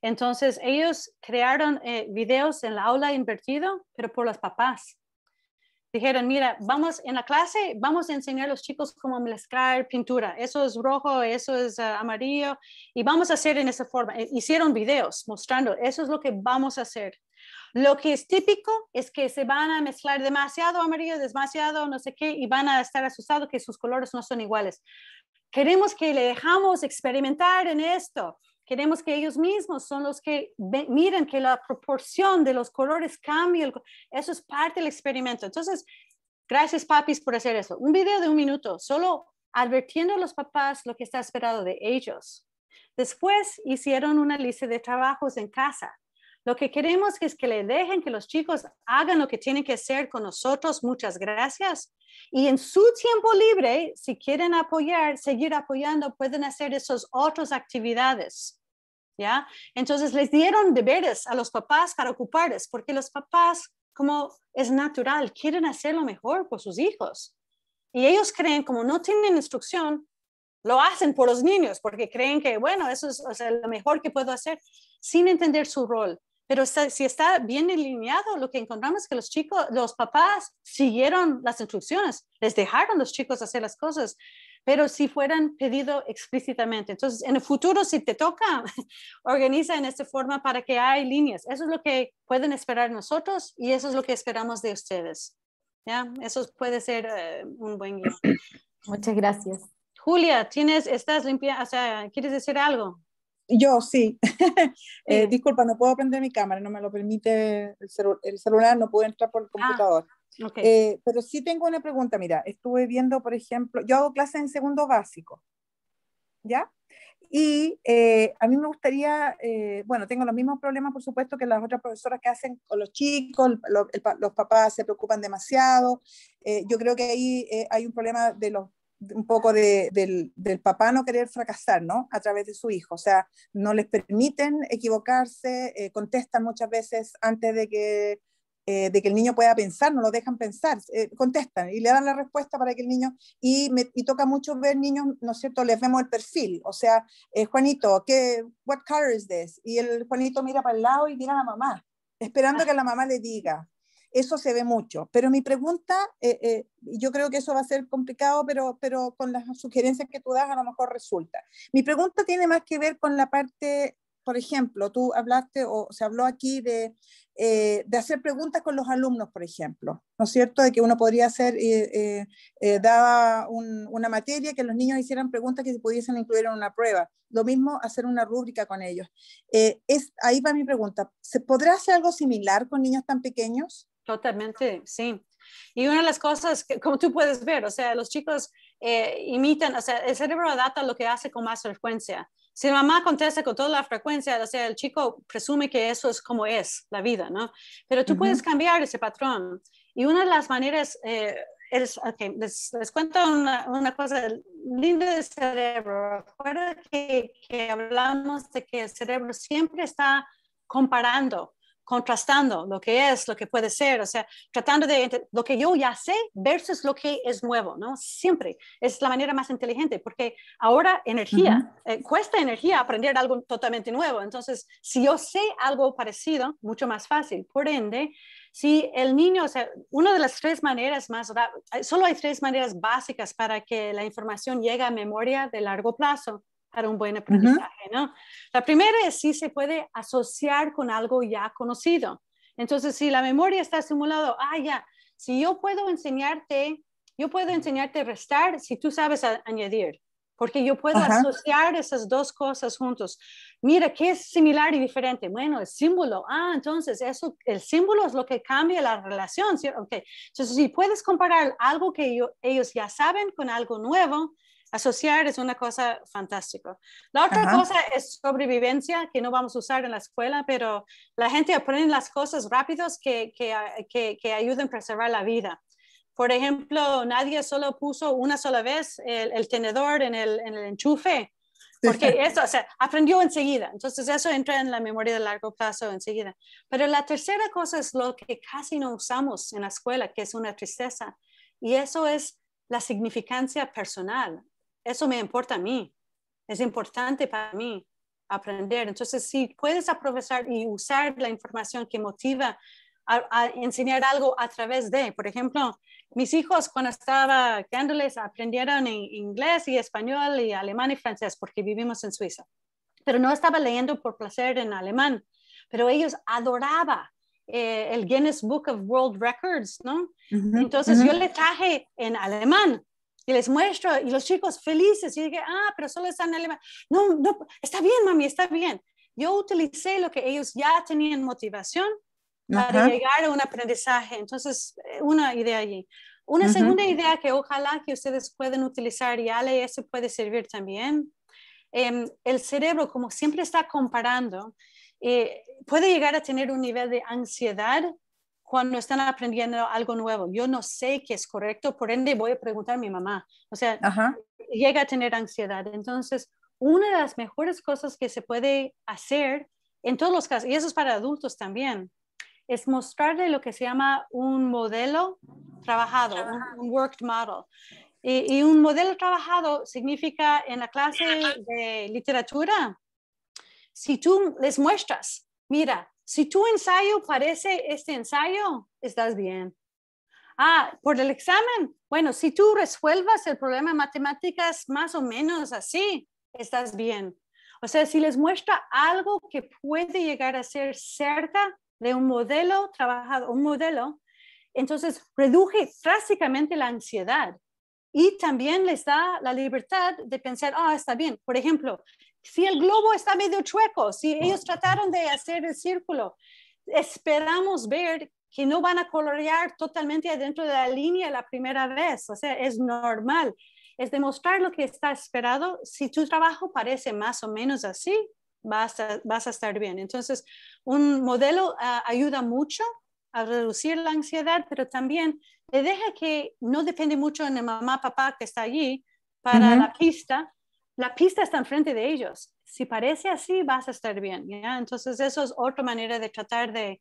Entonces ellos crearon eh, videos en la aula invertido, pero por los papás. Dijeron, mira, vamos en la clase, vamos a enseñar a los chicos cómo mezclar pintura. Eso es rojo, eso es eh, amarillo, y vamos a hacer en esa forma. E, hicieron videos mostrando, eso es lo que vamos a hacer. Lo que es típico es que se van a mezclar demasiado amarillo, demasiado no sé qué, y van a estar asustados que sus colores no son iguales. Queremos que le dejamos experimentar en esto. Queremos que ellos mismos son los que miren que la proporción de los colores cambia. Eso es parte del experimento. Entonces, gracias papis por hacer eso. Un video de un minuto, solo advirtiendo a los papás lo que está esperado de ellos. Después hicieron una lista de trabajos en casa lo que queremos es que le dejen que los chicos hagan lo que tienen que hacer con nosotros. Muchas gracias. Y en su tiempo libre, si quieren apoyar, seguir apoyando, pueden hacer esas otras actividades. ¿Ya? Entonces les dieron deberes a los papás para ocuparles, porque los papás, como es natural, quieren hacer lo mejor por sus hijos. Y ellos creen, como no tienen instrucción, lo hacen por los niños, porque creen que, bueno, eso es lo mejor que puedo hacer, sin entender su rol. Pero si está bien alineado, lo que encontramos es que los chicos, los papás siguieron las instrucciones, les dejaron los chicos hacer las cosas, pero si fueran pedido explícitamente. Entonces, en el futuro, si te toca, <laughs> organiza en esta forma para que haya líneas. Eso es lo que pueden esperar nosotros y eso es lo que esperamos de ustedes. ¿Ya? Eso puede ser eh, un buen guión. Muchas gracias. Julia, tienes, estás limpia, o sea, ¿quieres decir algo? Yo <laughs> eh, sí. disculpa, no puedo prender mi cámara, no me lo permite el, celular, no puedo entrar por el ah, computador. Eh, pero sí tengo una pregunta, mira, estuve viendo, por ejemplo, yo hago clases en segundo básico, ¿ya? Y eh, a mí me gustaría, bueno, tengo los mismos problemas, por supuesto, que las otras profesoras que hacen con los chicos, los papás se preocupan demasiado. yo creo que ahí hay un problema de los un poco del, papá no querer fracasar, ¿no? A través de su hijo. O sea, no les permiten equivocarse, eh, contestan muchas veces antes de que, eh, de que el niño pueda pensar, no lo dejan pensar, eh, contestan y le dan la respuesta para que el niño... Y me toca mucho ver niños, ¿no es cierto? Les vemos el perfil. O sea, Juanito, ¿qué, what color is this? Y el Juanito mira para el lado y mira a la mamá, esperando que la mamá le diga. Eso se ve mucho. Pero mi pregunta, eh, eh, yo creo que eso va a ser complicado, pero, pero con las sugerencias que tú das a lo mejor resulta. Mi pregunta tiene más que ver con la parte, por ejemplo, tú hablaste o se habló aquí de, eh, hacer preguntas con los alumnos, por ejemplo, ¿no es cierto? De que uno podría hacer, daba una materia, que los niños hicieran preguntas que se pudiesen incluir en una prueba. Lo mismo hacer una rúbrica con ellos. es, ahí va mi pregunta. ¿Se podrá hacer algo similar con niños tan pequeños? Totalmente, sí. Y una de las cosas, que, como tú puedes ver, o sea, los chicos eh, imitan, o sea, el cerebro adapta lo que hace con más frecuencia. Si la mamá contesta con toda la frecuencia, o sea, el chico presume que eso es como es la vida, ¿no? Pero tú puedes cambiar ese patrón. Y una de las maneras, eh, es, okay, les, cuento una, cosa linda del cerebro. Recuerda que, que hablamos de que el cerebro siempre está comparando contrastando lo que es, lo que puede ser, o sea, tratando de lo que yo ya sé versus lo que es nuevo, ¿no? Siempre es la manera más inteligente, porque ahora energía, eh, cuesta energía aprender algo totalmente nuevo, entonces si yo sé algo parecido, mucho más fácil, por ende, si el niño, o sea, una de las tres maneras más, eh, solo hay tres maneras básicas para que la información llegue a memoria de largo plazo para un buen aprendizaje, ¿no? La primera es si se puede asociar con algo ya conocido. Entonces, si la memoria está simulada, ah, ya, si yo puedo enseñarte, yo puedo enseñarte a restar si tú sabes añadir, porque yo puedo asociar esas dos cosas juntos. Mira, ¿qué es similar y diferente? Bueno, el símbolo. Ah, entonces, eso, el símbolo es lo que cambia la relación, ¿cierto? okay. Entonces, si puedes comparar algo que ellos ya saben con algo nuevo, asociar es una cosa fantástica. La otra cosa es sobrevivencia, que no vamos a usar en la escuela, pero la gente aprende las cosas rápidas que, que, ah, que, a preservar la vida. Por ejemplo, nadie solo puso una sola vez el, tenedor en el, enchufe, porque <laughs> eso, o aprendió enseguida. Entonces eso entra en la memoria de largo plazo enseguida. Pero la tercera cosa es lo que casi no usamos en la escuela, que es una tristeza. Y eso es la significancia personal. Eso me importa a mí. Es importante para mí aprender. Entonces, si puedes aprovechar y usar la información que motiva a, enseñar algo a través de, por ejemplo, mis hijos cuando estaba quedándoles aprendieron inglés y español y alemán y francés porque vivimos en Suiza, pero no estaba leyendo por placer en alemán, pero ellos adoraban eh, el Guinness Book of World Records, ¿no? Entonces yo le traje en alemán y les muestro, y los chicos felices, y dije, ah, pero solo están en alemán. No, no, está bien, mami, está bien. Yo utilicé lo que ellos ya tenían motivación para llegar a un aprendizaje. Entonces, eh, una idea allí. Una segunda idea que ojalá que ustedes puedan utilizar y Ale, eso puede servir también. Em, el cerebro, como siempre está comparando, eh, puede llegar a tener un nivel de ansiedad cuando están aprendiendo algo nuevo. Yo no sé qué es correcto, por ende voy a preguntar a mi mamá. O sea, llega a tener ansiedad. Entonces, una de las mejores cosas que se puede hacer en todos los casos, y eso es para adultos también, es mostrarle lo que se llama un modelo trabajado, un, worked model. y, un modelo trabajado significa en la clase de literatura, si tú les muestras, mira, si tu ensayo parece este ensayo, estás bien. Ah, por el examen. Bueno, si tú resuelvas el problema de matemáticas más o menos así, estás bien. O sea, si les muestra algo que puede llegar a ser cerca de un modelo trabajado, un modelo, entonces reduce drásticamente la ansiedad y también les da la libertad de pensar, ah, está bien. Por ejemplo, si el globo está medio chueco, si ellos trataron de hacer el círculo, esperamos ver que no van a colorear totalmente adentro de la línea la primera vez, o sea, es normal, es demostrar lo que está esperado. Si tu trabajo parece más o menos así, vas a, estar bien. Entonces, un modelo ah, ayuda mucho a reducir la ansiedad, pero también te deja que no depende mucho en el mamá, papá que está allí para la pista, la pista está enfrente de ellos. Si parece así, vas a estar bien. ¿ya? Entonces, eso es otra manera de tratar de,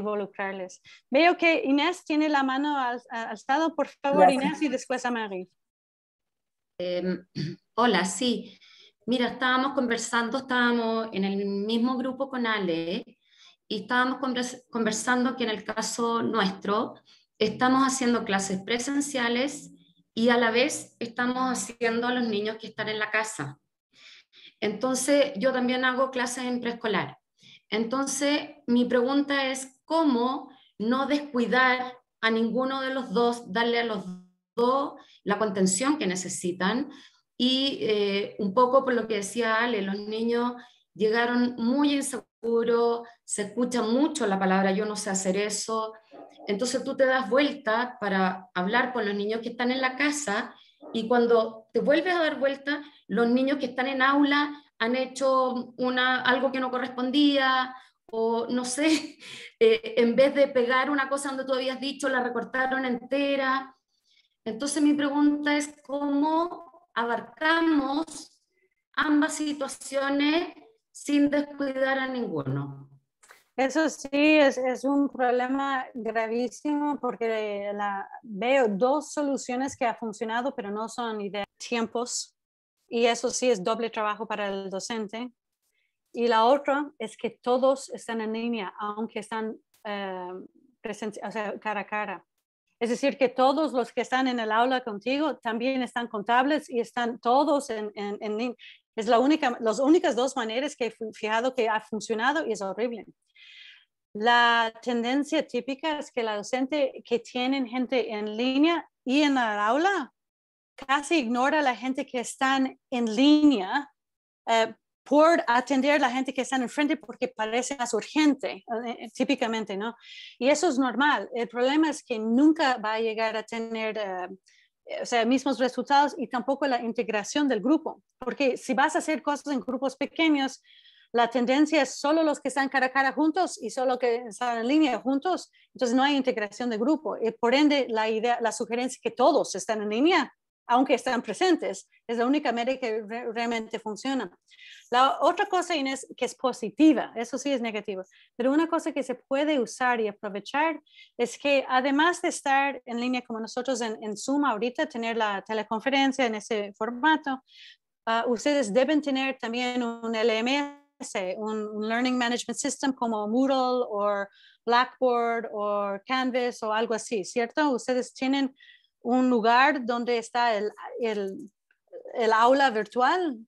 involucrarles. Veo que Inés tiene la mano al, alzado. Por favor, Inés, y después a Marie. Em, <clears throat> hola, sí. Mira, estábamos conversando, estábamos en el mismo grupo con Ale y estábamos conversando que en el caso nuestro estamos haciendo clases presenciales y a la vez estamos haciendo a los niños que están en la casa. Entonces, yo también hago clases en preescolar. Entonces, mi pregunta es, ¿cómo no descuidar a ninguno de los dos, darle a los dos la contención que necesitan? Y eh, un poco por lo que decía Ale, los niños llegaron muy inseguros, se escucha mucho la palabra yo no sé hacer eso, entonces tú te das vuelta para hablar con los niños que están en la casa y cuando te vuelves a dar vuelta, los niños que están en aula han hecho algo que no correspondía o no sé, <laughs> eh, en vez de pegar una cosa donde tú habías dicho, la recortaron entera. Entonces mi pregunta es cómo abarcamos ambas situaciones sin descuidar a ninguno. Eso sí, es, un problema gravísimo porque la, veo dos soluciones que han funcionado, pero no son de tiempos. Y eso sí es doble trabajo para el docente. Y la otra es que todos están en línea, aunque están eh, presentes cara a cara. Es decir, que todos los que están en el aula contigo también están contables y están todos en, en, es la única, las únicas dos maneras que he fijado que ha funcionado y es horrible. La tendencia típica es que la docente que tienen gente en línea y en la aula casi ignora a la gente que están en línea eh, por atender a la gente que está enfrente porque parece más urgente, eh, típicamente, ¿no? Y eso es normal. El problema es que nunca va a llegar a tener... Eh, eh, o sea, mismos resultados y tampoco la integración del grupo. Porque si vas a hacer cosas en grupos pequeños, la tendencia es solo los que están cara a cara juntos y solo que están en línea juntos, entonces no hay integración de grupo. Eh, por ende, la idea, la sugerencia que todos están en línea, aunque están presentes, es la única manera que realmente funciona. La otra cosa, Inés, que es positiva, eso sí es negativo, pero una cosa que se puede usar y aprovechar es que además de estar en línea como nosotros en, Zoom ahorita, tener la teleconferencia en ese formato, ah, ustedes deben tener también un LMS, un, Learning Management System como Moodle o Blackboard o Canvas o algo así, ¿cierto? Ustedes tienen un lugar donde está el, el aula virtual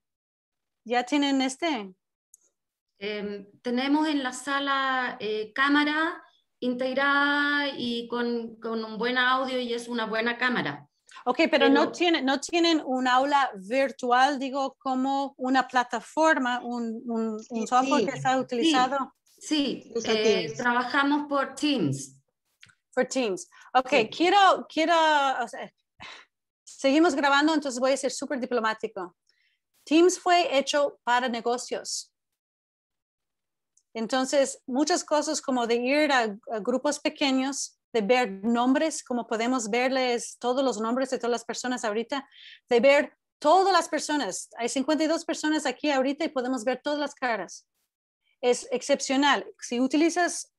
¿Ya tienen este? Em, tenemos en la sala eh, cámara integrada y con, con, un buen audio y es una buena cámara. Ok, pero, no, tienen, no tienen un aula virtual, digo, como una plataforma, un, un, software que está utilizado. Sí, eh, trabajamos por Teams. Por Teams. Ok, quiero, quiero, o sea, seguimos grabando, entonces voy a ser súper diplomático. Teams fue hecho para negocios. Entonces, muchas cosas como de ir a, grupos pequeños, de ver nombres, como podemos verles todos los nombres de todas las personas ahorita, de ver todas las personas. Hay 52 personas aquí ahorita y podemos ver todas las caras. Es excepcional. Si utilizas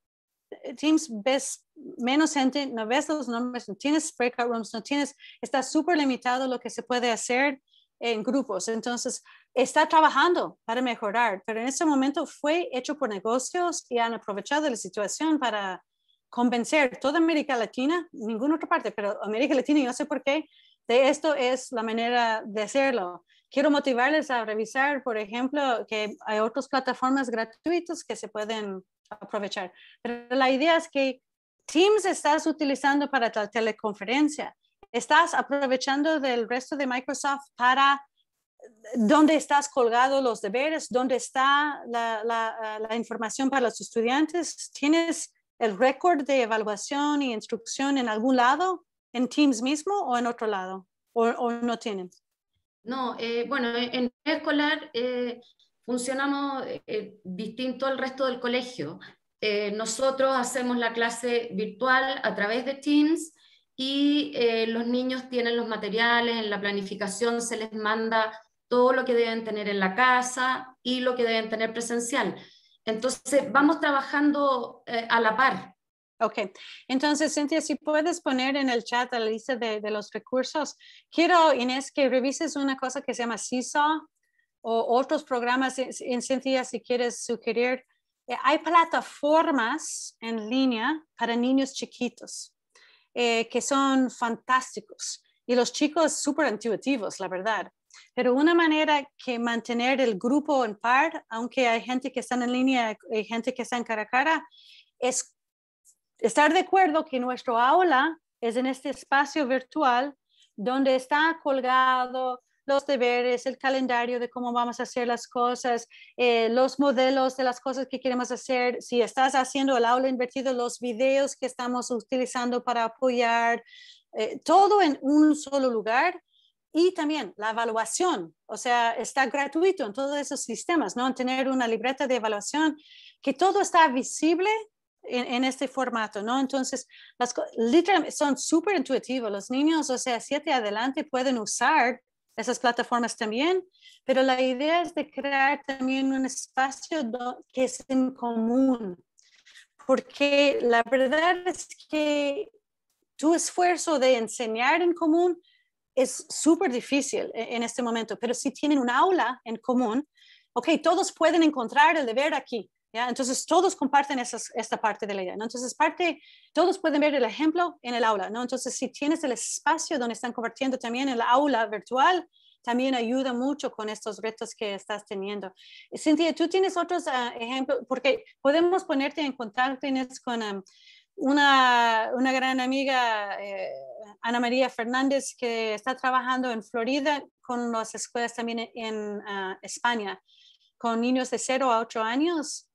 eh, Teams, ves menos gente, no ves los nombres, no tienes breakout rooms, no tienes, está súper limitado lo que se puede hacer en grupos. Entonces, está trabajando para mejorar, pero en este momento fue hecho por negocios y han aprovechado la situación para convencer toda América Latina, ninguna otra parte, pero América Latina, yo sé por qué, de esto es la manera de hacerlo. Quiero motivarles a revisar, por ejemplo, que hay otras plataformas gratuitas que se pueden aprovechar. Pero la idea es que Teams estás utilizando para la teleconferencia, estás aprovechando del resto de Microsoft para dónde estás colgado los deberes, dónde está la, información para los estudiantes. ¿Tienes el récord de evaluación y instrucción en algún lado, en Teams mismo o en otro lado? ¿O, no tienes? No, eh, bueno, eh, en escolar eh, funcionamos distinto al resto del colegio. nosotros hacemos la clase virtual a través de Teams y eh, los niños tienen los materiales, en la planificación se les manda todo lo que deben tener en la casa y lo que deben tener presencial. Entonces, vamos trabajando eh, a la par. Ok, entonces Cintia, si puedes poner en el chat la lista de, los recursos, quiero Inés que revises una cosa que se llama CISO o otros programas en, eh, en Cintia si quieres sugerir. Hay plataformas en línea para niños chiquitos eh, que son fantásticos y los chicos súper intuitivos, la verdad. Pero una manera que mantener el grupo en par, aunque hay gente que está en línea, hay gente que está en cara a cara, es estar de acuerdo que nuestro aula es en este espacio virtual donde está colgado los deberes, el calendario de cómo vamos a hacer las cosas, eh, los modelos de las cosas que queremos hacer, si estás haciendo el aula invertido, los videos que estamos utilizando para apoyar, eh, todo en un solo lugar y también la evaluación, o sea, está gratuito en todos esos sistemas, ¿no? tener una libreta de evaluación, que todo está visible en, este formato, ¿no? Entonces, las literalmente son súper intuitivos. Los niños, o sea, siete adelante pueden usar esas plataformas también, pero la idea es de crear también un espacio que es en común, porque la verdad es que tu esfuerzo de enseñar en común es súper difícil e, en este momento, pero si tienen un aula en común, ok, todos pueden encontrar el deber aquí, entonces, todos comparten esta parte de la idea, Entonces, parte, todos pueden ver el ejemplo en el aula, ¿no? Entonces, si tienes el espacio donde están compartiendo también el aula virtual, también ayuda mucho con estos retos que estás teniendo. Cintia, tú tienes otros ah, ejemplos, porque podemos ponerte en contacto con ah, una, una, gran amiga, eh, Ana María Fernández, que está trabajando en Florida con las escuelas también en, ah, España, con niños de 0 a 8 años.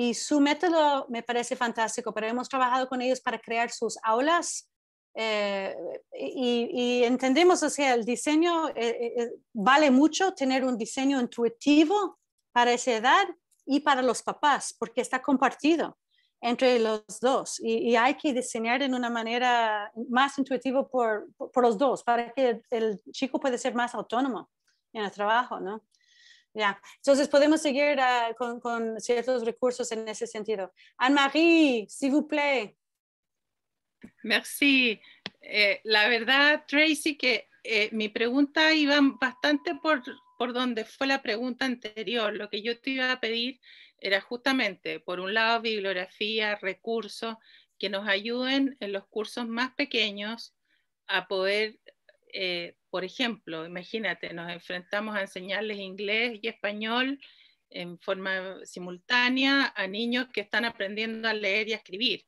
Y su método me parece fantástico, pero hemos trabajado con ellos para crear sus aulas eh, y, entendemos, o sea, el diseño eh, eh, vale mucho tener un diseño intuitivo para esa edad y para los papás, porque está compartido entre los dos y, hay que diseñar de una manera más intuitiva por, los dos para que el, el, chico pueda ser más autónomo en el trabajo, ¿no? Ya, entonces podemos seguir ah, con, con, ciertos recursos en ese sentido. Anne-Marie, si vous plaît. Merci. Eh, la verdad, Tracy, que eh, mi pregunta iba bastante por, por donde fue la pregunta anterior. Lo que yo te iba a pedir era justamente, por un lado, bibliografía, recursos que nos ayuden en los cursos más pequeños a poder eh, por ejemplo, imagínate, nos enfrentamos a enseñarles inglés y español en forma simultánea a niños que están aprendiendo a leer y a escribir.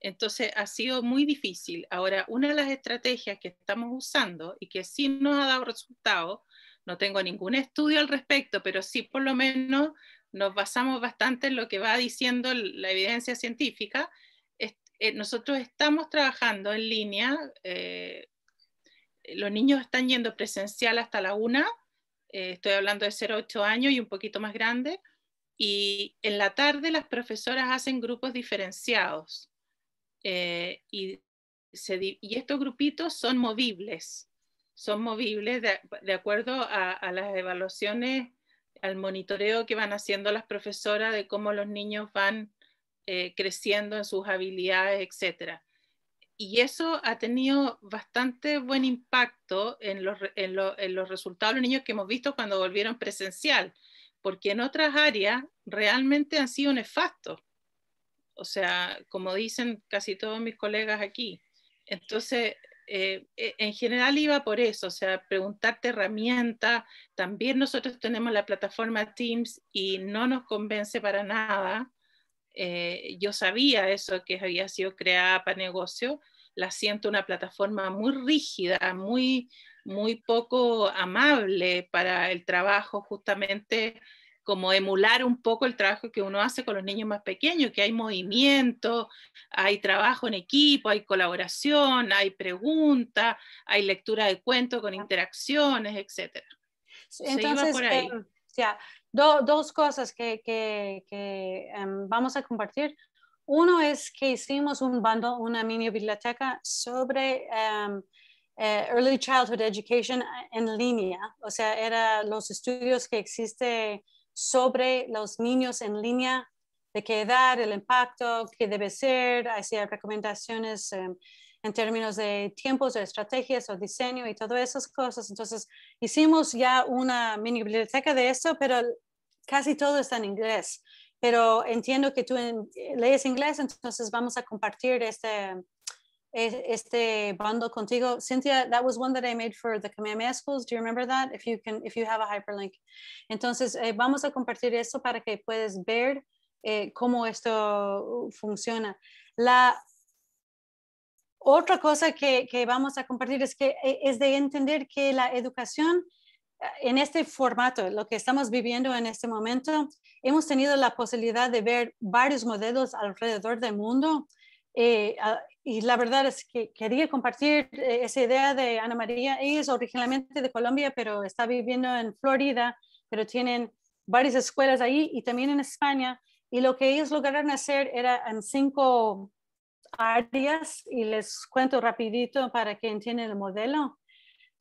Entonces ha sido muy difícil. Ahora, una de las estrategias que estamos usando y que sí nos ha dado resultado, no tengo ningún estudio al respecto, pero sí por lo menos nos basamos bastante en lo que va diciendo la evidencia científica. Eh, nosotros estamos trabajando en línea eh, los niños están yendo presencial hasta la una, eh, estoy hablando de 0 a años y un poquito más grande, y en la tarde las profesoras hacen grupos diferenciados. Eh, y, estos grupitos son movibles, son movibles de, acuerdo a, las evaluaciones, al monitoreo que van haciendo las profesoras de cómo los niños van eh, creciendo en sus habilidades, etcétera y eso ha tenido bastante buen impacto en los, resultados de los niños que hemos visto cuando volvieron presencial, porque en otras áreas realmente han sido nefastos. O sea, como dicen casi todos mis colegas aquí. Entonces, eh, eh, en general iba por eso, o sea, preguntarte herramientas. También nosotros tenemos la plataforma Teams y no nos convence para nada eh, yo sabía eso que había sido creada para negocio, la siento una plataforma muy rígida, muy, muy poco amable para el trabajo, justamente como emular un poco el trabajo que uno hace con los niños más pequeños, que hay movimiento, hay trabajo en equipo, hay colaboración, hay preguntas, hay lectura de cuentos con interacciones, etc. Entonces, eh, dos cosas que, em, vamos a compartir. Uno es que hicimos un bando, una mini biblioteca sobre em, eh, Early Childhood Education eh, en línea, o sea, eran los estudios que existen sobre los niños en línea, de qué edad, el impacto, qué debe ser, hacía recomendaciones. Em, en términos de tiempos, de estrategias o diseño y todas esas cosas. Entonces, hicimos ya una mini biblioteca de esto, pero casi todo está en inglés. Pero entiendo que tú eh, lees inglés, entonces vamos a compartir este, e, este bundle contigo. Cynthia, that was one that I made for the Kamehameha schools. Do you remember that? If you can, if you have a hyperlink. Entonces, eh, vamos a compartir esto para que puedas ver eh, cómo esto funciona. La otra cosa que, vamos a compartir es que eh, es de entender que la educación eh, en este formato, lo que estamos viviendo en este momento, hemos tenido la posibilidad de ver varios modelos alrededor del mundo. Eh, ah, y la verdad es que quería compartir esa idea de Ana María. Ella es originalmente de Colombia, pero está viviendo en Florida, pero tienen varias escuelas ahí y también en España. Y lo que ellos lograron hacer era en cinco y les cuento rapidito para que entiendan el modelo.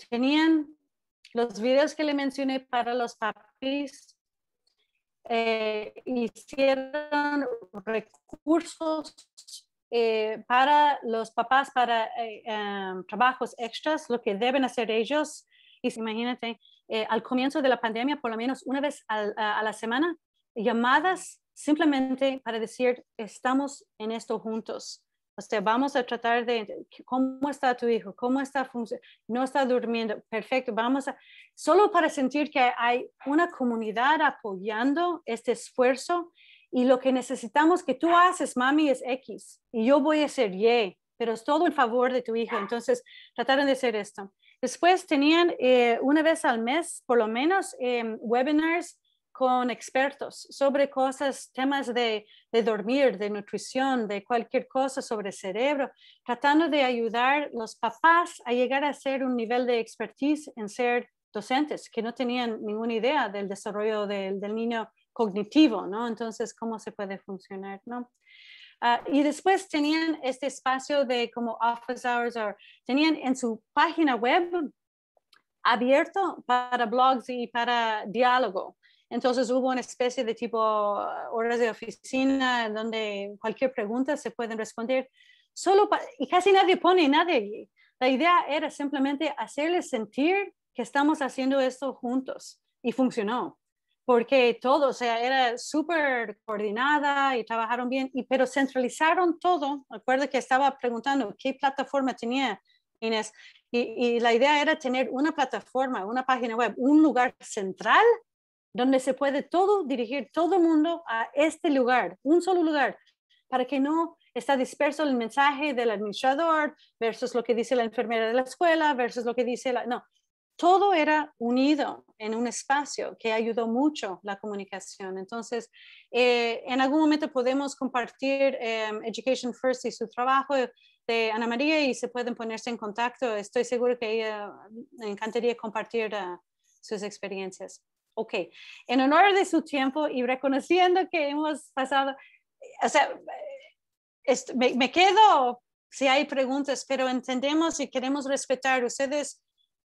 Tenían los videos que le mencioné para los papis, eh, hicieron recursos eh, para los papás para eh, em, trabajos extras, lo que deben hacer ellos. Y imagínate, al comienzo de la pandemia, por lo menos una vez a la semana, llamadas simplemente para decir, estamos en esto juntos vamos a tratar de cómo está tu hijo, cómo está no está durmiendo, perfecto, vamos a, solo para sentir que hay una comunidad apoyando este esfuerzo y lo que necesitamos que tú haces, mami, es X y yo voy a ser Y, pero es todo en favor de tu hijo. Entonces, trataron de hacer esto. Después tenían eh, una vez al mes, por lo menos, em, webinars con expertos sobre cosas, temas de, dormir, de nutrición, de cualquier cosa sobre cerebro, tratando de ayudar los papás a llegar a ser un nivel de expertise en ser docentes que no tenían ninguna idea del desarrollo del, niño cognitivo, ¿no? Entonces, ¿cómo se puede funcionar, no? Ah, y después tenían este espacio de como office hours, tenían en su página web abierto para blogs y para diálogo, entonces hubo una especie de tipo uh, horas de oficina donde cualquier pregunta se pueden responder. Solo y casi nadie pone nadie. La idea era simplemente hacerles sentir que estamos haciendo esto juntos y funcionó porque todo, o sea, era súper coordinada y trabajaron bien, pero centralizaron todo. Recuerdo que estaba preguntando qué plataforma tenía Inés, y, y, la idea era tener una plataforma, una página web, un lugar central donde se puede todo dirigir todo el mundo a este lugar, un solo lugar, para que no está disperso el mensaje del administrador versus lo que dice la enfermera de la escuela versus lo que dice la... No, todo era unido en un espacio que ayudó mucho la comunicación. Entonces, eh, en algún momento podemos compartir em, Education First y su trabajo de Ana María y se pueden ponerse en contacto. Estoy seguro que ella em, encantaría compartir ah, sus experiencias. Ok, en honor de su tiempo y reconociendo que hemos pasado, o sea, me, quedo si hay preguntas, pero entendemos y queremos respetar. Ustedes,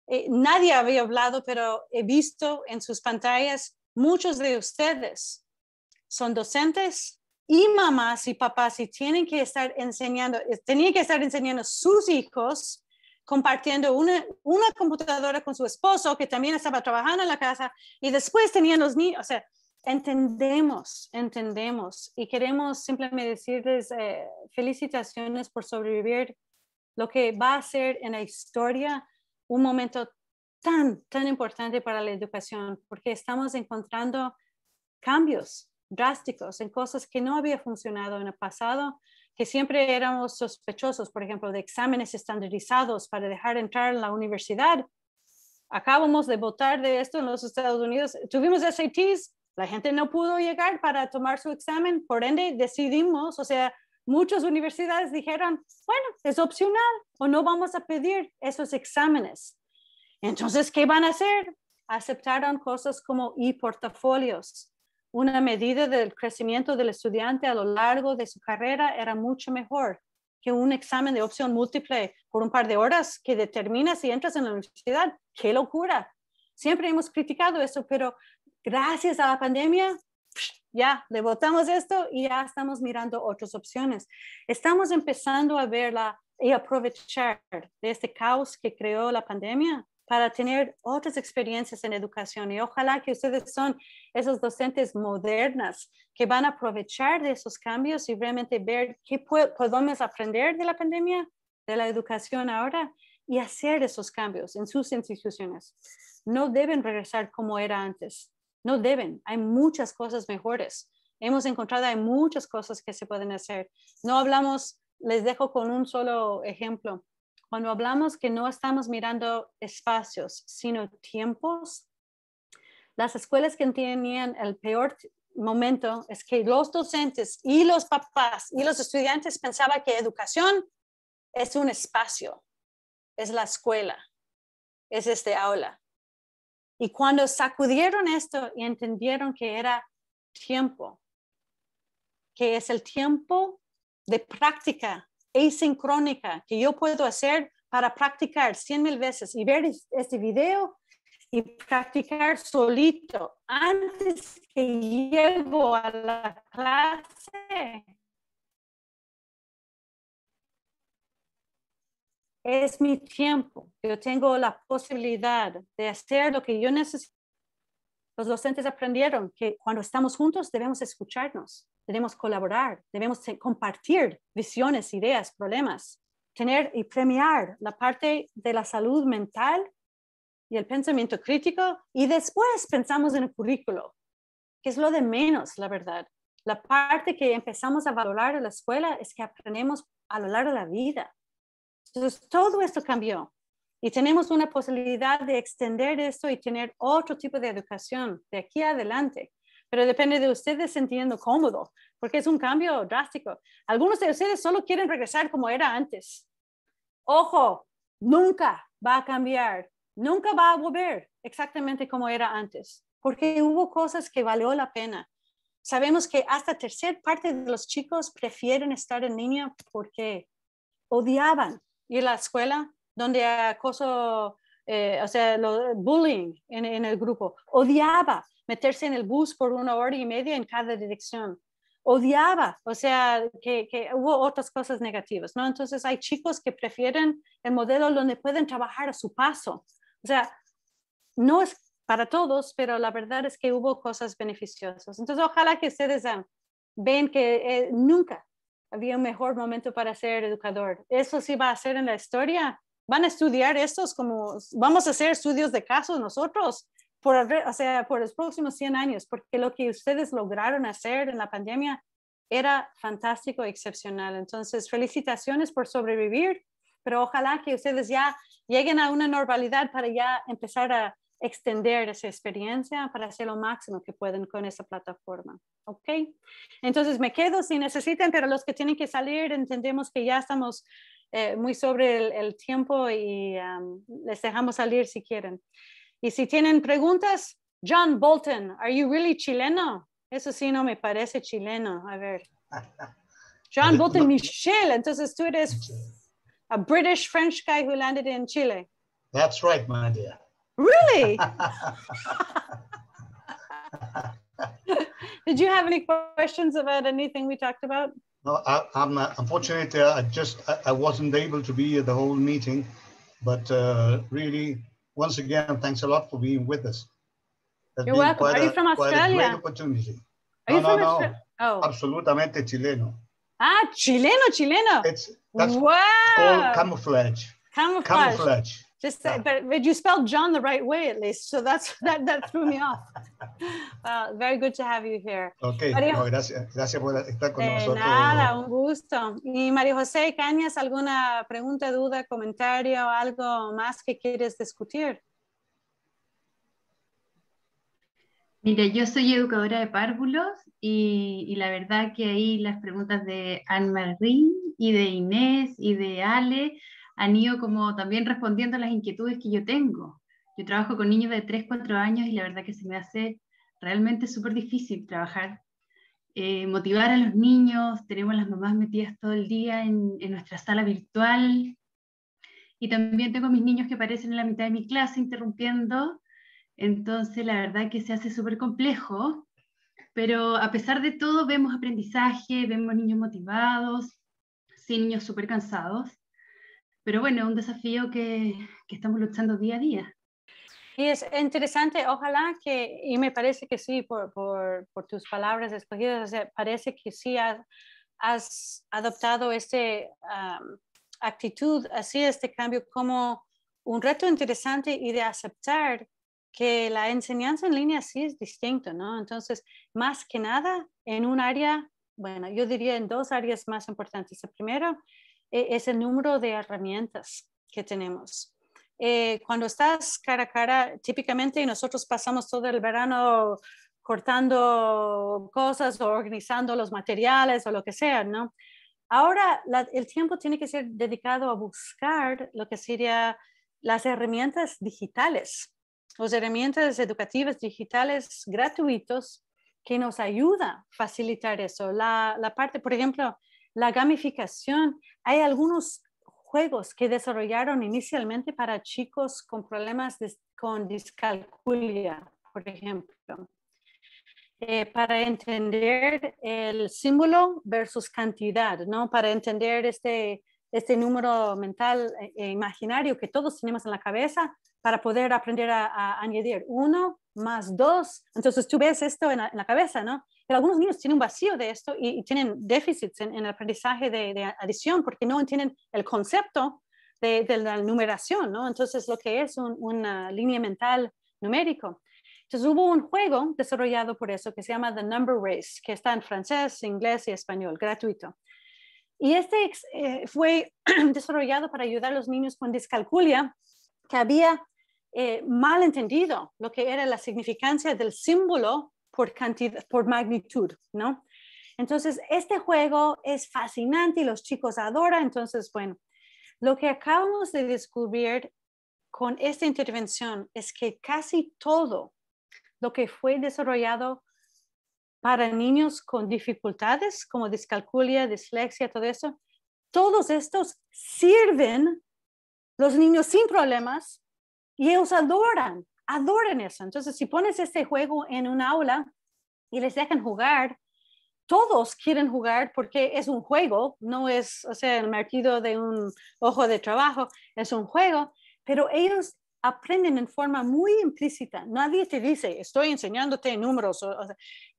eh, nadie había hablado, pero he visto en sus pantallas, muchos de ustedes son docentes y mamás y papás y tienen que estar enseñando, eh, tenían que estar enseñando a sus hijos compartiendo una, computadora con su esposo que también estaba trabajando en la casa y después tenían los niños, o sea, entendemos, entendemos y queremos simplemente decirles eh, felicitaciones por sobrevivir lo que va a ser en la historia un momento tan, tan importante para la educación, porque estamos encontrando cambios drásticos en cosas que no había funcionado en el pasado que siempre éramos sospechosos, por ejemplo, de exámenes estandarizados para dejar entrar en la universidad. Acabamos de votar de esto en los Estados Unidos. Tuvimos SATs, la gente no pudo llegar para tomar su examen, por ende decidimos, o sea, muchas universidades dijeron, bueno, es opcional o no vamos a pedir esos exámenes. Entonces, ¿qué van a hacer? Aceptaron cosas como e-portafolios una medida del crecimiento del estudiante a lo largo de su carrera era mucho mejor que un examen de opción múltiple por un par de horas que determina si entras en la universidad. ¡Qué locura! Siempre hemos criticado eso, pero gracias a la pandemia, ya le votamos esto y ya estamos mirando otras opciones. Estamos empezando a verla y aprovechar de este caos que creó la pandemia para tener otras experiencias en educación. Y ojalá que ustedes son esos docentes modernas que van a aprovechar de esos cambios y realmente ver qué podemos aprender de la pandemia, de la educación ahora y hacer esos cambios en sus instituciones. No deben regresar como era antes. No deben. Hay muchas cosas mejores. Hemos encontrado, hay muchas cosas que se pueden hacer. No hablamos, les dejo con un solo ejemplo cuando hablamos que no estamos mirando espacios, sino tiempos, las escuelas que tenían el peor momento es que los docentes y los papás y los estudiantes pensaban que educación es un espacio, es la escuela, es este aula. Y cuando sacudieron esto y entendieron que era tiempo, que es el tiempo de práctica asincrónica que yo puedo hacer para practicar 100 mil veces y ver este video y practicar solito antes que llego a la clase. Es mi tiempo. Yo tengo la posibilidad de hacer lo que yo necesito. Los docentes aprendieron que cuando estamos juntos debemos escucharnos debemos colaborar, debemos compartir visiones, ideas, problemas, tener y premiar la parte de la salud mental y el pensamiento crítico y después pensamos en el currículo, que es lo de menos, la verdad. La parte que empezamos a valorar en la escuela es que aprendemos a lo largo de la vida. Entonces, todo esto cambió y tenemos una posibilidad de extender esto y tener otro tipo de educación de aquí adelante pero depende de ustedes sintiendo cómodo, porque es un cambio drástico. Algunos de ustedes solo quieren regresar como era antes. Ojo, nunca va a cambiar, nunca va a volver exactamente como era antes, porque hubo cosas que valió la pena. Sabemos que hasta tercera parte de los chicos prefieren estar en línea porque odiaban ir a la escuela donde acoso, eh, o sea, bullying en, en el grupo, odiaba meterse en el bus por una hora y media en cada dirección. Odiaba, o sea, que, que hubo otras cosas negativas, ¿no? Entonces hay chicos que prefieren el modelo donde pueden trabajar a su paso. O sea, no es para todos, pero la verdad es que hubo cosas beneficiosas. Entonces, ojalá que ustedes ah, vean que eh, nunca había un mejor momento para ser educador. Eso sí va a ser en la historia. Van a estudiar estos como, vamos a hacer estudios de casos nosotros por, o sea, por los próximos 100 años, porque lo que ustedes lograron hacer en la pandemia era fantástico, excepcional. Entonces, felicitaciones por sobrevivir, pero ojalá que ustedes ya lleguen a una normalidad para ya empezar a extender esa experiencia para hacer lo máximo que pueden con esa plataforma. ¿Ok? Entonces me quedo si necesitan, pero los que tienen que salir entendemos que ya estamos eh, muy sobre el, tiempo y les dejamos salir si quieren. Y si tienen preguntas, John Bolton, ¿are you really chileno? Eso sí no me parece chileno. A ver. <laughs> John Bolton Michel. Entonces tú eres a British French guy who landed in Chile. That's right, my dear. Really? <laughs> Did you have any questions about anything we talked about? No, I, am uh, unfortunately I just I, I, wasn't able to be at the whole meeting, but uh, really once again, thanks a lot for being with us. It's You're welcome. Are a, you from Australia? opportunity. Are no, you no, from no. Australia? Oh. Absolutamente chileno. Ah, chileno, chileno. It's that's wow. camouflage. Camouflage. Camouflage. Just say, but but, you spelled John the right way at least, so that's <laughs> that that threw me off. <laughs> Well, very good to have you here. Okay, no, gracias, gracias por estar con eh, nosotros. Nada, un gusto. Y María José Cañas, alguna pregunta, duda, comentario, o algo más que quieres discutir? Mire, yo soy educadora de párvulos y, y, la verdad que ahí las preguntas de Anne-Marie y de Inés y de Ale han ido como también respondiendo a las inquietudes que yo tengo. Yo trabajo con niños de 3, 4 años y la verdad que se me hace realmente súper difícil trabajar, eh, motivar a los niños, tenemos las mamás metidas todo el día en, en nuestra sala virtual y también tengo mis niños que aparecen en la mitad de mi clase interrumpiendo, entonces la verdad que se hace súper complejo, pero a pesar de todo vemos aprendizaje, vemos niños motivados, sí niños súper cansados, pero bueno, es un desafío que, estamos luchando día a día. Y es interesante, ojalá que, y me parece que sí, por, tus palabras escogidas, parece que sí has, adoptado esta actitud así este cambio como un reto interesante y de aceptar que la enseñanza en línea sí es distinto, ¿no? Entonces, más que nada, en un área, bueno, yo diría en dos áreas más importantes. el primero, e-, es el número de herramientas que tenemos. Eh, cuando estás cara a cara, típicamente nosotros pasamos todo el verano cortando cosas o organizando los materiales o lo que sea, ¿no? Ahora el tiempo tiene que ser dedicado a buscar lo que sería las herramientas digitales, las herramientas educativas digitales gratuitos que nos ayudan a facilitar eso. la parte, por ejemplo, la gamificación, hay algunos juegos que desarrollaron inicialmente para chicos con problemas con discalculia, por ejemplo, eh, para entender el símbolo versus cantidad, ¿no? para entender este, este número mental e, e imaginario que todos tenemos en la cabeza para poder aprender a añadir uno más dos. Entonces tú ves esto en la, cabeza, ¿no? Pero algunos niños tienen un vacío de esto y, tienen déficits en, el aprendizaje de, adición porque no entienden el concepto de, la numeración, ¿no? Entonces lo que es una línea mental numérico. Entonces hubo un juego desarrollado por eso que se llama The Number Race, que está en francés, inglés y español, gratuito. Y este eh, fue <clears throat> desarrollado para ayudar a los niños con discalculia, que había eh, mal entendido lo que era la significancia del símbolo por, cantidad, por magnitud, ¿no? Entonces, este juego es fascinante y los chicos adoran. Entonces, bueno, lo que acabamos de descubrir con esta intervención es que casi todo lo que fue desarrollado para niños con dificultades como discalculia, dislexia, todo eso, todos estos sirven los niños sin problemas y ellos adoran, adoran eso. Entonces, si pones este juego en una aula y les dejan jugar, todos quieren jugar porque es un juego, no es, o sea, el martillo de un ojo de trabajo, es un juego, pero ellos aprenden en forma muy implícita. Nadie te dice, estoy enseñándote números.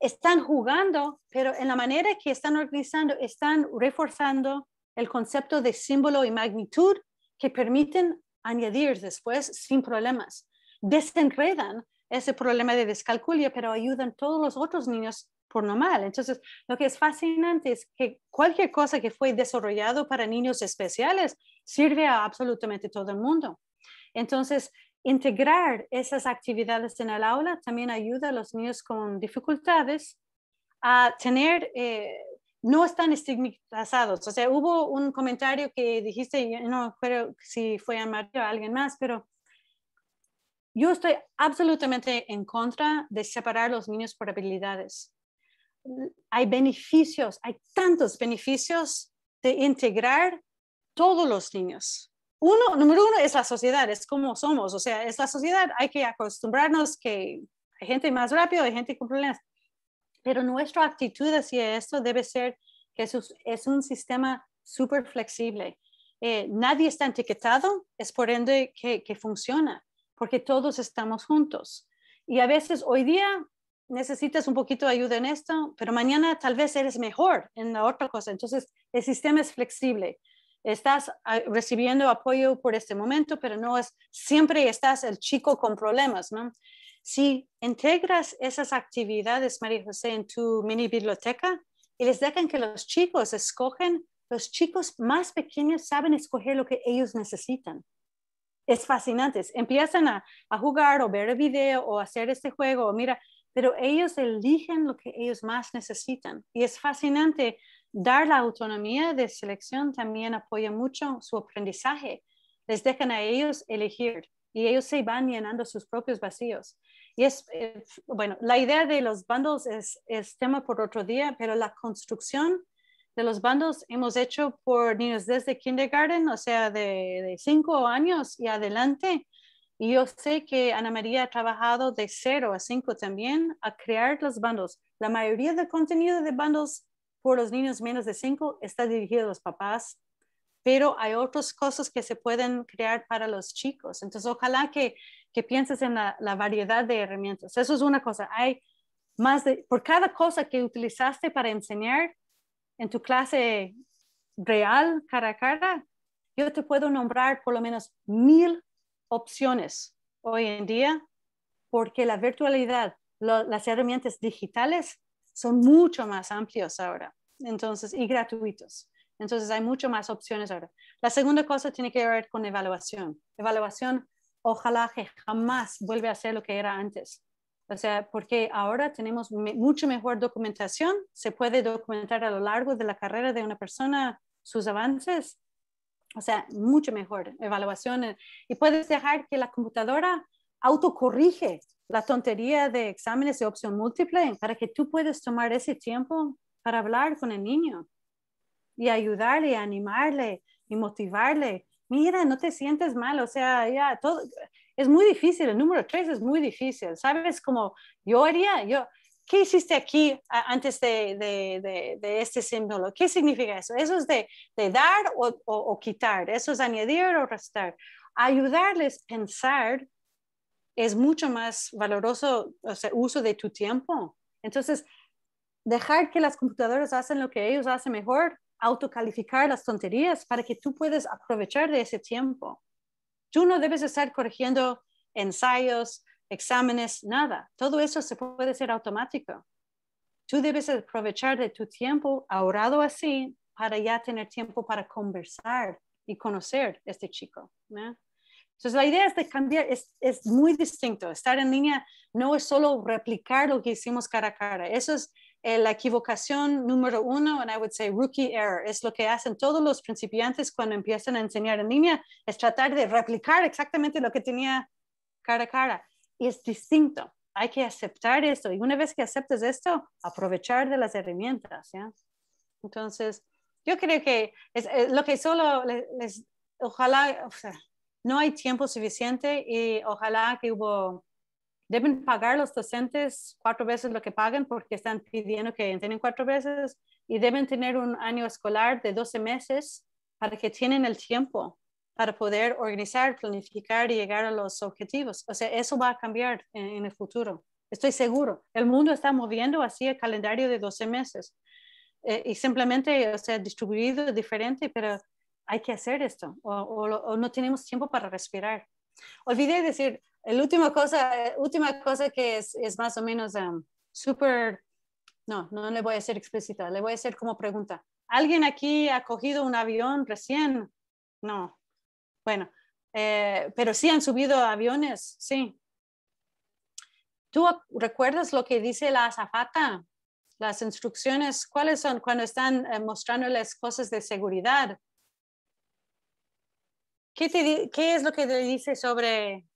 están jugando, pero en la manera que están organizando, están reforzando el concepto de símbolo y magnitud que permiten añadir después sin problemas. Desenredan ese problema de descalculia, pero ayudan a todos los otros niños por normal. Entonces, lo que es fascinante es que cualquier cosa que fue desarrollado para niños especiales sirve a absolutamente todo el mundo. Entonces, integrar esas actividades en el aula también ayuda a los niños con dificultades a tener eh, no están estigmatizados. O sea, hubo un comentario que dijiste, no creo si fue a Mario o a alguien más, pero yo estoy absolutamente en contra de separar los niños por habilidades. Hay beneficios, hay tantos beneficios de integrar todos los niños. Uno, número uno es la sociedad, es como somos, o sea, es la sociedad, hay que acostumbrarnos que hay gente más rápido, hay gente con problemas, pero nuestra actitud hacia esto debe ser que es un sistema súper flexible. Eh, nadie está etiquetado, es por ende que, funciona, porque todos estamos juntos. Y a veces hoy día necesitas un poquito de ayuda en esto, pero mañana tal vez eres mejor en la otra cosa. Entonces, el sistema es flexible. Estás ah, recibiendo apoyo por este momento, pero no es siempre estás el chico con problemas, ¿no? Si integras esas actividades, María José, en tu mini biblioteca y les dejan que los chicos escogen, los chicos más pequeños saben escoger lo que ellos necesitan. Es fascinante. Empiezan a, jugar o ver el video o hacer este juego o mira, pero ellos eligen lo que ellos más necesitan. Y es fascinante dar la autonomía de selección también apoya mucho su aprendizaje. Les dejan a ellos elegir y ellos se van llenando sus propios vacíos. Y es, eh, bueno, la idea de los bandos es, tema por otro día, pero la construcción de los bandos hemos hecho por niños desde kindergarten, o sea, de cinco años y adelante. Y yo sé que Ana María ha trabajado de cero a cinco también a crear los bandos. La mayoría del contenido de bandos por los niños menos de cinco está dirigido a los papás pero hay otras cosas que se pueden crear para los chicos. Entonces, ojalá que, pienses en la, variedad de herramientas. Eso es una cosa. Hay más de, por cada cosa que utilizaste para enseñar en tu clase real, cara a cara, yo te puedo nombrar por lo menos mil opciones hoy en día, porque la virtualidad, las herramientas digitales son mucho más amplios ahora, entonces, y gratuitos. Entonces hay mucho más opciones ahora. La segunda cosa tiene que ver con evaluación. Evaluación, ojalá que jamás vuelva a ser lo que era antes. O sea, porque ahora tenemos mucho mejor documentación, se puede documentar a lo largo de la carrera de una persona sus avances, o sea, mucho mejor evaluación. Y puedes dejar que la computadora autocorrige la tontería de exámenes de opción múltiple para que tú puedas tomar ese tiempo para hablar con el niño y ayudarle, animarle y motivarle. Mira, no te sientes mal, o sea, ya, todo, es muy difícil, el número tres es muy difícil, ¿sabes? Como yo haría, yo, ¿qué hiciste aquí antes de, este símbolo? ¿Qué significa eso? Eso es de, dar o, quitar, eso es añadir o restar. Ayudarles a pensar es mucho más valoroso o sea, uso de tu tiempo. Entonces, dejar que las computadoras hacen lo que ellos hacen mejor autocalificar las tonterías para que tú puedas aprovechar de ese tiempo. Tú no debes estar corrigiendo ensayos, exámenes, nada. Todo eso se puede hacer automático. Tú debes aprovechar de tu tiempo ahorrado así para ya tener tiempo para conversar y conocer a este chico. Entonces la idea es de cambiar, es, es, muy distinto. Estar en línea no es solo replicar lo que hicimos cara a cara. Eso es eh, la equivocación número uno, and I would say rookie error, es lo que hacen todos los principiantes cuando empiezan a enseñar en línea, es tratar de replicar exactamente lo que tenía cara a cara. Y es distinto. Hay que aceptar esto. Y una vez que aceptes esto, aprovechar de las herramientas. ¿ya? Entonces, yo creo que es, lo que solo ojalá, o sea, no hay tiempo suficiente y ojalá que hubo deben pagar los docentes cuatro veces lo que pagan porque están pidiendo que entrenen cuatro veces y deben tener un año escolar de 12 meses para que tienen el tiempo para poder organizar, planificar y llegar a los objetivos. O sea, eso va a cambiar en, el futuro. Estoy seguro. El mundo está moviendo hacia el calendario de 12 meses eh, y simplemente, o sea, distribuido diferente, pero hay que hacer esto o no tenemos tiempo para respirar. Olvidé decir, la última cosa, última cosa que es, más o menos um, súper, no, no le voy a ser explícita, le voy a hacer como pregunta. ¿Alguien aquí ha cogido un avión recién? No. Bueno, eh, pero sí han subido aviones, sí. ¿Tú recuerdas lo que dice la azafata? Las instrucciones, ¿cuáles son cuando están mostrando eh, mostrándoles cosas de seguridad? ¿Qué, te, ¿Qué es lo que te dice sobre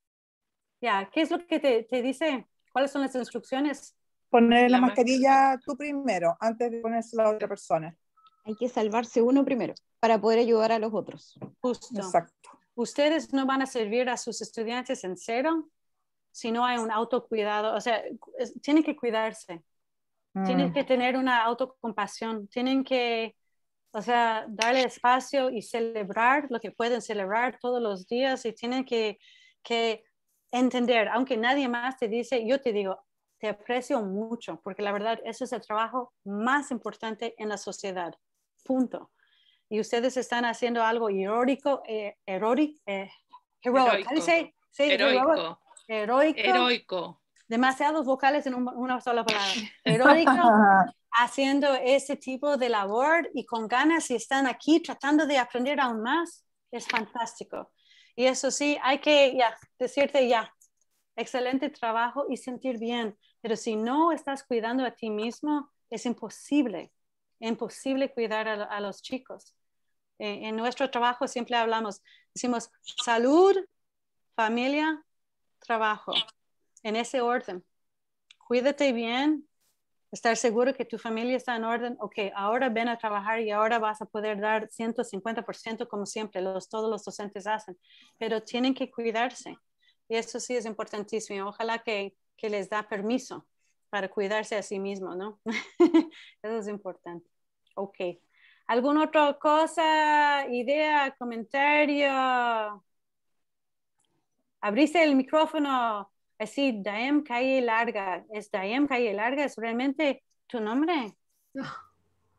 ya, ¿qué es lo que te, te, dice? ¿Cuáles son las instrucciones? Poner la, mascarilla, tú primero, antes de ponerse la otra persona. Hay que salvarse uno primero para poder ayudar a los otros. Justo. Exacto. Ustedes no van a servir a sus estudiantes en cero si no hay un autocuidado. O sea, tienen que cuidarse. Tienen mm. que tener una autocompasión. Tienen que, o sea, darle espacio y celebrar lo que pueden celebrar todos los días y tienen que, que entender, aunque nadie más te dice, yo te digo, te aprecio mucho, porque la verdad, eso es el trabajo más importante en la sociedad. Punto. Y ustedes están haciendo algo heroico, eh, eh, heroico. heroico. heroico. heroico. Demasiados vocales en una sola palabra. <laughs> Heroico, <laughs> haciendo ese tipo de labor y con ganas y están aquí tratando de aprender aún más. Es fantástico. Y eso sí, hay que decirte ya, excelente trabajo y sentir bien. Pero si no estás cuidando a ti mismo, es imposible, imposible cuidar a, los chicos. En, eh, en nuestro trabajo siempre hablamos, decimos salud, familia, trabajo, en ese orden. Cuídate bien, estar seguro que tu familia está en orden, ok, ahora ven a trabajar y ahora vas a poder dar 150% como siempre, los, todos los docentes hacen, pero tienen que cuidarse. Y eso sí es importantísimo. Ojalá que, que les da permiso para cuidarse a sí mismo, ¿no? <laughs> eso es importante. Ok. ¿Alguna otra cosa, idea, comentario? Abriste el micrófono así, eh, Daem Calle Larga, es Daem Calle Larga, es realmente tu nombre.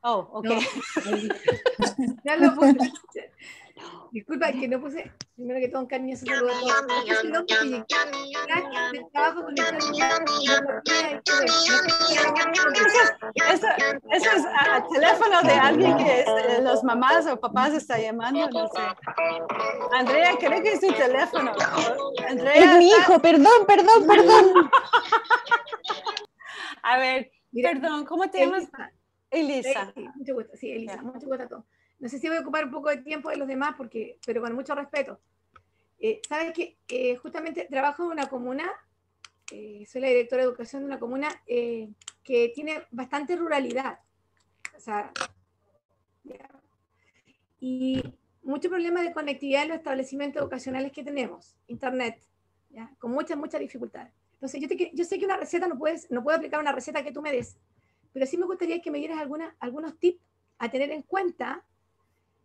Oh, ok. <laughs> ya lo puse. Disculpa, que no puse, primero que todo, un cariño. Eso, eso es a, ah, ah, teléfono de alguien que es, eh, los mamás o papás está llamando. No sé. Andrea, creo que es tu teléfono. es mi hijo, perdón, perdón, perdón. a ver, perdón, ¿cómo te llamas? Elisa. mucho gusto, sí, Elisa, mucho gusto a todos. No sé si voy a ocupar un poco de tiempo de los demás, porque, pero con mucho respeto. Eh, Sabes que eh, justamente trabajo en una comuna, eh, soy la directora de educación de una comuna que tiene bastante ruralidad. O sea, y mucho problema de conectividad en los establecimientos educacionales que tenemos, internet, con mucha mucha dificultad. Entonces, yo, yo sé que una receta no puedes, no puedo aplicar una receta que tú me des, pero sí me gustaría que me dieras alguna, algunos tips a tener en cuenta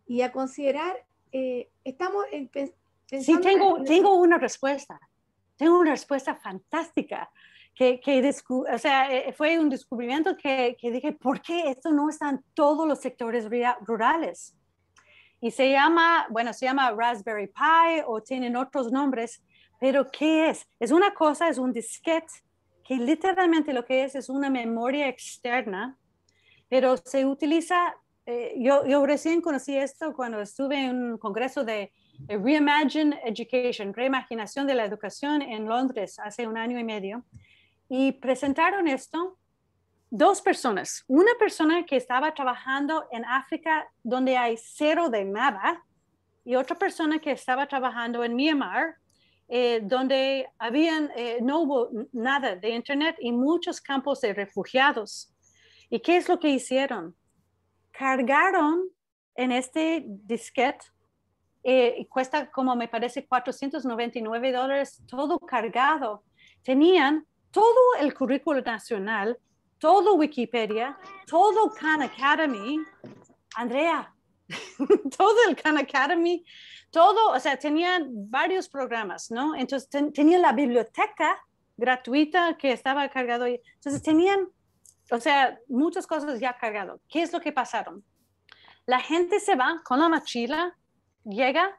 y a considerar. Eh, estamos Sí, tengo, tengo una respuesta. Tengo una respuesta fantástica. Que, que o sea, eh, eh, fue un descubrimiento que, que, dije, ¿por qué esto no está en todos los sectores rurales? Y se llama, bueno, se llama Raspberry Pi o tienen otros nombres, pero ¿qué es? Es una cosa, es un disquete que literalmente lo que es es una memoria externa, pero se utiliza, eh, yo, yo, recién conocí esto cuando estuve en un congreso de eh, Reimagine Education, reimaginación de la educación en Londres hace un año y medio, y presentaron esto dos personas, una persona que estaba trabajando en África donde hay cero de nada, y otra persona que estaba trabajando en Myanmar, eh, donde habían, eh, no hubo nada de Internet y muchos campos de refugiados. ¿Y qué es lo que hicieron? Cargaron en este disquete, eh, cuesta como me parece 499 dólares, todo cargado. Tenían todo el currículo nacional, todo Wikipedia, todo Khan Academy. Andrea, <laughs> todo el Khan Academy, todo, o sea, tenían varios programas, ¿no? Entonces tenían la biblioteca gratuita que estaba cargado. Entonces tenían, o sea, muchas cosas ya cargado. ¿Qué es lo que pasaron? La gente se va con la mochila, llega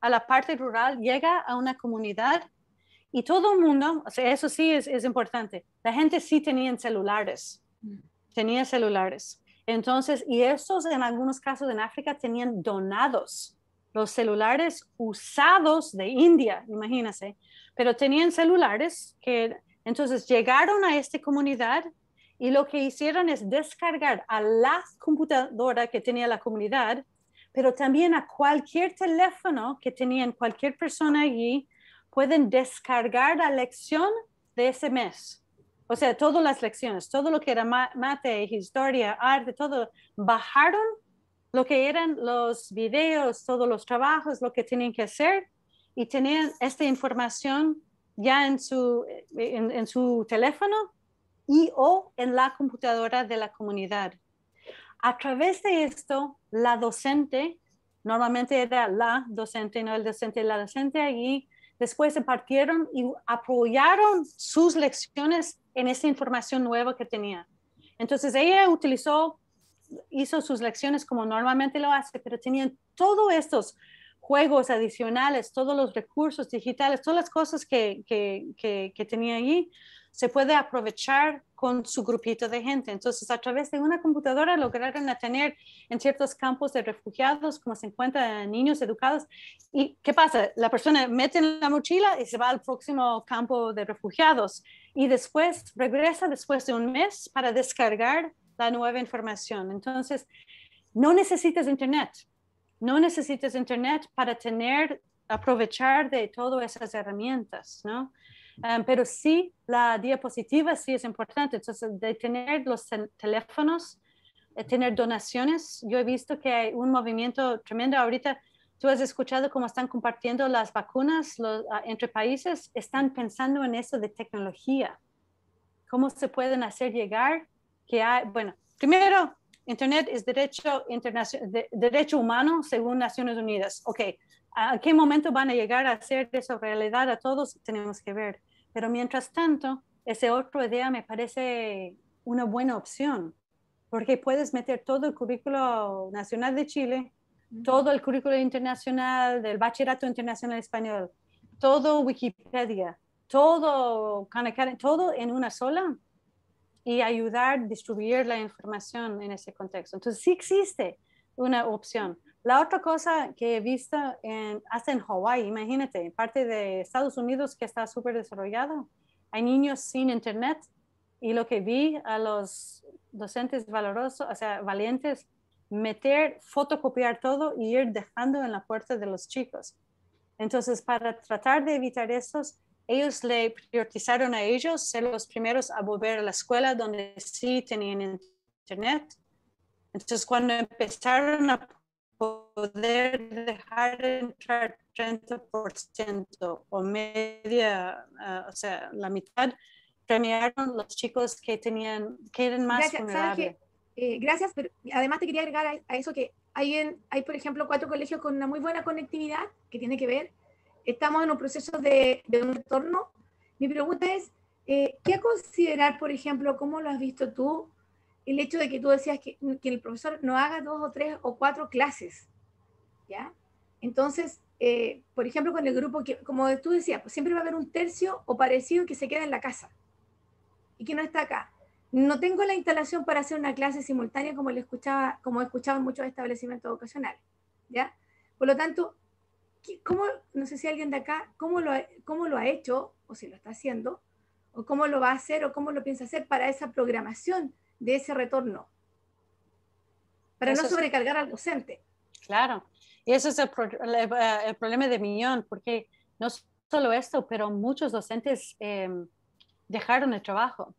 a la parte rural, llega a una comunidad y todo el mundo, o sea, eso sí es, es importante, la gente sí tenía celulares, mm. tenía celulares. Entonces, y estos en algunos casos en África tenían donados los celulares usados de India, imagínense, pero tenían celulares que entonces llegaron a esta comunidad y lo que hicieron es descargar a la computadora que tenía la comunidad, pero también a cualquier teléfono que tenían cualquier persona allí, pueden descargar la lección de ese mes o sea, todas las lecciones, todo lo que era mate, historia, arte, todo, bajaron lo que eran los videos, todos los trabajos, lo que tenían que hacer y tenían esta información ya en su, eh, en, su teléfono y o en la computadora de la comunidad. A través de esto, la docente, normalmente era la docente, no el docente, la docente allí, después se partieron y apoyaron sus lecciones en esa información nueva que tenía. Entonces ella utilizó, hizo sus lecciones como normalmente lo hace, pero tenía todos estos juegos adicionales, todos los recursos digitales, todas las cosas que, que, que, que tenía allí, se puede aprovechar con su grupito de gente. Entonces, a través de una computadora lograron tener en ciertos campos de refugiados como se 50 niños educados. ¿Y qué pasa? La persona mete en la mochila y se va al próximo campo de refugiados y después regresa después de un mes para descargar la nueva información. Entonces, no necesitas internet. No necesitas internet para tener, aprovechar de todas esas herramientas, ¿no? Em, pero sí, la diapositiva sí es importante. Entonces, de tener los teléfonos, de eh, tener donaciones, yo he visto que hay un movimiento tremendo ahorita. Tú has escuchado cómo están compartiendo las vacunas entre países, están pensando en eso de tecnología. ¿Cómo se pueden hacer llegar que hay, bueno, primero, Internet es derecho, internacional, derecho humano según Naciones Unidas. Ok, a qué momento van a llegar a hacer eso realidad a todos, tenemos que ver. Pero mientras tanto, esa otra idea me parece una buena opción, porque puedes meter todo el currículo nacional de Chile, todo el currículo internacional del Bachillerato Internacional Español, todo Wikipedia, todo todo en una sola y ayudar a distribuir la información en ese contexto. Entonces sí existe una opción. La otra cosa que he visto en, hasta en Hawái, imagínate, en parte de Estados Unidos que está súper desarrollado, hay niños sin internet y lo que vi a los docentes valerosos, o sea, valientes, meter, fotocopiar todo y ir dejando en la puerta de los chicos. Entonces, para tratar de evitar eso, ellos le priorizaron a ellos ser los primeros a volver a la escuela donde sí tenían internet. Entonces, cuando empezaron a poder dejar entrar 30% o media, ah, o sea, la mitad, premiaron los chicos que tenían, que eran más gracias, vulnerables. Eh, gracias, pero además te quería agregar a, eso que hay, hay, por ejemplo, cuatro colegios con una muy buena conectividad que tiene que ver. Estamos en un proceso de, de un retorno. Mi pregunta es, eh, ¿qué considerar, por ejemplo, cómo lo has visto tú el hecho de que tú decías que, el profesor no haga dos o tres o cuatro clases, ¿ya? Entonces, eh, por ejemplo, con el grupo que, como tú decías, pues, siempre va a haber un tercio o parecido que se queda en la casa y que no está acá. No tengo la instalación para hacer una clase simultánea como le escuchaba, como en muchos establecimientos vocacionales. ¿ya? Por lo tanto, ¿cómo, no sé si alguien de acá, cómo lo, cómo lo ha hecho, o si lo está haciendo, o cómo lo va a hacer, o cómo lo piensa hacer para esa programación de ese retorno, para no sobrecargar al docente. Claro, y ese es eh, el, problema de Millón, porque no solo esto, pero muchos docentes em, dejaron el trabajo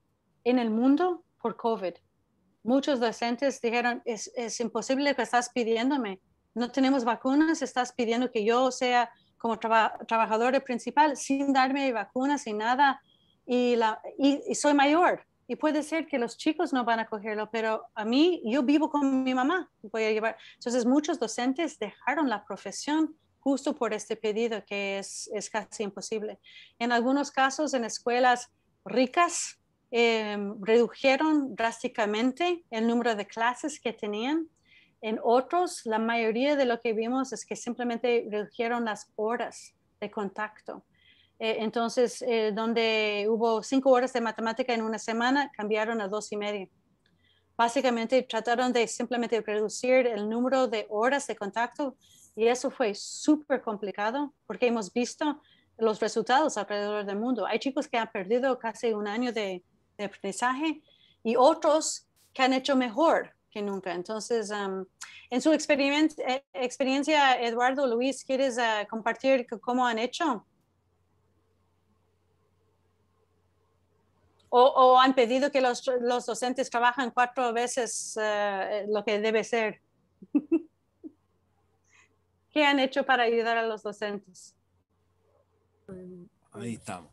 en el mundo por COVID. Muchos docentes dijeron, es, imposible que estás pidiéndome, no tenemos vacunas, estás pidiendo que yo sea como trabajador principal sin darme vacunas y nada, y, la, y soy mayor. Y puede ser que los chicos no van a cogerlo, pero a mí, yo vivo con mi mamá, voy a llevar. Entonces, muchos docentes dejaron la profesión justo por este pedido que es, casi imposible. En algunos casos, en escuelas ricas, em, redujeron drásticamente el número de clases que tenían. En otros, la mayoría de lo que vimos es que simplemente redujeron las horas de contacto. Eh, entonces, eh, donde hubo cinco horas de matemática en una semana, cambiaron a dos y media. Básicamente trataron de simplemente reducir el número de horas de contacto y eso fue súper complicado porque hemos visto los resultados alrededor del mundo. Hay chicos que han perdido casi un año de, aprendizaje y otros que han hecho mejor que nunca. Entonces, um, en su eh, experiencia, Eduardo, Luis, ¿quieres compartir cómo han hecho? o, han pedido que los, docentes trabajen cuatro veces eh, lo que debe ser. <laughs> ¿Qué han hecho para ayudar a los docentes? Ahí estamos.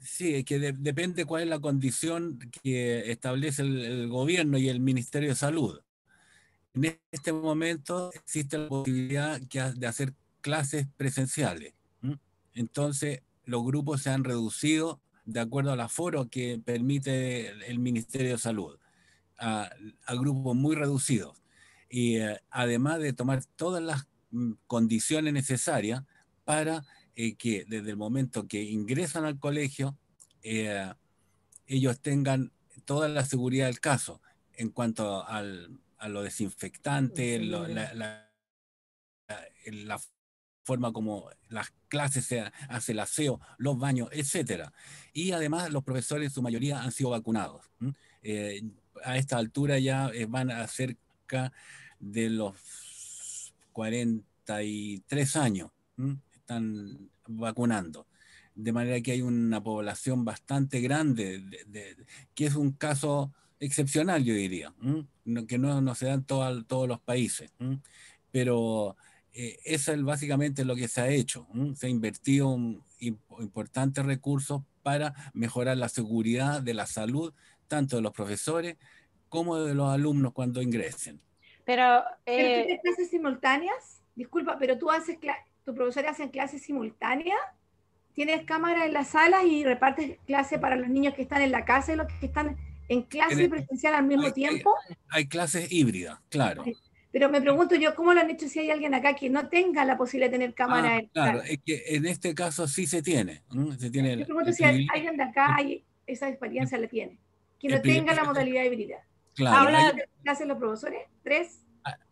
Sí, que depende cuál es la condición que establece el, gobierno y el Ministerio de Salud. En este momento existe la posibilidad de hacer clases presenciales. Entonces, los grupos se han reducido de acuerdo al aforo que permite el Ministerio de Salud, a, grupos muy reducidos. Y eh, además de tomar todas las mm, condiciones necesarias para eh, que desde el momento que ingresan al colegio, eh, ellos tengan toda la seguridad del caso en cuanto a lo desinfectante, la, la, forma como las clases se hace el aseo, los baños, etcétera. Y además los profesores su mayoría han sido vacunados. Eh, a esta altura ya eh, van a cerca de los 43 años. Están vacunando. De manera que hay una población bastante grande, que es un caso excepcional, yo diría, que no, se dan todos los países. Pero eh, eso es básicamente lo que se ha hecho. Se ha invertido un, importantes recursos para mejorar la seguridad de la salud, tanto de los profesores como de los alumnos cuando ingresen. Pero, eh, clases simultáneas? Disculpa, pero tú haces tu profesor hace clases simultáneas. Tienes cámara en las salas y repartes clases para los niños que están en la casa y los que están en clase presencial al mismo tiempo. Hay, clases híbridas, claro. Pero me pregunto yo, ¿cómo lo han hecho si hay alguien acá que no tenga la posibilidad de tener ah, cámara? Ah, claro, es que en este caso sí se tiene. Se tiene yo pregunto si alguien de acá esa experiencia la tiene, que no tenga la modalidad híbrida. Claro, Habla, ¿qué hacen los profesores? Tres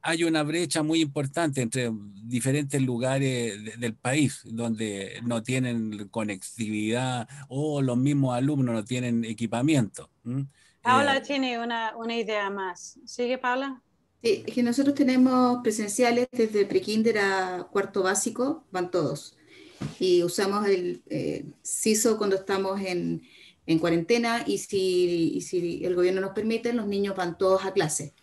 hay una brecha muy importante entre diferentes lugares del país donde no tienen conectividad o los mismos alumnos no tienen equipamiento. Paula eh, tiene una, una, idea más. ¿Sigue, Paula? nosotros tenemos presenciales desde prekinder a cuarto básico, van todos. Y usamos el eh, CISO cuando estamos en, cuarentena y si, y el gobierno nos permite, los niños van todos a clase.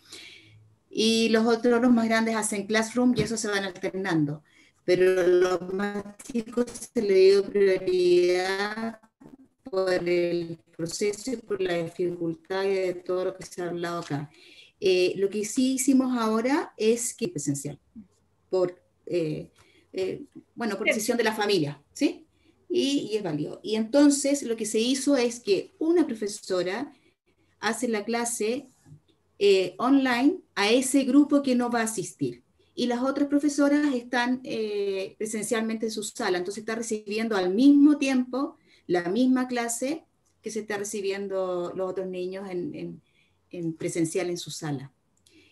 Y los otros, los más grandes, hacen classroom y eso se van alternando. Pero los más chicos se le dio prioridad por el proceso y por la dificultad de todo lo que se ha hablado acá. Eh, lo que sí hicimos ahora es que presencial, por, eh, eh bueno, por decisión de la familia, ¿sí? Y, es válido. Y entonces lo que se hizo es que una profesora hace la clase eh, online a ese grupo que no va a asistir. Y las otras profesoras están presencialmente en su sala, entonces está recibiendo al mismo tiempo la misma clase que se está recibiendo los otros niños en en presencial en su sala.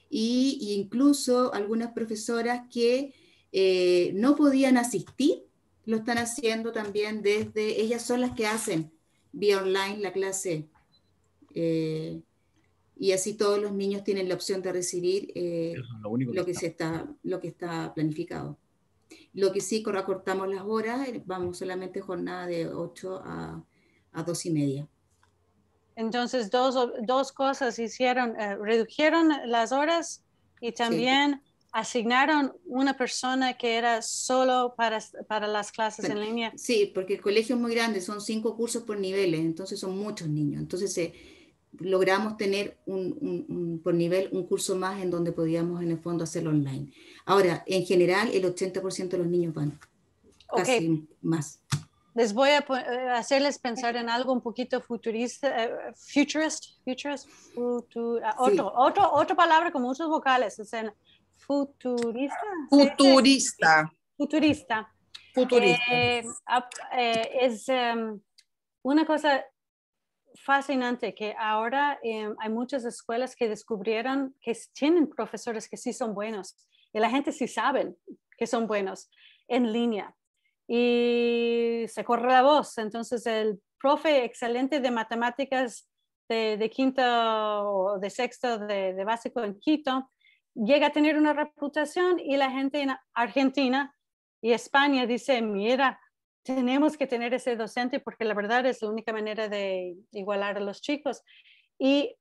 Y, incluso algunas profesoras que eh, no podían asistir lo están haciendo también desde, ellas son las que hacen vía online la clase. Eh, y así todos los niños tienen la opción de recibir eh, lo, que, está. Se está, lo que está planificado. Lo que sí, cortamos las horas, vamos solamente jornada de 8 a, a 2 y media. Entonces, dos, dos cosas hicieron, eh, redujeron las horas y también asignaron una persona que era solo para, las clases en línea. Sí, porque el colegio es muy grande, son cinco cursos por niveles, entonces son muchos niños. Entonces, eh, logramos tener un, por nivel un curso más en donde podíamos en el fondo hacerlo online. Ahora, en general, el 80% de los niños van, más les voy a eh, hacerles pensar en algo un poquito futurista, eh, futurist, futurist, futur, ah, otro, otro, otra palabra con muchos vocales, es en futurista. Futurista. Futurista. Futurista. Eh, es em, una cosa fascinante que ahora em, hay muchas escuelas que descubrieron que tienen profesores que sí son buenos y la gente sí saben que son buenos en línea y se corre la voz. Entonces el profe excelente de matemáticas de, quinto o de sexto de, de básico en Quito llega a tener una reputación y la gente en Argentina y España dice, mira, tenemos que tener ese docente porque la verdad es la única manera de igualar a los chicos. Y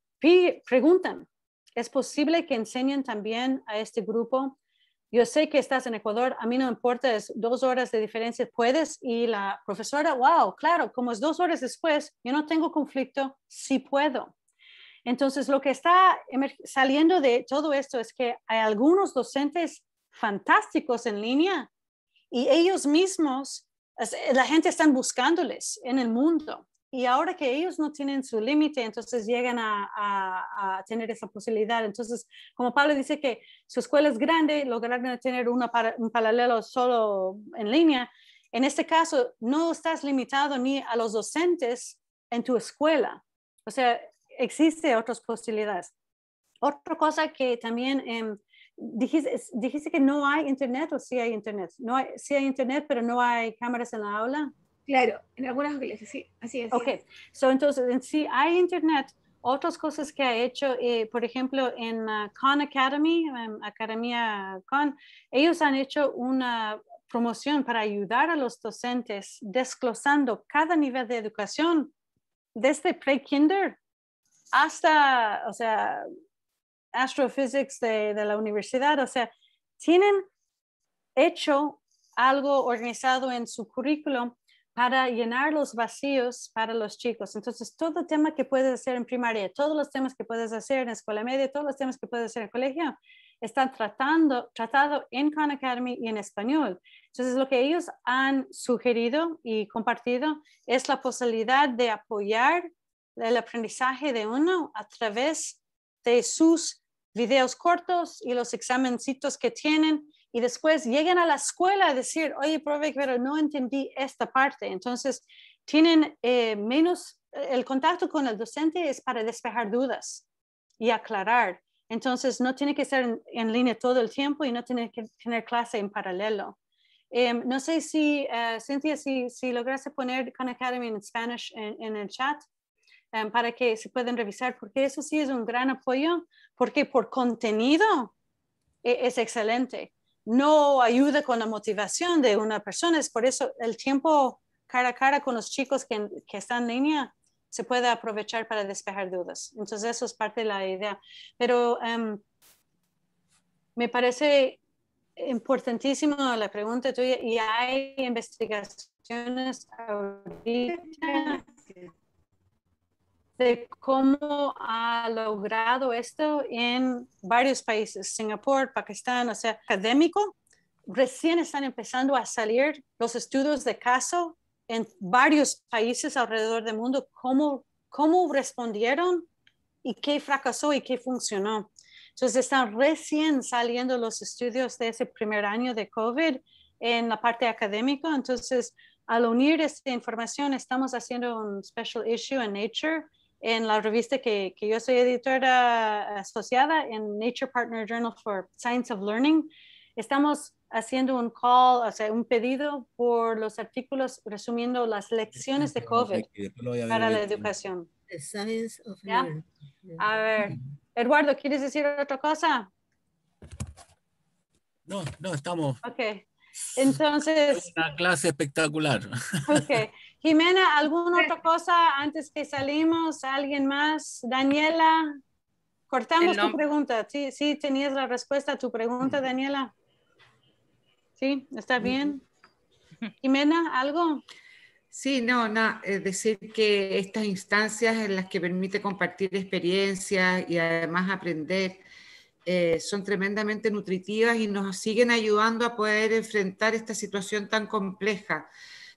preguntan, ¿es posible que enseñen también a este grupo yo sé que estás en Ecuador, a mí no importa, es dos horas de diferencia, puedes. Y la profesora, wow, claro, como es dos horas después, yo no tengo conflicto, sí puedo. Entonces, lo que está saliendo de todo esto es que hay algunos docentes fantásticos en línea y ellos mismos, la gente están buscándoles en el mundo y ahora que ellos no tienen su límite, entonces llegan a, tener esa posibilidad. Entonces, como Pablo dice que su escuela es grande, lograr tener un paralelo solo en línea. En este caso, no estás limitado ni a los docentes en tu escuela. O sea, existen otras posibilidades. Otra cosa que también em, dijiste, dijiste, que no hay internet o sí hay internet. No hay, sí hay internet, pero no hay cámaras en la aula. Claro, en algunas iglesias, sí, así es. Ok, entonces, si hay internet, otras cosas que ha hecho, eh, por ejemplo, en uh, Khan Academy, Academia Khan, ellos han hecho una promoción para ayudar a los docentes desglosando cada nivel de educación desde pre-kinder hasta, o sea, astrophysics de la universidad, o sea, tienen hecho algo organizado en su currículum para llenar los vacíos para los chicos. Entonces, todo tema que puedes hacer en primaria, todos los temas que puedes hacer en escuela media, todos los temas que puedes hacer en colegio, están tratando, tratado en Khan Academy y en español. Entonces, lo que ellos han sugerido y compartido es la posibilidad de apoyar el aprendizaje de uno a través de sus videos cortos y los examencitos que tienen y después llegan a la escuela a decir, oye, profe, pero no entendí esta parte. Entonces, tienen eh, menos, el contacto con el docente es para despejar dudas y aclarar. Entonces, no tiene que ser en, línea todo el tiempo y no tiene que tener clase en paralelo. Em, no sé si, eh, Cynthia, si, si lograste poner Khan Academy en Spanish en, el chat em, para que se puedan revisar, porque eso sí es un gran apoyo, porque por contenido e, es excelente no ayuda con la motivación de una persona. Es por eso el tiempo cara a cara con los chicos que, están en línea se puede aprovechar para despejar dudas. Entonces, eso es parte de la idea. Pero em, me parece importantísimo la pregunta tuya y hay investigaciones ahorita de cómo ha logrado esto en varios países, Singapur, Pakistán, o sea, académico. Recién están empezando a salir los estudios de caso en varios países alrededor del mundo, cómo, cómo respondieron y qué fracasó y qué funcionó. Entonces están recién saliendo los estudios de ese primer año de COVID en la parte académica. Entonces, al unir esta información, estamos haciendo un special issue en Nature en la revista que, yo soy editora asociada, en Nature Partner Journal for Science of Learning, estamos haciendo un call, o sea, un pedido por los artículos resumiendo las lecciones de COVID para la educación. The science of learning. A ver, Eduardo, ¿quieres decir otra cosa? No, no, estamos. Ok, entonces. Una clase espectacular. Ok, Jimena, ¿alguna otra cosa antes que salimos? ¿Alguien más? Daniela, cortamos tu pregunta. Sí, sí, tenías la respuesta a tu pregunta, Daniela. Sí, está bien. Jimena, ¿algo? Sí, no, no, es eh, decir que estas instancias en las que permite compartir experiencias y además aprender eh, son tremendamente nutritivas y nos siguen ayudando a poder enfrentar esta situación tan compleja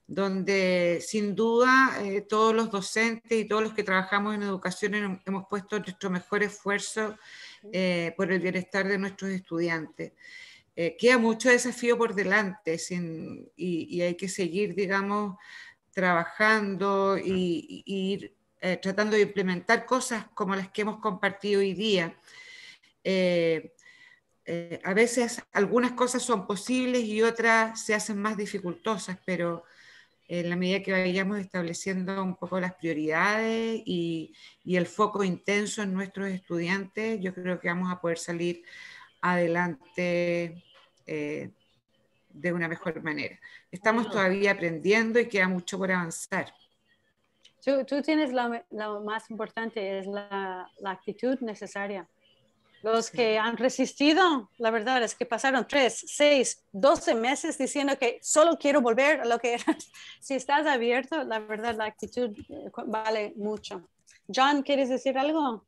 donde sin duda eh, todos los docentes y todos los que trabajamos en educación hemos puesto nuestro mejor esfuerzo eh, por el bienestar de nuestros estudiantes. Eh, queda mucho desafío por delante y, hay que seguir, digamos, trabajando y, ir tratando de implementar cosas como las que hemos compartido hoy día. a veces algunas cosas son posibles y otras se hacen más dificultosas, pero en la medida que vayamos estableciendo un poco las prioridades y, el foco intenso en nuestros estudiantes, yo creo que vamos a poder salir adelante eh, de una mejor manera. Estamos todavía aprendiendo y queda mucho por avanzar. Tú, tienes la, más importante, es la actitud necesaria los que han resistido, la verdad es que pasaron tres, seis, 12 meses diciendo que solo quiero volver a lo que era. <laughs> Si estás abierto, la verdad la actitud eh, vale mucho. John, ¿quieres decir algo?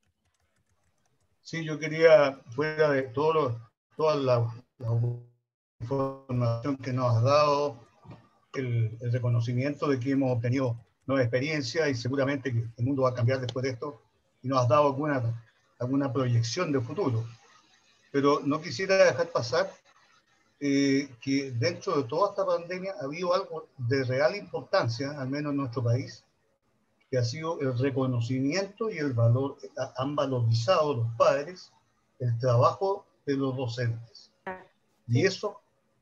Sí, yo quería, fuera de todos todas toda la, información que nos has dado, el, reconocimiento de que hemos obtenido nueva experiencia y seguramente el mundo va a cambiar después de esto, y nos has dado alguna alguna proyección de futuro. Pero no quisiera dejar pasar eh, que dentro de toda esta pandemia ha habido algo de real importancia, al menos en nuestro país, que ha sido el reconocimiento y el valor, eh, han valorizado los padres el trabajo de los docentes. Y eso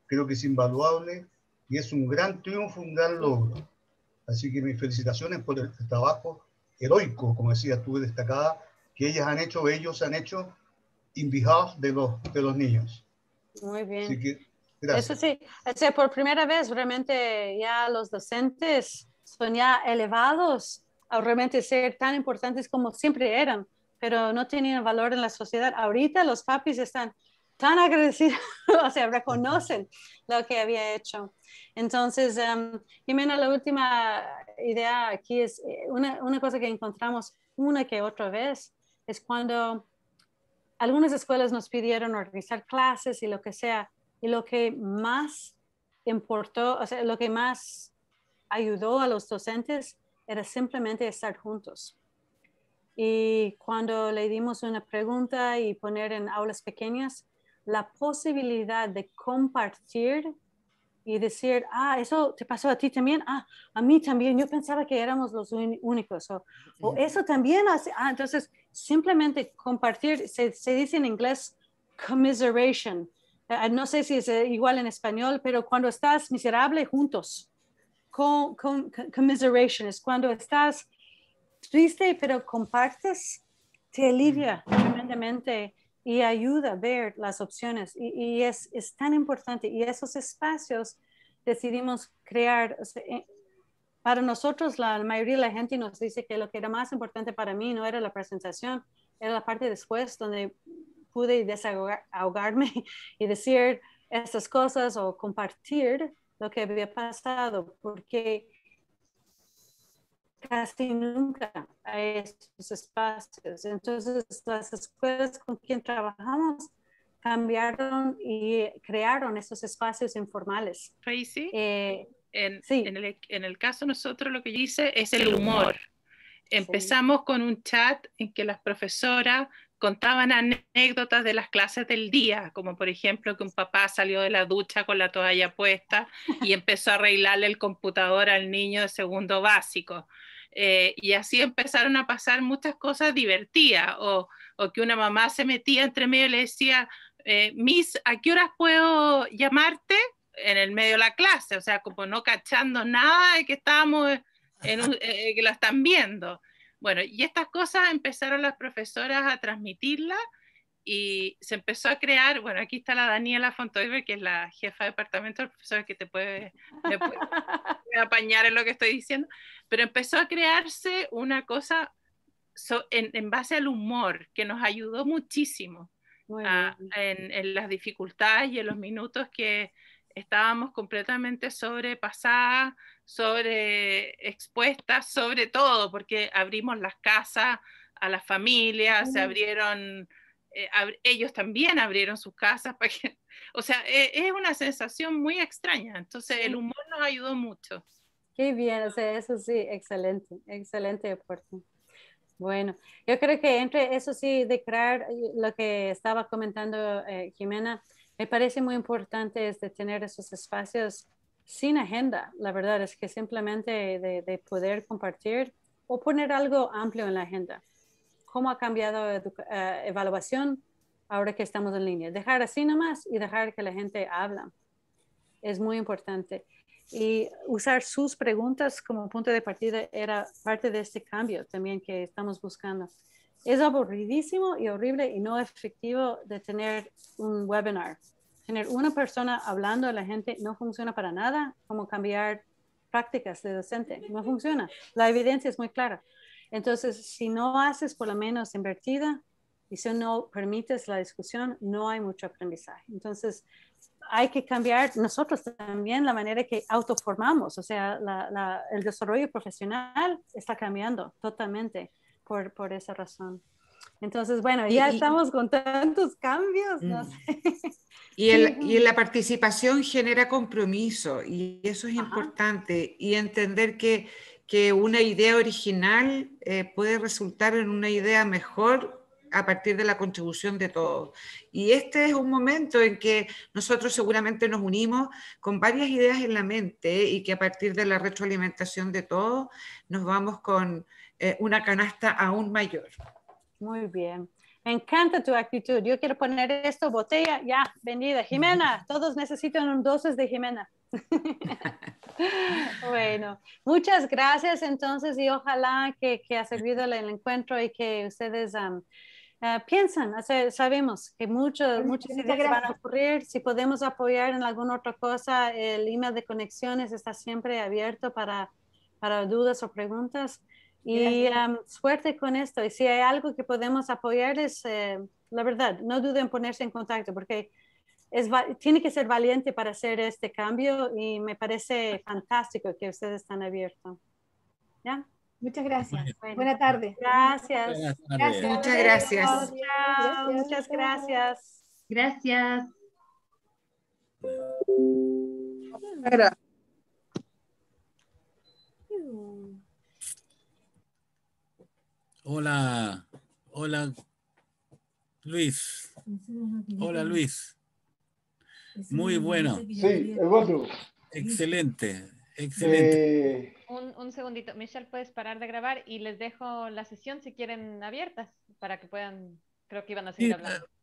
creo que es invaluable y es un gran triunfo, un gran logro. Así que mis felicitaciones por el trabajo heroico, como decía tuve destacada que ellas han hecho, ellos han hecho en behalf de los, de los niños. Muy bien. gracias. Eso sí, por primera vez realmente ya los docentes son ya elevados a realmente ser tan importantes como siempre eran, pero no tenían valor en la sociedad. Ahorita los papis están tan agradecidos, <laughs> o sea, reconocen lo que había hecho. Entonces, y em, Jimena, la última idea aquí es eh, una, una cosa que encontramos una que otra vez es cuando algunas escuelas nos pidieron organizar clases y lo que sea, y lo que más importó, o sea, lo que más ayudó a los docentes era simplemente estar juntos. Y cuando le dimos una pregunta y poner en aulas pequeñas, la posibilidad de compartir y decir, ah, eso te pasó a ti también, ah, a mí también, yo pensaba que éramos los únicos, o, o eso también hace, ah, entonces simplemente compartir, se, dice en inglés commiseration. Eh, no sé si es eh, igual en español, pero cuando estás miserable juntos, con, commiseration es cuando estás triste, pero compartes, te alivia mm. tremendamente y ayuda a ver las opciones. Y, es, es, tan importante. Y esos espacios decidimos crear eh, para nosotros, la, mayoría de la gente nos dice que lo que era más importante para mí no era la presentación, era la parte después donde pude desahogarme <laughs> y decir estas cosas o compartir lo que había pasado, porque casi nunca hay estos espacios. Entonces, las escuelas con quien trabajamos cambiaron y crearon esos espacios informales. Tracy. Eh, en, el, caso nosotros lo que yo hice es el, humor. Empezamos con un chat en que las profesoras contaban anécdotas de las clases del día, como por ejemplo que un papá salió de la ducha con la toalla puesta <laughs> y empezó a arreglarle el computador al niño de segundo básico. Eh, y así empezaron a pasar muchas cosas divertidas, o, que una mamá se metía entre medio y le decía, eh, Miss, ¿a qué horas puedo llamarte? en el medio de la clase, o sea, como no cachando nada de que estábamos, en eh, eh, que lo están viendo. Bueno, y estas cosas empezaron las profesoras a transmitirlas y se empezó a crear, bueno, aquí está la Daniela Fontoiber, que es la jefa de departamento el profesor que te puede, <laughs> apañar en lo que estoy diciendo, pero empezó a crearse una cosa en, base al humor, que nos ayudó muchísimo en las dificultades y en los minutos que, estábamos completamente sobrepasadas, sobre expuestas, sobre todo, porque abrimos las casas a las familias, se abrieron, eh, ellos también abrieron sus casas, para que, <laughs> o sea, e, es una sensación muy extraña, entonces el humor nos ayudó mucho. Qué bien, o sea, eso sí, excelente, excelente deporte. Bueno, yo creo que entre eso sí, de crear eh, lo que estaba comentando eh, Jimena, me parece muy importante es de tener esos espacios sin agenda, la verdad es que simplemente de, poder compartir o poner algo amplio en la agenda. ¿Cómo ha cambiado la eh, evaluación ahora que estamos en línea? Dejar así nomás y dejar que la gente habla. Es muy importante. Y usar sus preguntas como punto de partida era parte de este cambio también que estamos buscando es aburridísimo y horrible y no efectivo de tener un webinar. Tener una persona hablando a la gente no funciona para nada, como cambiar prácticas de docente, no funciona. La evidencia es muy clara. Entonces, si no haces por lo menos invertida y si no permites la discusión, no hay mucho aprendizaje. Entonces, hay que cambiar nosotros también la manera que autoformamos, o sea, el desarrollo profesional está cambiando totalmente por, esa razón. Entonces, bueno, ya estamos con tantos cambios. ¿no? Y, el, y, la participación genera compromiso y eso es importante y entender que, que una idea original eh, puede resultar en una idea mejor a partir de la contribución de todos. Y este es un momento en que nosotros seguramente nos unimos con varias ideas en la mente y que a partir de la retroalimentación de todos nos vamos con, eh, una canasta aún mayor. Muy bien. Me encanta tu actitud. Yo quiero poner esto, botella, ya, vendida. Jimena, todos necesitan un dosis de Jimena. <laughs> bueno, muchas gracias entonces y ojalá que, que ha servido el, encuentro y que ustedes eh, piensan, sabemos que muchos muchas ideas van a ocurrir, si podemos apoyar en alguna otra cosa, el email de conexiones está siempre abierto para, para dudas o preguntas. Y suerte con esto. Y si hay algo que podemos apoyar eh, la verdad, no duden en ponerse en contacto porque es, tiene que ser valiente para hacer este cambio y me parece fantástico que ustedes están abiertos. ¿Ya? Muchas gracias. Buenas tardes. Gracias. Muchas gracias. gracias. Muchas gracias. Gracias. gracias. Hola, hola, Luis. Hola, Luis. Muy bueno. Sí, Excelente, excelente. Eh, un, un, segundito, Michelle, puedes parar de grabar y les dejo la sesión si quieren abiertas para que puedan, creo que iban a seguir hablando. Eh,